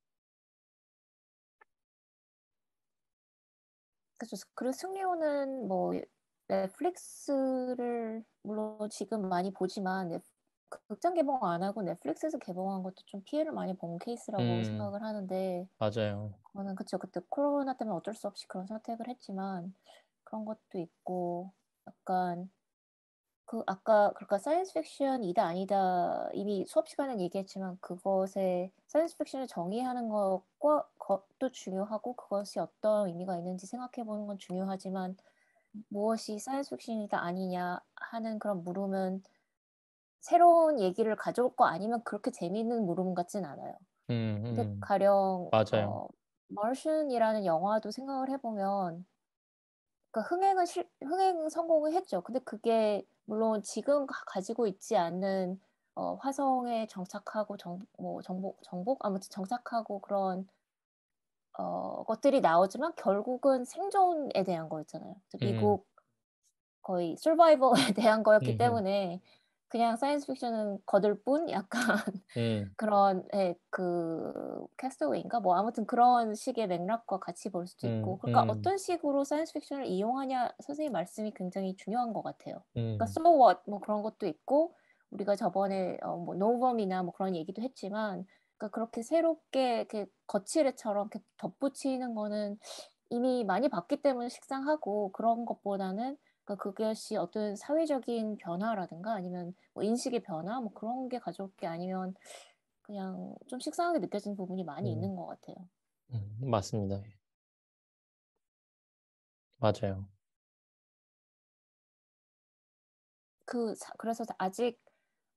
그래서그리 승리호는 뭐 넷플릭스를 물론 지금 많이 보지만 넷, 극장 개봉 안 하고 넷플릭스에서 개봉한 것도 좀 피해를 많이 본 케이스라고 음, 생각을 하는데 맞아요. 그거는 그쵸 그때 코로나 때문에 어쩔 수 없이 그런 선택을 했지만 그런 것도 있고 약간 그 아까 그러니까 사이언스 픽션이다 아니다 이미 수업 시간에 얘기했지만 그것에 사이언스 픽션을 정의하는 것과 것도 중요하고 그것이 어떤 의미가 있는지 생각해 보는 건 중요하지만 무엇이 사이언스 픽션이다 아니냐 하는 그런 물음은 새로운 얘기를 가져올 거 아니면 그렇게 재미있는 물음 같진 않아요. 음, 음. 근데 가령 맞아요. 머션이라는 어, 영화도 생각을 해보면 그러니까 흥행은 실, 흥행 성공을 했죠. 근데 그게 물론 지금 가지고 있지 않은 어, 화성에 정착하고 정, 뭐 정복, 정복 아무튼 정착하고 그런 어, 것들이 나오지만 결국은 생존에 대한 거였잖아요. 음. 미국 음. 거의 s u r v 에 대한 거였기 음. 때문에 그냥 사이언스 픽션은 거들 뿐 약간 음. 그런 예, 그캐스터웨인가뭐 아무튼 그런 식의 맥락과 같이 볼 수도 있고 음, 그러니까 음. 어떤 식으로 사이언스 픽션을 이용하냐 선생님 말씀이 굉장히 중요한 것 같아요. 음. 그러니까 so what 뭐 그런 것도 있고 우리가 저번에 어, 뭐 노범이나 뭐 그런 얘기도 했지만 그러니까 그렇게 새롭게 이렇게 거칠에처럼 이렇게 덧붙이는 거는 이미 많이 봤기 때문에 식상하고 그런 것보다는 그러니까 그것이 어떤 사회적인 변화라든가 아니면 뭐 인식의 변화 뭐 그런 게 가져올 게 아니면 그냥 좀 식상하게 느껴지는 부분이 많이 음. 있는 것 같아요. 음, 맞습니다. 예. 맞아요. 그 그래서 아직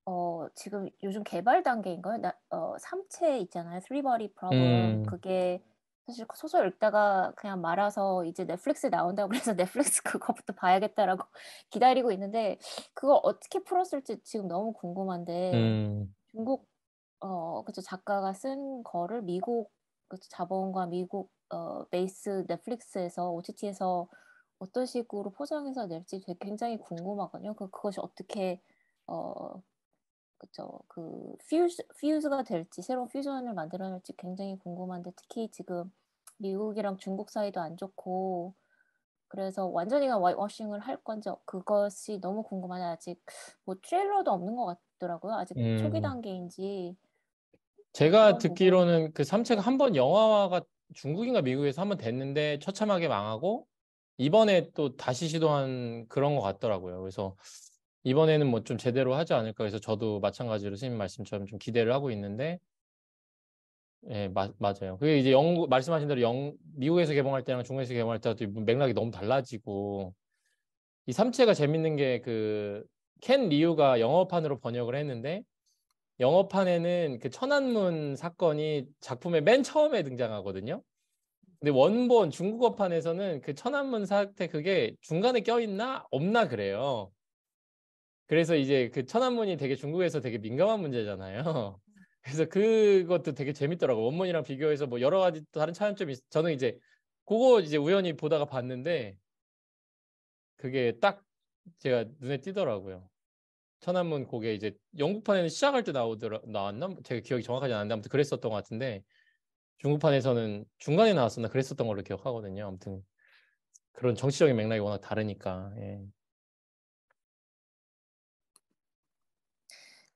어 지금 요즘 개발 단계인가요? 나, 어 삼체 있잖아요. 3 body problem. 음. 그게 사실 그 소설 읽다가 그냥 말아서 이제 넷플릭스 에 나온다고 그래서 넷플릭스 그거부터 봐야겠다라고 기다리고 있는데 그거 어떻게 풀었을지 지금 너무 궁금한데 음. 중국 어 그쵸 작가가 쓴 거를 미국 그쵸, 자본과 미국 어 베이스 넷플릭스에서 OTT에서 어떤 식으로 포장해서 낼지 되게 굉장히 궁금하거든요. 그 그것이 어떻게 어 그쵸. 그 퓨즈 퓨즈가 될지 새로운 퓨전을 만들어낼지 굉장히 궁금한데 특히 지금 미국이랑 중국 사이도 안 좋고 그래서 완전히 와이워싱을 할 건지 그것이 너무 궁금하네 아직 뭐 트레일러도 없는 것 같더라고요 아직 음. 초기 단계인지 제가 듣기로는 그 삼체가 한 번 영화화가 중국인가 미국에서 한 번 됐는데 처참하게 망하고 이번에 또 다시 시도한 그런 것 같더라고요 그래서 이번에는 뭐 좀 제대로 하지 않을까 해서 저도 마찬가지로 선생님 말씀처럼 좀 기대를 하고 있는데 예, 마, 맞아요. 그게 이제 영국 말씀하신 대로 영 미국에서 개봉할 때랑 중국에서 개봉할 때도 맥락이 너무 달라지고 이 삼체가 재밌는 게그켄 리우가 영어판으로 번역을 했는데 영어판에는 그 천안문 사건이 작품의 맨 처음에 등장하거든요. 근데 원본 중국어판에서는 그 천안문 사태 그게 중간에 껴있나 없나 그래요. 그래서 이제 그 천안문이 되게 중국에서 되게 민감한 문제잖아요. 그래서 그것도 되게 재밌더라고 원문이랑 비교해서 뭐 여러 가지 다른 차이점이 있... 저는 이제 그거 이제 우연히 보다가 봤는데 그게 딱 제가 눈에 띄더라고요. 천안문 곡에 이제 영국판에는 시작할 때 나오더라 나왔나? 제가 기억이 정확하지 않은데 아무튼 그랬었던 것 같은데 중국판에서는 중간에 나왔었나 그랬었던 걸로 기억하거든요. 아무튼 그런 정치적인 맥락이 워낙 다르니까. 예.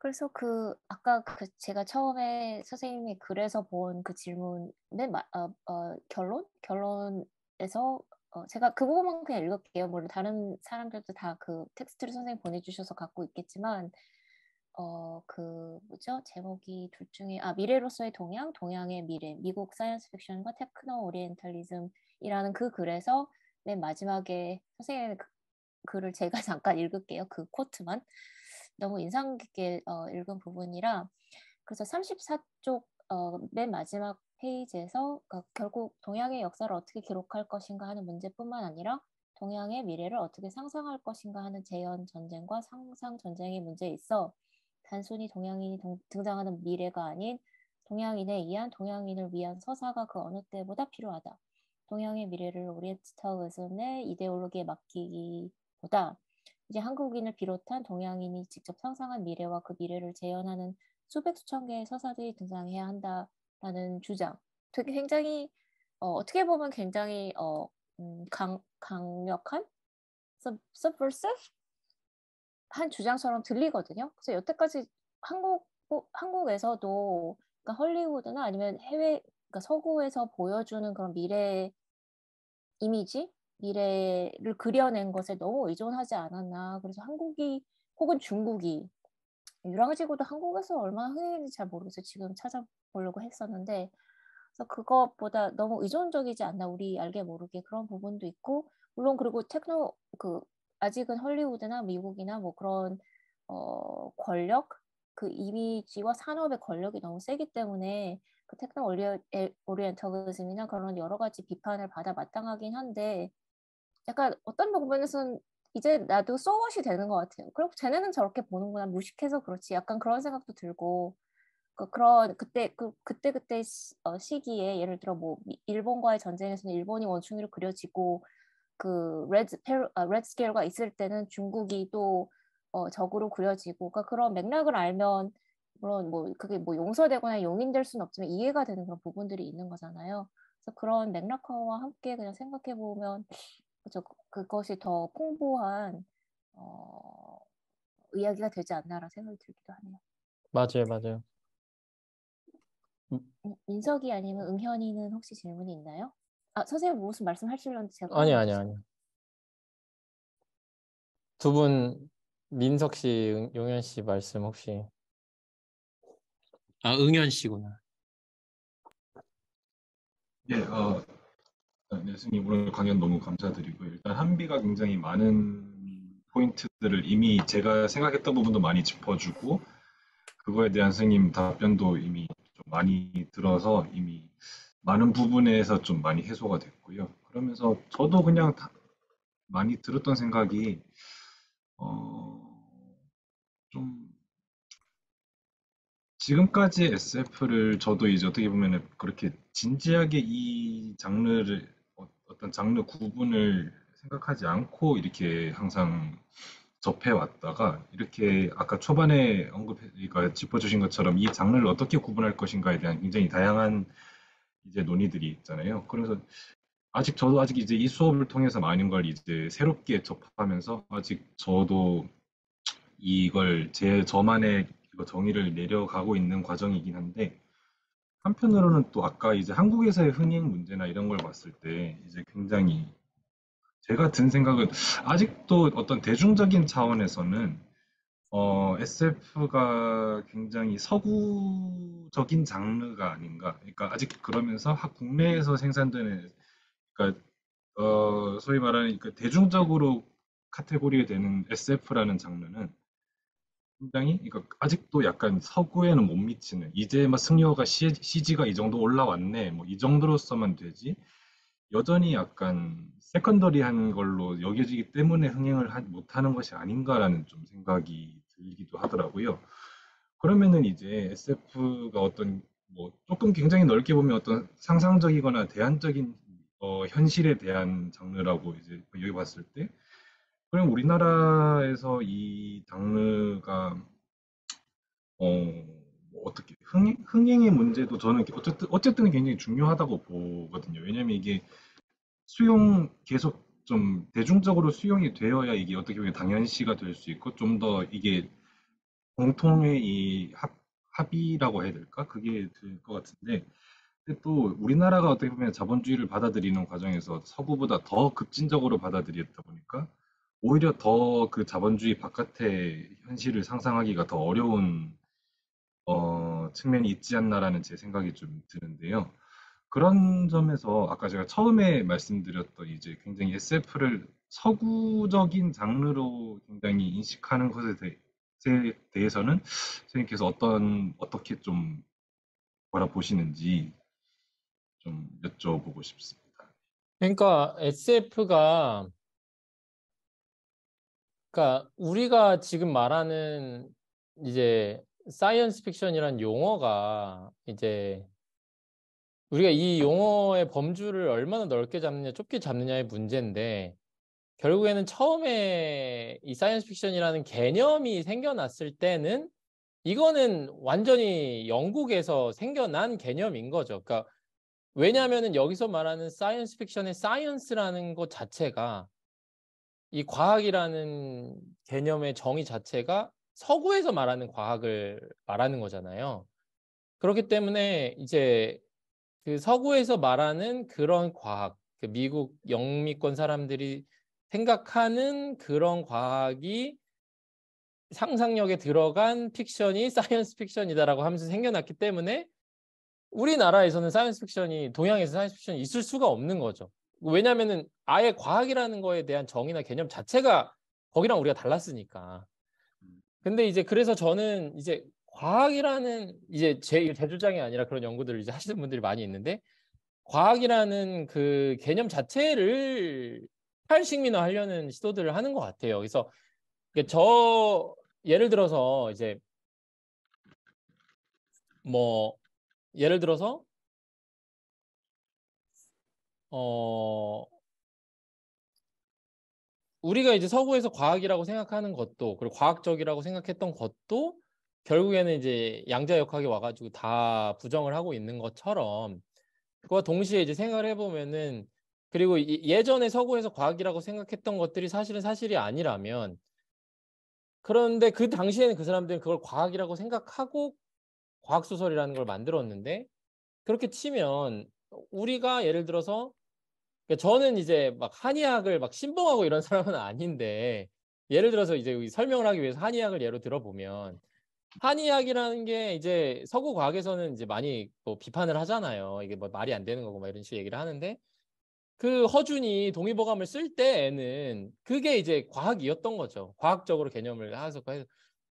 그래서 그 아까 그 제가 처음에 선생님이 그래서 본 그 질문의 마, 어, 어, 결론 결론에서 어, 제가 그 부분만 그냥 읽을게요. 물론 다른 사람들도 다 그 텍스트를 선생님 보내주셔서 갖고 있겠지만 어 그 뭐죠 제목이 둘 중에 아 미래로서의 동향동향의 미래 미국 사이언스 픽션과 테크노 오리엔탈리즘이라는 그 글에서 맨 마지막에 선생님의 그 글을 제가 잠깐 읽을게요. 그 코트만 너무 인상 깊게 어, 읽은 부분이라 그래서 34쪽 어, 맨 마지막 페이지에서 그러니까 결국 동양의 역사를 어떻게 기록할 것인가 하는 문제뿐만 아니라 동양의 미래를 어떻게 상상할 것인가 하는 재현 전쟁과 상상 전쟁의 문제에 있어 단순히 동양인이 동, 등장하는 미래가 아닌 동양인에 의한 동양인을 위한 서사가 그 어느 때보다 필요하다. 동양의 미래를 오리엔탈리선의 이데올로기에 맡기기보다 이제 한국인을 비롯한 동양인이 직접 상상한 미래와 그 미래를 재현하는 수백 수천 개의 서사들이 등장해야 한다라는 주장. 되게 굉장히 어, 떻게 보면 굉장히 어, 음, 강, 강력한 sub, v e r s i v e 한 주장처럼 들리거든요. 그래서 여태까지 한국 뭐, 한국에서도 그러니까 헐리우드나 아니면 해외 그러니까 서구에서 보여주는 그런 미래 이미지 미래를 그려낸 것에 너무 의존하지 않았나. 그래서 한국이 혹은 중국이 유랑지구도 한국에서 얼마나 흥행했는지 잘 모르겠어요. 지금 찾아보려고 했었는데 그래서 그것보다 너무 의존적이지 않나 우리 알게 모르게 그런 부분도 있고 물론 그리고 테크노 그 아직은 헐리우드나 미국이나 뭐 그런 어 권력 그 이미지와 산업의 권력이 너무 세기 때문에 그 테크노 오리엔터리즘이나 그런 여러 가지 비판을 받아 마땅하긴 한데 약간 어떤 부분에서는 이제 나도 소울이 되는 것 같아요. 그리고 쟤네는 저렇게 보는구나 무식해서 그렇지 약간 그런 생각도 들고 그, 그런 그때 그 그때 그때 시, 어, 시기에 예를 들어 뭐 일본과의 전쟁에서는 일본이 원숭이로 그려지고 그 레드 페르, 아, 레드 스케일과 있을 때는 중국이 또 어, 적으로 그려지고 그러니까 그런 맥락을 알면 물론 뭐 그게 뭐 용서되거나 용인될 수는 없지만 이해가 되는 그런 부분들이 있는 거잖아요. 그래서 그런 맥락화와 함께 그냥 생각해 보면 그죠 그, 그것이 더 풍부한 어, 이야기가 되지 않나라는 생각이 들기도 하네요. 맞아요, 맞아요. 민석이 음. 아니면 응현이는 혹시 질문이 있나요? 아 선생님 무슨 말씀하시려는지 제가 아니 아니 아니. 두 분 민석 씨, 응, 용현 씨 말씀 혹시 아 응현 씨구나. 네, 어 예수님 네, 오늘 강연 너무 감사드리고 일단 한비가 굉장히 많은 포인트들을 이미 제가 생각했던 부분도 많이 짚어주고 그거에 대한 스님 답변도 이미 좀 많이 들어서 이미 많은 부분에서 좀 많이 해소가 됐고요. 그러면서 저도 그냥 많이 들었던 생각이 어, 좀 지금까지 SF를 저도 이제 어떻게 보면 그렇게 진지하게 이 장르를 어떤 장르 구분을 생각하지 않고 이렇게 항상 접해왔다가 이렇게 아까 초반에 언급, 해 그러니까 짚어주신 것처럼 이 장르를 어떻게 구분할 것인가에 대한 굉장히 다양한 이제 논의들이 있잖아요. 그래서 아직 저도 아직 이제 이 수업을 통해서 많은 걸 이제 새롭게 접하면서 아직 저도 이걸 제 저만의 정의를 내려가고 있는 과정이긴 한데 한편으로는 또 아까 이제 한국에서의 흥행 문제나 이런 걸 봤을 때 이제 굉장히 제가 든 생각은 아직도 어떤 대중적인 차원에서는 어, SF가 굉장히 서구적인 장르가 아닌가. 그러니까 아직 그러면서 국내에서 생산되는 그러니까 어, 소위 말하는 그러니까 대중적으로 카테고리에 되는 SF라는 장르는 굉장히 그러니까 아직도 약간 서구에는 못 미치는 이제 막 승려가 CG가 이 정도 올라왔네 뭐 이 정도로서만 되지 여전히 약간 세컨더리한 걸로 여겨지기 때문에 흥행을 못하는 것이 아닌가라는 좀 생각이 들기도 하더라고요. 그러면은 이제 SF가 어떤 뭐 조금 굉장히 넓게 보면 어떤 상상적이거나 대안적인 어, 현실에 대한 장르라고 이제 여기 봤을 때 그럼 우리나라에서 이 장르가 어 뭐 어떻게 흥행, 흥행의 문제도 저는 어쨌든 어쨌든 굉장히 중요하다고 보거든요. 왜냐면 이게 수용 계속 좀 대중적으로 수용이 되어야 이게 어떻게 보면 당연시가 될 수 있고 좀 더 이게 공통의 이 합, 합의라고 해야 될까? 그게 될 것 같은데 근데 또 우리나라가 어떻게 보면 자본주의를 받아들이는 과정에서 서구보다 더 급진적으로 받아들였다 보니까 오히려 더 그 자본주의 바깥의 현실을 상상하기가 더 어려운 어, 측면이 있지 않나라는 제 생각이 좀 드는데요. 그런 점에서 아까 제가 처음에 말씀드렸던 이제 굉장히 SF를 서구적인 장르로 굉장히 인식하는 것에 대, 대해서는 선생님께서 어떤 어떻게 좀 바라보시는지 좀 여쭤보고 싶습니다. 그러니까 SF가 그러니까 우리가 지금 말하는 이제 사이언스 픽션이란 용어가 이제 우리가 이 용어의 범주를 얼마나 넓게 잡느냐, 좁게 잡느냐의 문제인데 결국에는 처음에 이 사이언스 픽션이라는 개념이 생겨났을 때는 이거는 완전히 영국에서 생겨난 개념인 거죠. 그러니까 왜냐하면 여기서 말하는 사이언스 픽션의 사이언스라는 것 자체가 이 과학이라는 개념의 정의 자체가 서구에서 말하는 과학을 말하는 거잖아요. 그렇기 때문에 이제 그 서구에서 말하는 그런 과학, 그 미국 영미권 사람들이 생각하는 그런 과학이 상상력에 들어간 픽션이 사이언스 픽션이다라고 하면서 생겨났기 때문에 우리나라에서는 사이언스 픽션이 동양에서 사이언스 픽션이 있을 수가 없는 거죠. 왜냐하면은 아예 과학이라는 거에 대한 정의나 개념 자체가 거기랑 우리가 달랐으니까. 근데 이제 그래서 저는 이제 과학이라는 이제 제, 제 주장이 아니라 그런 연구들을 이제 하시는 분들이 많이 있는데 과학이라는 그 개념 자체를 탈식민화 하려는 시도들을 하는 것 같아요. 그래서 저 예를 들어서 이제 뭐 예를 들어서 어 우리가 이제 서구에서 과학이라고 생각하는 것도 그리고 과학적이라고 생각했던 것도 결국에는 이제 양자역학에 와가지고 다 부정을 하고 있는 것처럼 그와 동시에 이제 생각을 해보면은 그리고 예전에 서구에서 과학이라고 생각했던 것들이 사실은 사실이 아니라면 그런데 그 당시에는 그 사람들은 그걸 과학이라고 생각하고 과학 소설이라는 걸 만들었는데 그렇게 치면 우리가 예를 들어서 그러니까 저는 이제 막 한의학을 막 신봉하고 이런 사람은 아닌데 예를 들어서 이제 설명을 하기 위해서 한의학을 예로 들어보면 한의학이라는 게 이제 서구 과학에서는 이제 많이 뭐 비판을 하잖아요. 이게 뭐 말이 안 되는 거고 막 이런 식으로 얘기를 하는데 그 허준이 동의보감을 쓸 때에는 그게 이제 과학이었던 거죠. 과학적으로 개념을 하서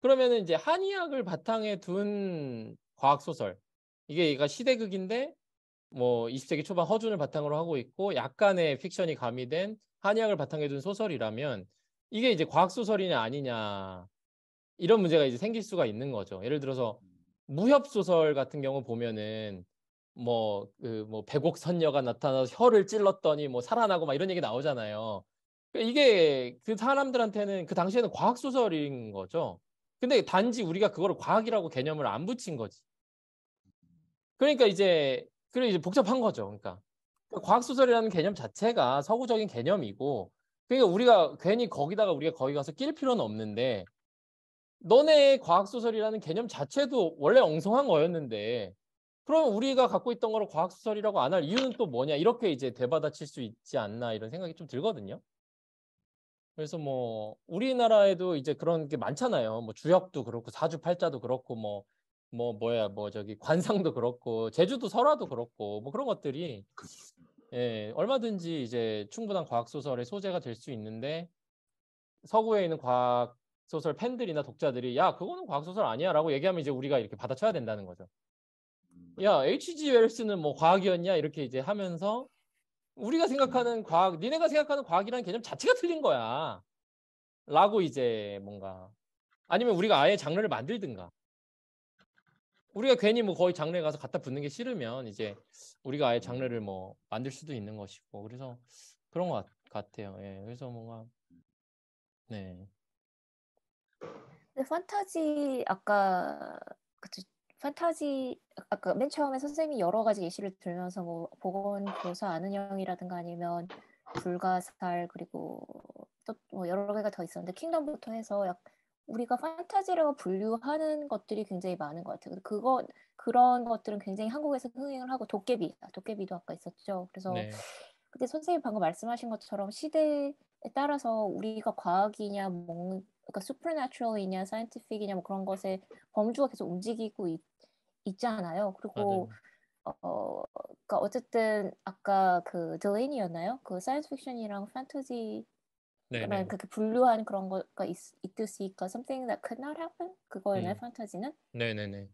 그러면은 이제 한의학을 바탕에 둔 과학 소설 이게 그러 시대극인데 뭐 20세기 초반 허준을 바탕으로 하고 있고 약간의 픽션이 가미된 한의학을 바탕에 둔 소설이라면 이게 이제 과학 소설이냐 아니냐 이런 문제가 이제 생길 수가 있는 거죠. 예를 들어서 무협 소설 같은 경우 보면은 뭐 그뭐 그 뭐 백옥 선녀가 나타나서 혀를 찔렀더니 뭐 살아나고 막 이런 얘기 나오잖아요. 그러니까 이게 그 사람들한테는 그 당시에는 과학 소설인 거죠. 근데 단지 우리가 그걸 과학이라고 개념을 안 붙인 거지. 그러니까 이제 그리고 이제 복잡한 거죠. 그러니까. 그러니까 과학 소설이라는 개념 자체가 서구적인 개념이고 그러니까 우리가 괜히 거기다가 우리가 거기 가서 낄 필요는 없는데 너네 과학 소설이라는 개념 자체도 원래 엉성한 거였는데 그럼 우리가 갖고 있던 거를 과학 소설이라고 안 할 이유는 또 뭐냐 이렇게 이제 대받아칠 수 있지 않나 이런 생각이 좀 들거든요. 그래서 뭐 우리나라에도 이제 그런 게 많잖아요. 뭐 주역도 그렇고 사주팔자도 그렇고 뭐뭐 뭐야 뭐 저기 관상도 그렇고 제주도 설화도 그렇고 뭐 그런 것들이 예 얼마든지 이제 충분한 과학 소설의 소재가 될 수 있는데 서구에 있는 과학 소설 팬들이나 독자들이 야 그거는 과학 소설 아니야라고 얘기하면 이제 우리가 이렇게 받아쳐야 된다는 거죠. 음, 야 H.G. 웰스는 뭐 과학이었냐 이렇게 이제 하면서 우리가 음. 생각하는 과학, 니네가 생각하는 과학이라는 개념 자체가 틀린 거야. 라고 이제 뭔가 아니면 우리가 아예 장르를 만들든가 우리가 괜히 뭐 거의 장르에 가서 갖다 붙는 게 싫으면 이제 우리가 아예 장르를 뭐 만들 수도 있는 것이고 그래서 그런 것 같아요. 예, 그래서 뭔가 네. 근데 판타지 아까 그쵸 판타지 아까 맨 처음에 선생님이 여러 가지 예시를 들면서 뭐 보건교사 아는 형이라든가 아니면 불가살 그리고 또 뭐 여러 개가 더 있었는데 킹덤부터 해서 약 우리가 판타지라고 분류하는 것들이 굉장히 많은 것 같아요. 그거 그런 것들은 굉장히 한국에서 흥행을 하고 도깨비, 도깨비도 아까 있었죠. 그래서 네. 근데 선생님 방금 말씀하신 것처럼 시대에 따라서 우리가 과학이냐 먹 그러니까 슈퍼내추럴이냐 사이언티픽이냐 뭐 그런 것에 범주가 계속 움직이고 있, 잖아요 그리고 아, 네. 어 그러니까 어쨌든 아까 그딜레인이나요그 사이언스 픽션이랑 판타지 그런 그렇게 분류한 그런 거가 있, 있듯이 그러니까 something that could not happen 그거였나요 음. 판타지는? 네네네.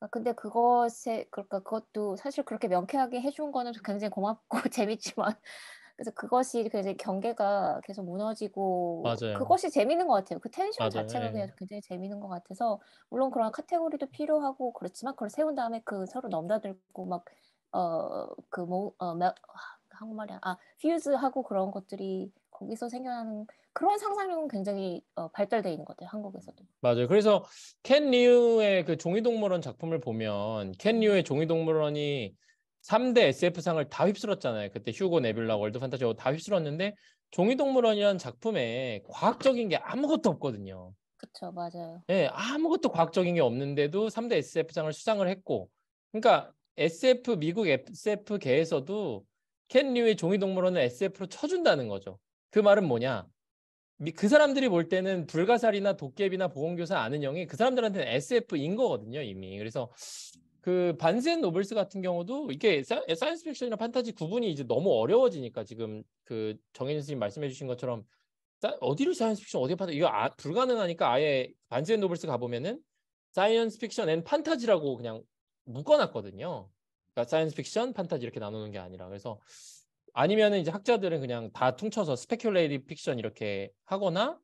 아, 근데 그것에 그러니까 그것도 사실 그렇게 명쾌하게 해준 거는 굉장히 고맙고 재밌지만 그래서 그것이 굉장히 경계가 계속 무너지고 그, 맞아요. 그것이 재밌는 것 같아요. 그 텐션 맞아요. 자체가 예. 그냥 굉장히 재밌는 것 같아서 물론 그런 카테고리도 필요하고 그렇지만 그걸 세운 다음에 그 서로 넘나들고 막 어 그 뭐 어, 한국말이야 그 어, 아 퓨즈하고 아, 그런 것들이 거기서 생겨나는 그런 상상력은 굉장히 어, 발달돼 있는 것 같아요 한국에서도 맞아요 그래서 켄 리우의 그 종이동물원 작품을 보면 켄 리우의 종이동물원이 3대 SF상을 다 휩쓸었잖아요 그때 휴고 네빌라 월드 판타지 다 휩쓸었는데 종이동물원이라는 작품에 과학적인 게 아무것도 없거든요 그렇죠 맞아요 네, 아무것도 과학적인 게 없는데도 3대 SF상을 수상을 했고 그러니까 SF 미국 SF계에서도 켄 리우의 종이동물원을 SF로 쳐준다는 거죠 그 말은 뭐냐? 그 사람들이 볼 때는 불가사리나 도깨비나 보건교사 아는 형이 그 사람들한테는 SF인 거거든요, 이미. 그래서 그 반센 노블스 같은 경우도 이게 사이언스 픽션이나 판타지 구분이 이제 너무 어려워지니까 지금 그 정혜진 선생님 말씀해 주신 것처럼 어디를 사이언스 픽션 어디에 판타 지 이거 아, 불가능하니까 아예 반센 노블스 가보면은 사이언스 픽션 앤 판타지라고 그냥 묶어놨거든요. 그러니까 사이언스 픽션, 판타지 이렇게 나누는 게 아니라 그래서 아니면은 이제 학자들은 그냥 다 퉁쳐서 스페큘레이티 픽션 이렇게 하거나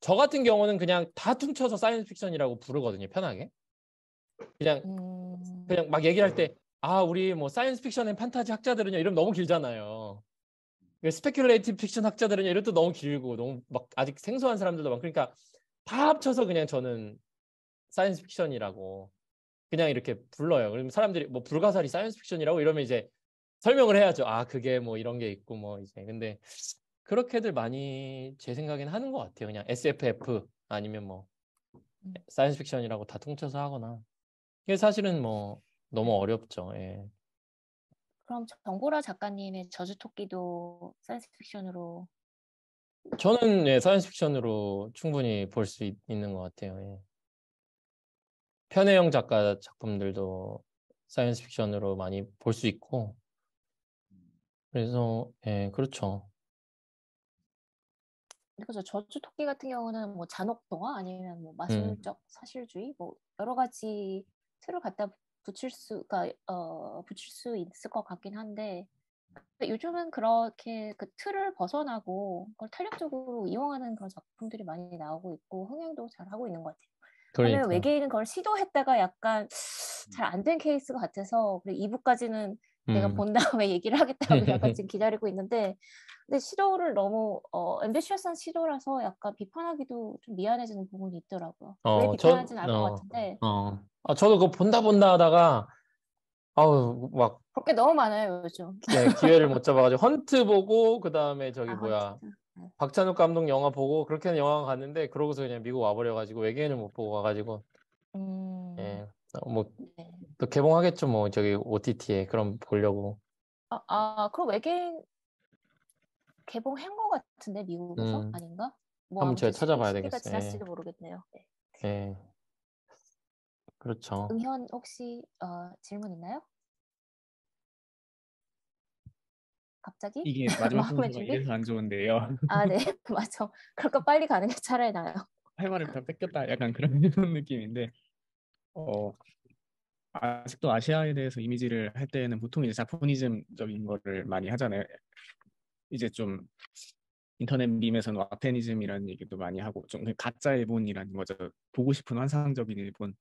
저 같은 경우는 그냥 다 퉁쳐서 사이언스 픽션이라고 부르거든요 편하게 그냥 음... 그냥 막 얘기할 를때아 음. 우리 뭐 사이언스 픽션 의 판타지 학자들은요 이러 너무 길잖아요 스페큘레이티 픽션 학자들은요 이것도 너무 길고 너무 막 아직 생소한 사람들도 많 그러니까 다 합쳐서 그냥 저는 사이언스 픽션이라고 그냥 이렇게 불러요 그러 사람들이 뭐 불가사리 사이언스 픽션이라고 이러면 이제 설명을 해야죠. 아 그게 뭐 이런 게 있고 뭐 이제 근데 그렇게들 많이 제 생각엔 하는 것 같아요. 그냥 SFF 아니면 뭐 음. 사이언스 픽션이라고 다통쳐서 하거나 이게 사실은 뭐 너무 어렵죠. 예. 그럼 정보라 작가님의 저주토끼도 사이언스 픽션으로 저는 예, 사이언스 픽션으로 충분히 볼 수 있는 것 같아요. 예. 편혜영 작가 작품들도 사이언스 픽션으로 많이 볼 수 있고 그래서 예, 그렇죠. 그래서 저주 토끼 같은 경우는 뭐 잔혹동화 아니면 뭐 음, 마술적 사실주의 뭐 여러 가지 틀을 갖다 붙일 수가 어 붙일 수 있을 것 같긴 한데 요즘은 그렇게 그 틀을 벗어나고 그걸 탄력적으로 이용하는 그런 작품들이 많이 나오고 있고 흥행도 잘 하고 있는 것 같아요. 반면 그러니까. 외계인은 그걸 시도했다가 약간 음. 잘안 된 케이스 같아서 그리고 2부까지는 내가 음. 본 다음에 얘기를 하겠다고 네. 약간 지금 기다리고 있는데 근데 시도를 너무 어, 앰비셔스한 시도라서 약간 비판하기도 좀 미안해지는 부분이 있더라고요. 어, 왜 비판하지는 않을 어, 것 같은데. 어. 아, 저도 그거 본다 본다 하다가 아우 막 그렇게 너무 많아요 요즘. 네, 기회를 못 잡아가지고 헌트 보고 그 다음에 저기 아, 뭐야 헌트. 네. 박찬욱 감독 영화 보고 그렇게는 영화 갔는데 그러고서 그냥 미국 와버려가지고 외계인을 못 보고 와가지고. 음... 예. 어, 뭐또 네. 개봉하겠죠 뭐 저기 OTT에 그럼 보려고. 아, 아 그럼 외계인 개봉한 것 같은데 미국에서 음. 아닌가? 뭐 한번 제가 찾아봐야 되겠어요. 시가 지났을지 모르겠네요. 네. 네. 그렇죠. 응현 혹시 어, 질문 있나요? 갑자기? 이게 마지막 순서가 이래서 안 좋은데요. 아 네, 맞아. 그럴까 빨리 가는 게 차라리 나요. 아할 말을 다 뺏겼다 약간 그런 느낌인데 어, 아직도 아시아에 대해서 이미지를 할 때는 에 보통 이제 자포니즘적인 거를 많이 하잖아요. 이제 좀 인터넷 밈에서는 와페니즘이라는 얘기도 많이 하고 좀 가짜 일본이라는 거죠. 보고 싶은 환상적인 일본.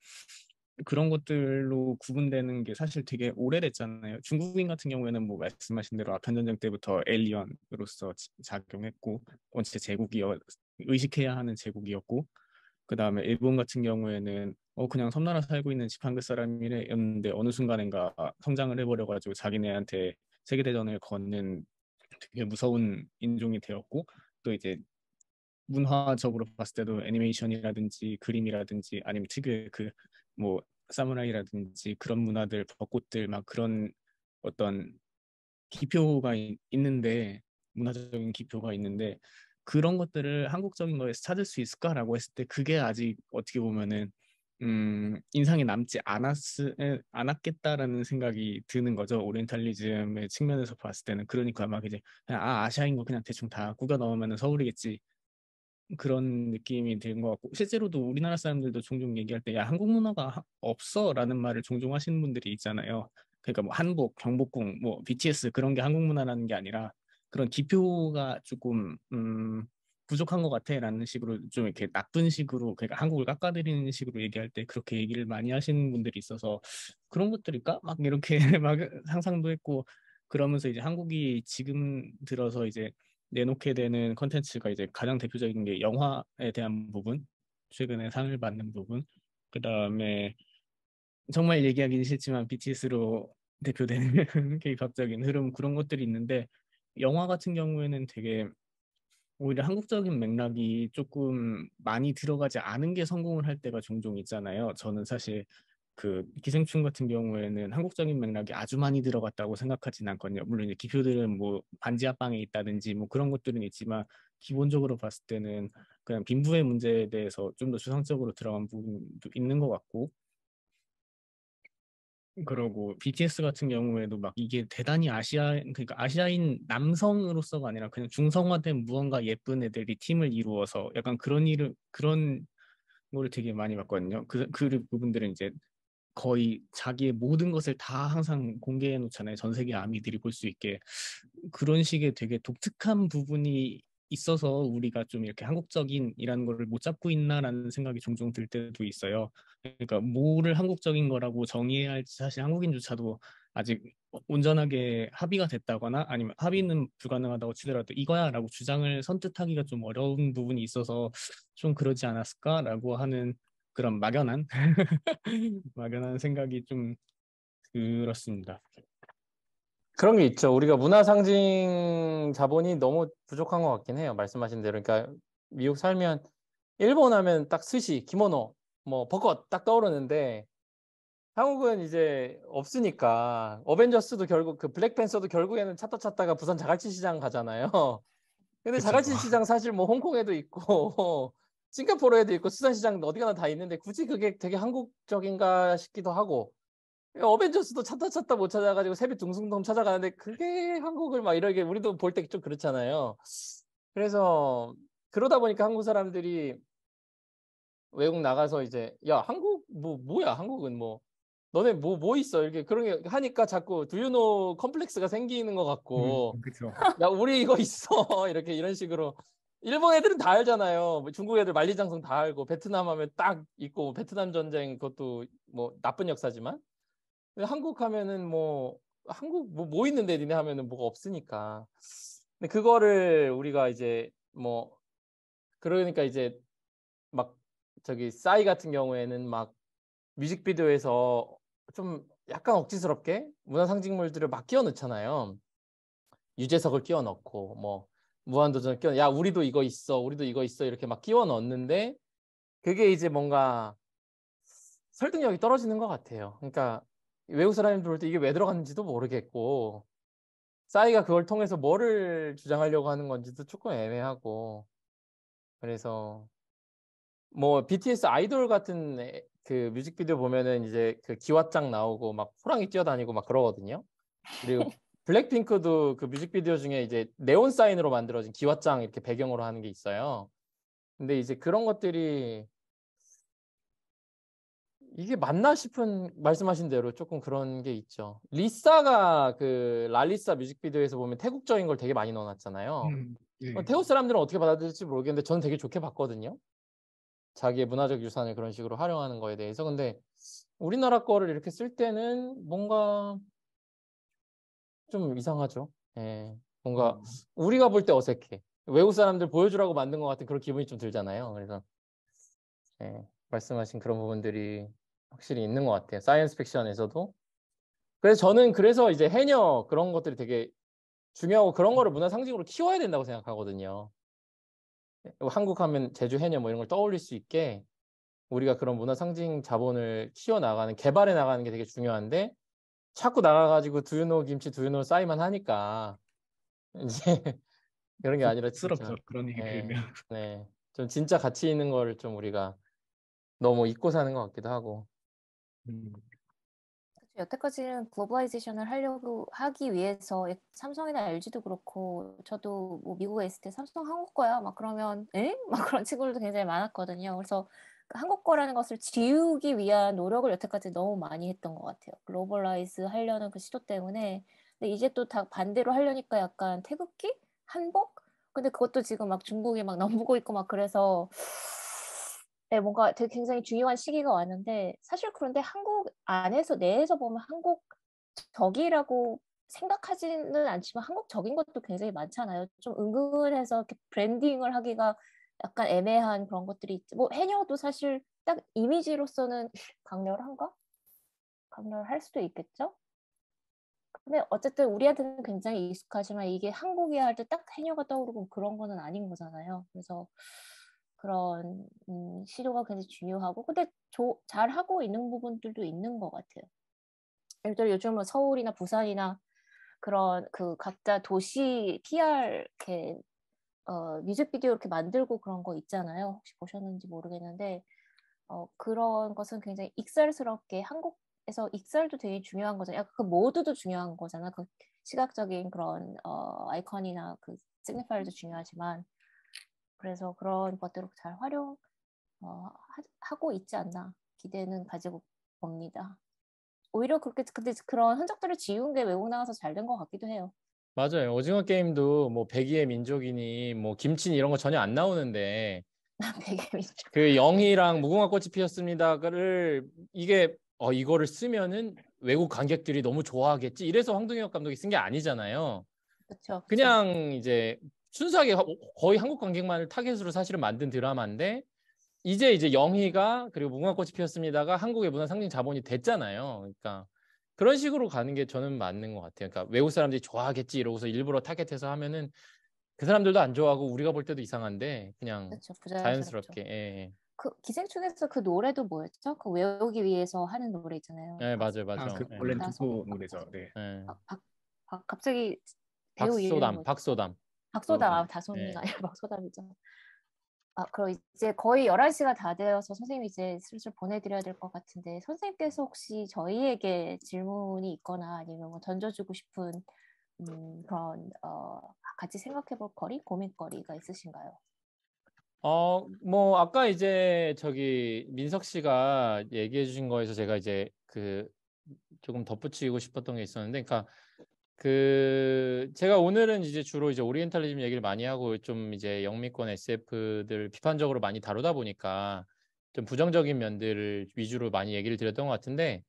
그런 것들로 구분되는 게 사실 되게 오래됐잖아요. 중국인 같은 경우에는 뭐 말씀하신 대로 아편 전쟁 때부터 엘리언으로서 작용했고 원체 어, 제국이어 의식해야 하는 제국이었고 그 다음에 일본 같은 경우에는 어 그냥 섬나라 살고 있는 지판그 사람이래였는데 어느 순간인가 성장을 해버려가지고 자기네한테 세계 대전을 걷는 되게 무서운 인종이 되었고 또 이제 문화적으로 봤을 때도 애니메이션이라든지 그림이라든지 아니면 특유의 그 뭐 사무라이라든지 그런 문화들 벚꽃들 막 그런 어떤 기표가 있는데 문화적인 기표가 있는데 그런 것들을 한국적인 거에서 찾을 수 있을까라고 했을 때 그게 아직 어떻게 보면은 음, 인상이 남지 않았, 않았겠다라는 생각이 드는 거죠. 오리엔탈리즘의 측면에서 봤을 때는. 그러니까 막 이제, 그냥, 아, 아시아인 거 그냥 대충 다 구겨 넣으면 서울이겠지. 그런 느낌이 드는 것 같고, 실제로도 우리나라 사람들도 종종 얘기할 때, 야, 한국 문화가 없어. 라는 말을 종종 하시는 분들이 있잖아요. 그러니까 뭐 한복, 경복궁, 뭐 BTS 그런 게 한국 문화라는 게 아니라, 그런 기표가 조금 음, 부족한 것 같아라는 식으로 좀 이렇게 나쁜 식으로 그러니까 한국을 깎아드리는 식으로 얘기할 때 그렇게 얘기를 많이 하시는 분들이 있어서 그런 것들일까 막 이렇게 막 상상도 했고 그러면서 이제 한국이 지금 들어서 이제 내놓게 되는 컨텐츠가 이제 가장 대표적인 게 영화에 대한 부분 최근에 상을 받는 부분 그 다음에 정말 얘기하기는 싫지만 BTS로 대표되는 케이팝적인 흐름 그런 것들이 있는데 영화 같은 경우에는 되게 오히려 한국적인 맥락이 조금 많이 들어가지 않은 게 성공을 할 때가 종종 있잖아요. 저는 사실 그 기생충 같은 경우에는 한국적인 맥락이 아주 많이 들어갔다고 생각하진 않거든요. 물론 이제 기표들은 뭐 반지하방에 있다든지 뭐 그런 것들은 있지만 기본적으로 봤을 때는 그냥 빈부의 문제에 대해서 좀 더 추상적으로 들어간 부분도 있는 것 같고 그러고 BTS 같은 경우에도 막 이게 대단히 아시아 그러니까 아시아인 남성으로서가 아니라 그냥 중성화된 무언가 예쁜 애들이 팀을 이루어서 약간 그런 일을 그런 거를 되게 많이 봤거든요. 그, 그 부분들은 이제 거의 자기의 모든 것을 다 항상 공개해 놓잖아요. 전 세계 아미들이 볼 수 있게 그런 식의 되게 독특한 부분이 있어서 우리가 좀 이렇게 한국적인이라는 거를 못 잡고 있나라는 생각이 종종 들 때도 있어요. 그러니까 뭐를 한국적인 거라고 정의해야 할지 사실 한국인조차도 아직 온전하게 합의가 됐다거나 아니면 합의는 불가능하다고 치더라도 이거야라고 주장을 선뜻하기가 좀 어려운 부분이 있어서 좀 그러지 않았을까라고 하는 그런 막연한 막연한 생각이 좀 들었습니다. 그런 게 있죠. 우리가 문화 상징 자본이 너무 부족한 것 같긴 해요. 말씀하신 대로. 그러니까 미국 살면 일본 하면 딱 스시, 기모노, 뭐 벚꽃 딱 떠오르는데 한국은 이제 없으니까 어벤져스도 결국 그 블랙팬서도 결국에는 차다 찾다가 부산 자갈치 시장 가잖아요. 근데 그쵸. 자갈치 시장 사실 뭐 홍콩에도 있고 싱가포르에도 있고 수산 시장 어디가나 다 있는데 굳이 그게 되게 한국적인가 싶기도 하고 예, 어벤져스도 찾다 찾다 못 찾아가지고 새빛 둥숭동 찾아가는데 그게 한국을 막 이렇게 우리도 볼 때 좀 그렇잖아요. 그래서 그러다 보니까 한국 사람들이 외국 나가서 이제 야 한국 뭐 뭐야 한국은 뭐 너네 뭐뭐 뭐 있어 이렇게 그런 게 하니까 자꾸 두유노 컴플렉스가 생기는 것 같고 음, 그렇야 우리 이거 있어 이렇게 이런 식으로 일본 애들은 다 알잖아요. 뭐 중국 애들 만리장성 다 알고 베트남 하면 딱 있고 베트남 전쟁 그것도 뭐 나쁜 역사지만 한국 하면은 뭐 한국 뭐, 뭐 있는데 니네 하면은 뭐가 없으니까. 근데 그거를 우리가 이제 뭐 그러니까 이제 막 저기 싸이 같은 경우에는 막 뮤직비디오에서 좀 약간 억지스럽게 문화상징물들을 막 끼워 넣잖아요. 유재석을 끼워 넣고 뭐 무한도전을 끼워 야 우리도 이거 있어 우리도 이거 있어 이렇게 막 끼워 넣었는데 그게 이제 뭔가 설득력이 떨어지는 것 같아요. 그러니까 외국 사람이 볼때 이게 왜 들어갔는지도 모르겠고 싸이가 그걸 통해서 뭐를 주장하려고 하는 건지도 조금 애매하고 그래서 뭐 BTS 아이돌 같은 그 뮤직비디오 보면은 이제 그 기왓장 나오고 막 호랑이 뛰어다니고 막 그러거든요. 그리고 블랙핑크도 그 뮤직비디오 중에 이제 네온 사인으로 만들어진 기왓장 이렇게 배경으로 하는 게 있어요. 근데 이제 그런 것들이 이게 맞나 싶은 말씀하신 대로 조금 그런 게 있죠. 리사가 그 랄리사 뮤직비디오에서 보면 태국적인 걸 되게 많이 넣어놨잖아요. 음, 예. 태국 사람들은 어떻게 받아들일지 모르겠는데 저는 되게 좋게 봤거든요. 자기의 문화적 유산을 그런 식으로 활용하는 거에 대해서. 근데 우리나라 거를 이렇게 쓸 때는 뭔가 좀 이상하죠. 예. 뭔가 음. 우리가 볼 때 어색해. 외국 사람들 보여주라고 만든 것 같은 그런 기분이 좀 들잖아요. 그래서 예. 말씀하신 그런 부분들이 확실히 있는 것 같아요. 사이언스 픽션에서도. 그래서 저는 그래서 이제 해녀 그런 것들이 되게 중요하고 그런 거를 문화 상징으로 키워야 된다고 생각하거든요. 뭐 한국 하면 제주 해녀 뭐 이런 걸 떠올릴 수 있게 우리가 그런 문화 상징 자본을 키워 나가는 개발해 나가는 게 되게 중요한데 자꾸 나가가지고 두유노 김치 두유노 싸이만 하니까 이제 그런 게 아니라 쓰럽죠 그런 얘기 네, 들면 네좀 진짜 가치 있는 거를 좀 우리가 너무 잊고 사는 것 같기도 하고 음. 그렇죠. 여태까지는 글로벌라이제이션을 하려고 하기 위해서 예, 삼성이나 LG도 그렇고 저도 뭐 미국에 있을 때 삼성 한국 거야 막 그러면 에? 예? 막 그런 친구들도 굉장히 많았거든요. 그래서 그 한국 거라는 것을 지우기 위한 노력을 여태까지 너무 많이 했던 것 같아요. 글로벌라이즈 하려는 그 시도 때문에 근데 이제 또 다 반대로 하려니까 약간 태극기 한복 근데 그것도 지금 막 중국이 막 넘보고 있고 막 그래서 네, 뭔가 되게 굉장히 중요한 시기가 왔는데 사실 그런데 한국 안에서 내에서 보면 한국적이라고 생각하지는 않지만 한국적인 것도 굉장히 많잖아요. 좀 은근해서 이렇게 브랜딩을 하기가 약간 애매한 그런 것들이 있지. 뭐 해녀도 사실 딱 이미지로서는 강렬한가? 강렬할 수도 있겠죠. 근데 어쨌든 우리한테는 굉장히 익숙하지만 이게 한국이 할때 딱 해녀가 떠오르고 그런 거는 아닌 거잖아요. 그래서 그런 음, 시도가 굉장히 중요하고 근데 조, 잘 하고 있는 부분들도 있는 것 같아요. 예를 들어 요즘은 뭐 서울이나 부산이나 그런 그 각자 도시 PR 이렇게 어, 뮤직비디오 이렇게 만들고 그런 거 있잖아요. 혹시 보셨는지 모르겠는데 어, 그런 것은 굉장히 익살스럽게 한국에서 익살도 되게 중요한 거잖아요. 그 모두도 중요한 거잖아. 그 시각적인 그런 어, 아이콘이나 그 시그니파일도 중요하지만 그래서 그런 것들을 잘 활용 어, 하, 고 있지 않나 기대는 가지고 봅니다. 오히려 그렇게 근데 그런 흔적들을 지운 게 외국 나가서 잘 된 것 같기도 해요. 맞아요. 오징어 게임도 뭐백의의 민족이니 뭐 김치 이런 거 전혀 안 나오는데 그 영희랑 무궁화 꽃이 피었습니다를 이게 어 이거를 쓰면은 외국 관객들이 너무 좋아하겠지 이래서 황동혁 감독이 쓴 게 아니잖아요. 그쵸, 그 그냥 이제 순수하게 거의 한국 관객만을 타겟으로 사실은 만든 드라마인데 이제 이제 영희가 그리고 문궁화꽃이 피었습니다가 한국의 문화 상징 자본이 됐잖아요. 그러니까 그런 식으로 가는 게 저는 맞는 것 같아요. 그러니까 외국 사람들이 좋아하겠지 이러고서 일부러 타겟해서 하면은 그 사람들도 안 좋아하고 우리가 볼 때도 이상한데 그냥 그렇죠, 자연스럽게. 예, 예, 그 기생충에서 그 노래도 뭐였죠? 그 외우기 위해서 하는 노래 있잖아요. 네 맞아요 맞아요. 아, 그 원래 듣고 네. 노래죠. 네. 아, 박, 박, 갑자기 배우 박소담 박소담. 박소담, 아, 다솜이가 아 박소담이죠. 아, 그럼 이제 거의 11시가 다 되어서 선생님 이제 슬슬 보내드려야 될 것 같은데 선생님께서 혹시 저희에게 질문이 있거나 아니면 뭐 던져주고 싶은 음, 그런 어, 같이 생각해볼 거리, 고민거리가 있으신가요? 어, 뭐 아까 이제 저기 민석 씨가 얘기해 주신 거에서 제가 이제 그 조금 덧붙이고 싶었던 게 있었는데, 그러니까 그 제가 오늘은 이제 주로 이제 오리엔탈리즘 얘기를 많이 하고 좀 이제 영미권 SF들 비판적으로 많이 다루다 보니까 좀 부정적인 면들을 위주로 많이 얘기를 드렸던 것 같은데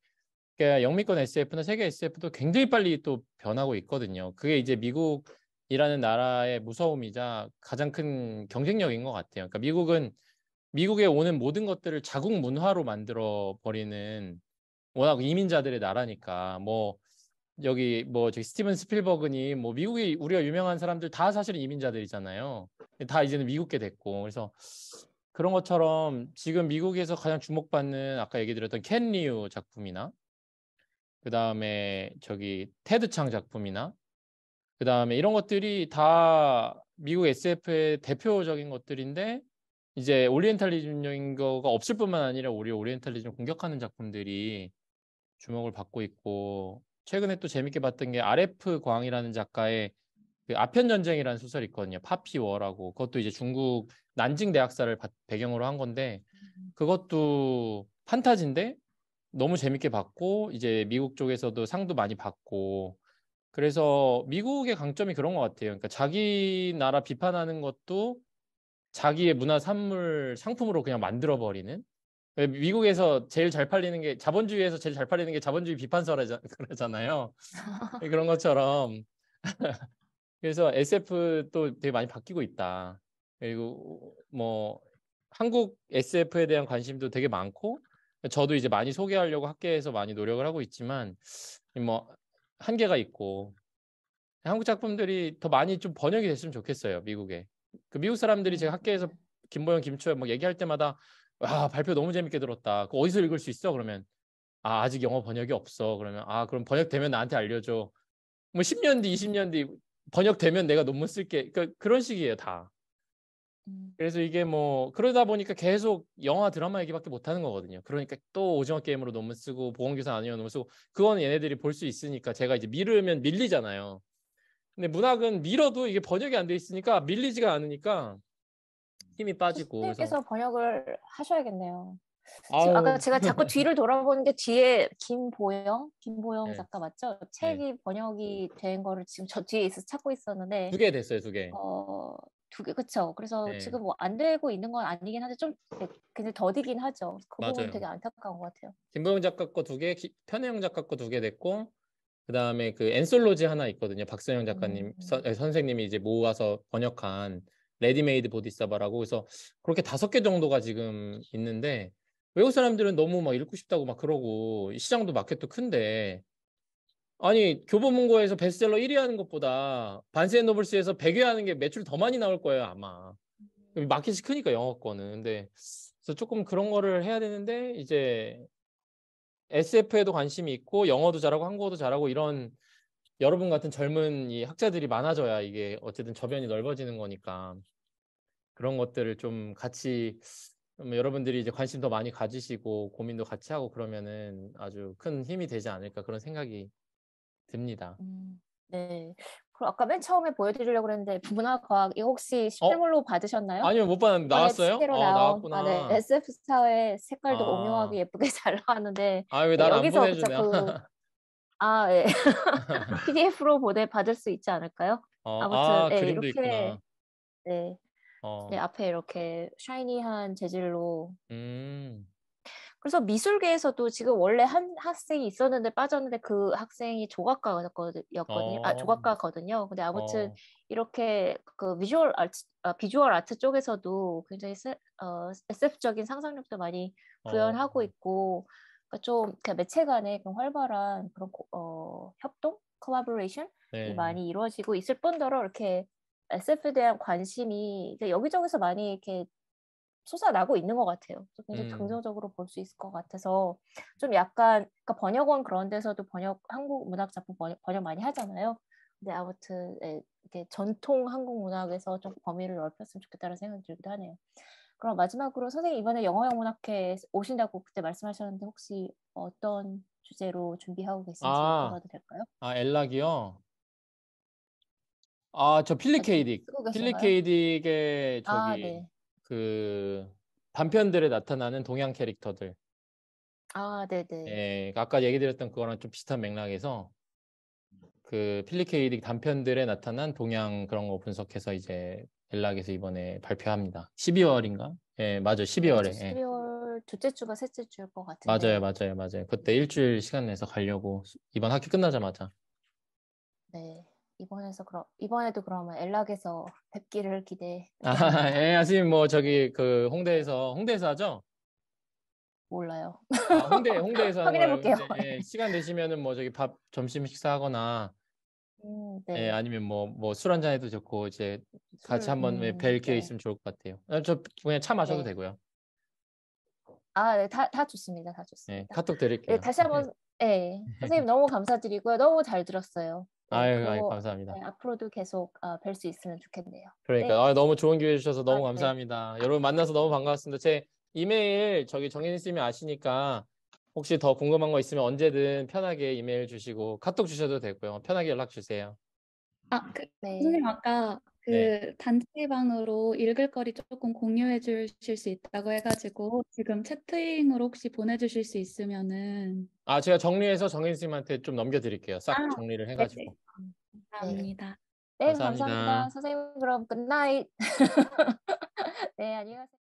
그러니까 영미권 SF나 세계 SF도 굉장히 빨리 또 변하고 있거든요. 그게 이제 미국이라는 나라의 무서움이자 가장 큰 경쟁력인 것 같아요. 그러니까 미국은 미국에 오는 모든 것들을 자국 문화로 만들어 버리는 워낙 이민자들의 나라니까 뭐 여기 뭐 저기 스티븐 스필버그니 뭐 미국이 우리가 유명한 사람들 다 사실은 이민자들이잖아요. 다 이제는 미국계 됐고 그래서 그런 것처럼 지금 미국에서 가장 주목받는 아까 얘기 드렸던 켄 리우 작품이나 그 다음에 저기 테드 창 작품이나 그 다음에 이런 것들이 다 미국 SF의 대표적인 것들인데 이제 오리엔탈리즘인 거가 없을 뿐만 아니라 오히려 오리엔탈리즘 공격하는 작품들이 주목을 받고 있고 최근에 또 재밌게 봤던 게 RF 광이라는 작가의 그 아편 전쟁이라는 소설이 있거든요. 파피워라고. 그것도 이제 중국 난징 대학살을 배경으로 한 건데 음. 그것도 판타지인데 너무 재밌게 봤고 이제 미국 쪽에서도 상도 많이 받고 그래서 미국의 강점이 그런 것 같아요. 그러니까 자기 나라 비판하는 것도 자기의 문화 산물 상품으로 그냥 만들어 버리는 예, 미국에서 제일 잘 팔리는 게 자본주의에서 제일 잘 팔리는 게 자본주의 비판서라잖아요. 예, 그런 것처럼 그래서 SF도 되게 많이 바뀌고 있다. 그리고 뭐 한국 SF에 대한 관심도 되게 많고 저도 이제 많이 소개하려고 학계에서 많이 노력을 하고 있지만 뭐 한계가 있고 한국 작품들이 더 많이 좀 번역이 됐으면 좋겠어요 미국에 그 미국 사람들이 음. 제가 학계에서 김보영 김초연 뭐 얘기할 때마다 와 아, 발표 너무 재밌게 들었다. 그 어디서 읽을 수 있어? 그러면 아, 아직 영어 번역이 없어. 그러면 아, 그럼 번역되면 나한테 알려줘. 뭐 10년 뒤, 20년 뒤 번역되면 내가 논문 쓸게. 그러니까 그런 식이에요, 다. 음. 그래서 이게 뭐 그러다 보니까 계속 영화 드라마 얘기밖에 못 하는 거거든요. 그러니까 또 오징어 게임으로 논문 쓰고 보건교사 아니면 논문 쓰고 그건 얘네들이 볼 수 있으니까 제가 이제 미루면 밀리잖아요. 근데 문학은 밀어도 이게 번역이 안 돼 있으니까 밀리지가 않으니까 힘이 빠지고 선생님께서 번역을 하셔야겠네요. 아유. 아까 제가 자꾸 뒤를 돌아보는 게 뒤에 김보영 김보영 네. 작가 맞죠? 네. 책이 네. 번역이 된 거를 지금 저 뒤에 있어서 찾고 있었는데 두 개 됐어요 두 개. 어, 두개 그렇죠. 그래서 네. 지금 뭐안 되고 있는 건 아니긴 한데 좀 네, 굉장히 더디긴 하죠. 그 맞아요. 부분 되게 안타까운 것 같아요. 김보영 작가 거 두 개, 편혜영 작가 거 두 개 됐고 그 다음에 그 엔솔로지 하나 있거든요. 박선영 작가님 음. 서, 네, 선생님이 이제 모아서 번역한 레디메이드 보디사바라고 그래서 그렇게 다섯 개 정도가 지금 있는데 외국 사람들은 너무 막 읽고 싶다고 막 그러고 시장도 마켓도 큰데 아니 교보문고에서 베스트셀러 1위 하는 것보다 반세노블스에서 100위 하는 게 매출 더 많이 나올 거예요 아마 음. 마켓이 크니까 영어권은 근데 그래서 조금 그런 거를 해야 되는데 이제 SF에도 관심이 있고 영어도 잘하고 한국어도 잘하고 이런 여러분 같은 젊은 이 학자들이 많아져야 이게 어쨌든 저변이 넓어지는 거니까 그런 것들을 좀 같이 음, 여러분들이 이제 관심 도 많이 가지시고 고민도 같이 하고 그러면은 아주 큰 힘이 되지 않을까 그런 생각이 듭니다. 음, 네. 그럼 아까 맨 처음에 보여드리려고 그는데 문화과학 이거 혹시 실물로 어? 받으셨나요? 아니요 못받는데 나왔어요? 어, 나왔구나. 아, 네. SF 스타의 색깔도 아. 오묘하게 예쁘게 잘 나왔는데 아왜날안 네, 보내주냐? 그 아, 예. PDF로 보내 받을 수 있지 않을까요? 어, 아무튼 아, 예, 이렇게 있구나. 네. 어. 네, 앞에 이렇게 샤이니한 재질로. 음. 그래서 미술계에서도 지금 원래 한 학생이 있었는데 빠졌는데 그 학생이 조각가였거든요. 아, 어. 아, 조각가거든요. 근데 아무튼 어. 이렇게 그 비주얼 아트, 아, 비주얼 아트 쪽에서도 굉장히 세, 어, SF적인 상상력도 많이 어. 구현하고 있고 그러니까 좀 매체 간의 활발한 그런 고, 어, 협동, 콜라보레이션이 네. 많이 이루어지고 있을 뿐더러 이렇게 SF에 대한 관심이 여기저기서 많이 이렇게 솟아나고 있는 것 같아요. 굉장히 음. 긍정적으로 볼 수 있을 것 같아서 좀 약간 그러니까 번역원 그런 데서도 번역 한국 문학 작품 번역, 번역 많이 하잖아요. 근데 아무튼 예, 이렇게 전통 한국 문학에서 좀 범위를 넓혔으면 좋겠다는 생각이 들기도 하네요. 그럼 마지막으로 선생님 이번에 영어영문학회 오신다고 그때 말씀하셨는데 혹시 어떤 주제로 준비하고 계신지 아, 여쭤봐도 될까요? 아 엘락이요? 아저 필리 아, 케이딕 필리 케이딕의 아, 저기 아, 네. 그 단편들에 나타나는 동양 캐릭터들 아 네네 네. 예, 그러니까 아까 얘기 드렸던 그거랑 좀 비슷한 맥락에서 그 필리 케이딕 단편들에 나타난 동양 그런 거 분석해서 이제 일락에서 이번에 발표합니다. 12월인가? 예, 맞아요. 12월에. 12월 예. 둘째 주가 셋째 주일 것 같은데. 맞아요, 맞아요, 맞아요. 그때 일주일 시간 내서 가려고 이번 학기 끝나자마자. 네, 이번에서 그럼 이번에도 그러면 엘락에서 뵙기를 기대. 아, 예, 아직 뭐 저기 그 홍대에서 홍대에서 하죠? 몰라요. 아, 홍대 홍대에서 확인해 볼게요. 예, 시간 되시면은 뭐 저기 밥 점심 식사하거나 음, 네. 예, 아니면 뭐 뭐 술 한 잔 해도 좋고 이제 같이 술, 한번 음, 뵐 기회 네. 있으면 좋을 것 같아요. 어, 저 그냥 차 마셔도 네. 되고요. 아, 네, 다, 다 좋습니다. 다 예, 좋습니다. 예, 카톡 드릴게요. 네, 다시 한번 예, 선생님 너무 감사드리고요. 너무 잘 들었어요. 네, 아유, 아유 감사합니다. 네, 앞으로도 계속 어, 아, 뵐수 있으면 좋겠네요. 그러니까 네. 아, 너무 좋은 기회 주셔서 너무 아, 네. 감사합니다. 네. 여러분 만나서 너무 반가웠습니다. 제 이메일 저기 정혜진 쌤이 아시니까 혹시 더 궁금한 거 있으면 언제든 편하게 이메일 주시고 카톡 주셔도 되고요. 편하게 연락 주세요. 아, 그, 네. 선생님 아까 그 네. 단체방으로 읽을 거리 조금 공유해 주실 수 있다고 해가지고 지금 채팅으로 혹시 보내주실 수 있으면은 아, 제가 정리해서 정인 선생님한테 좀 넘겨드릴게요. 싹 아, 정리를 네, 네. 해가지고. 네. 감사합니다. 네, 감사합니다. 감사합니다. 선생님 그럼 끝나잇 네, 안녕하세요.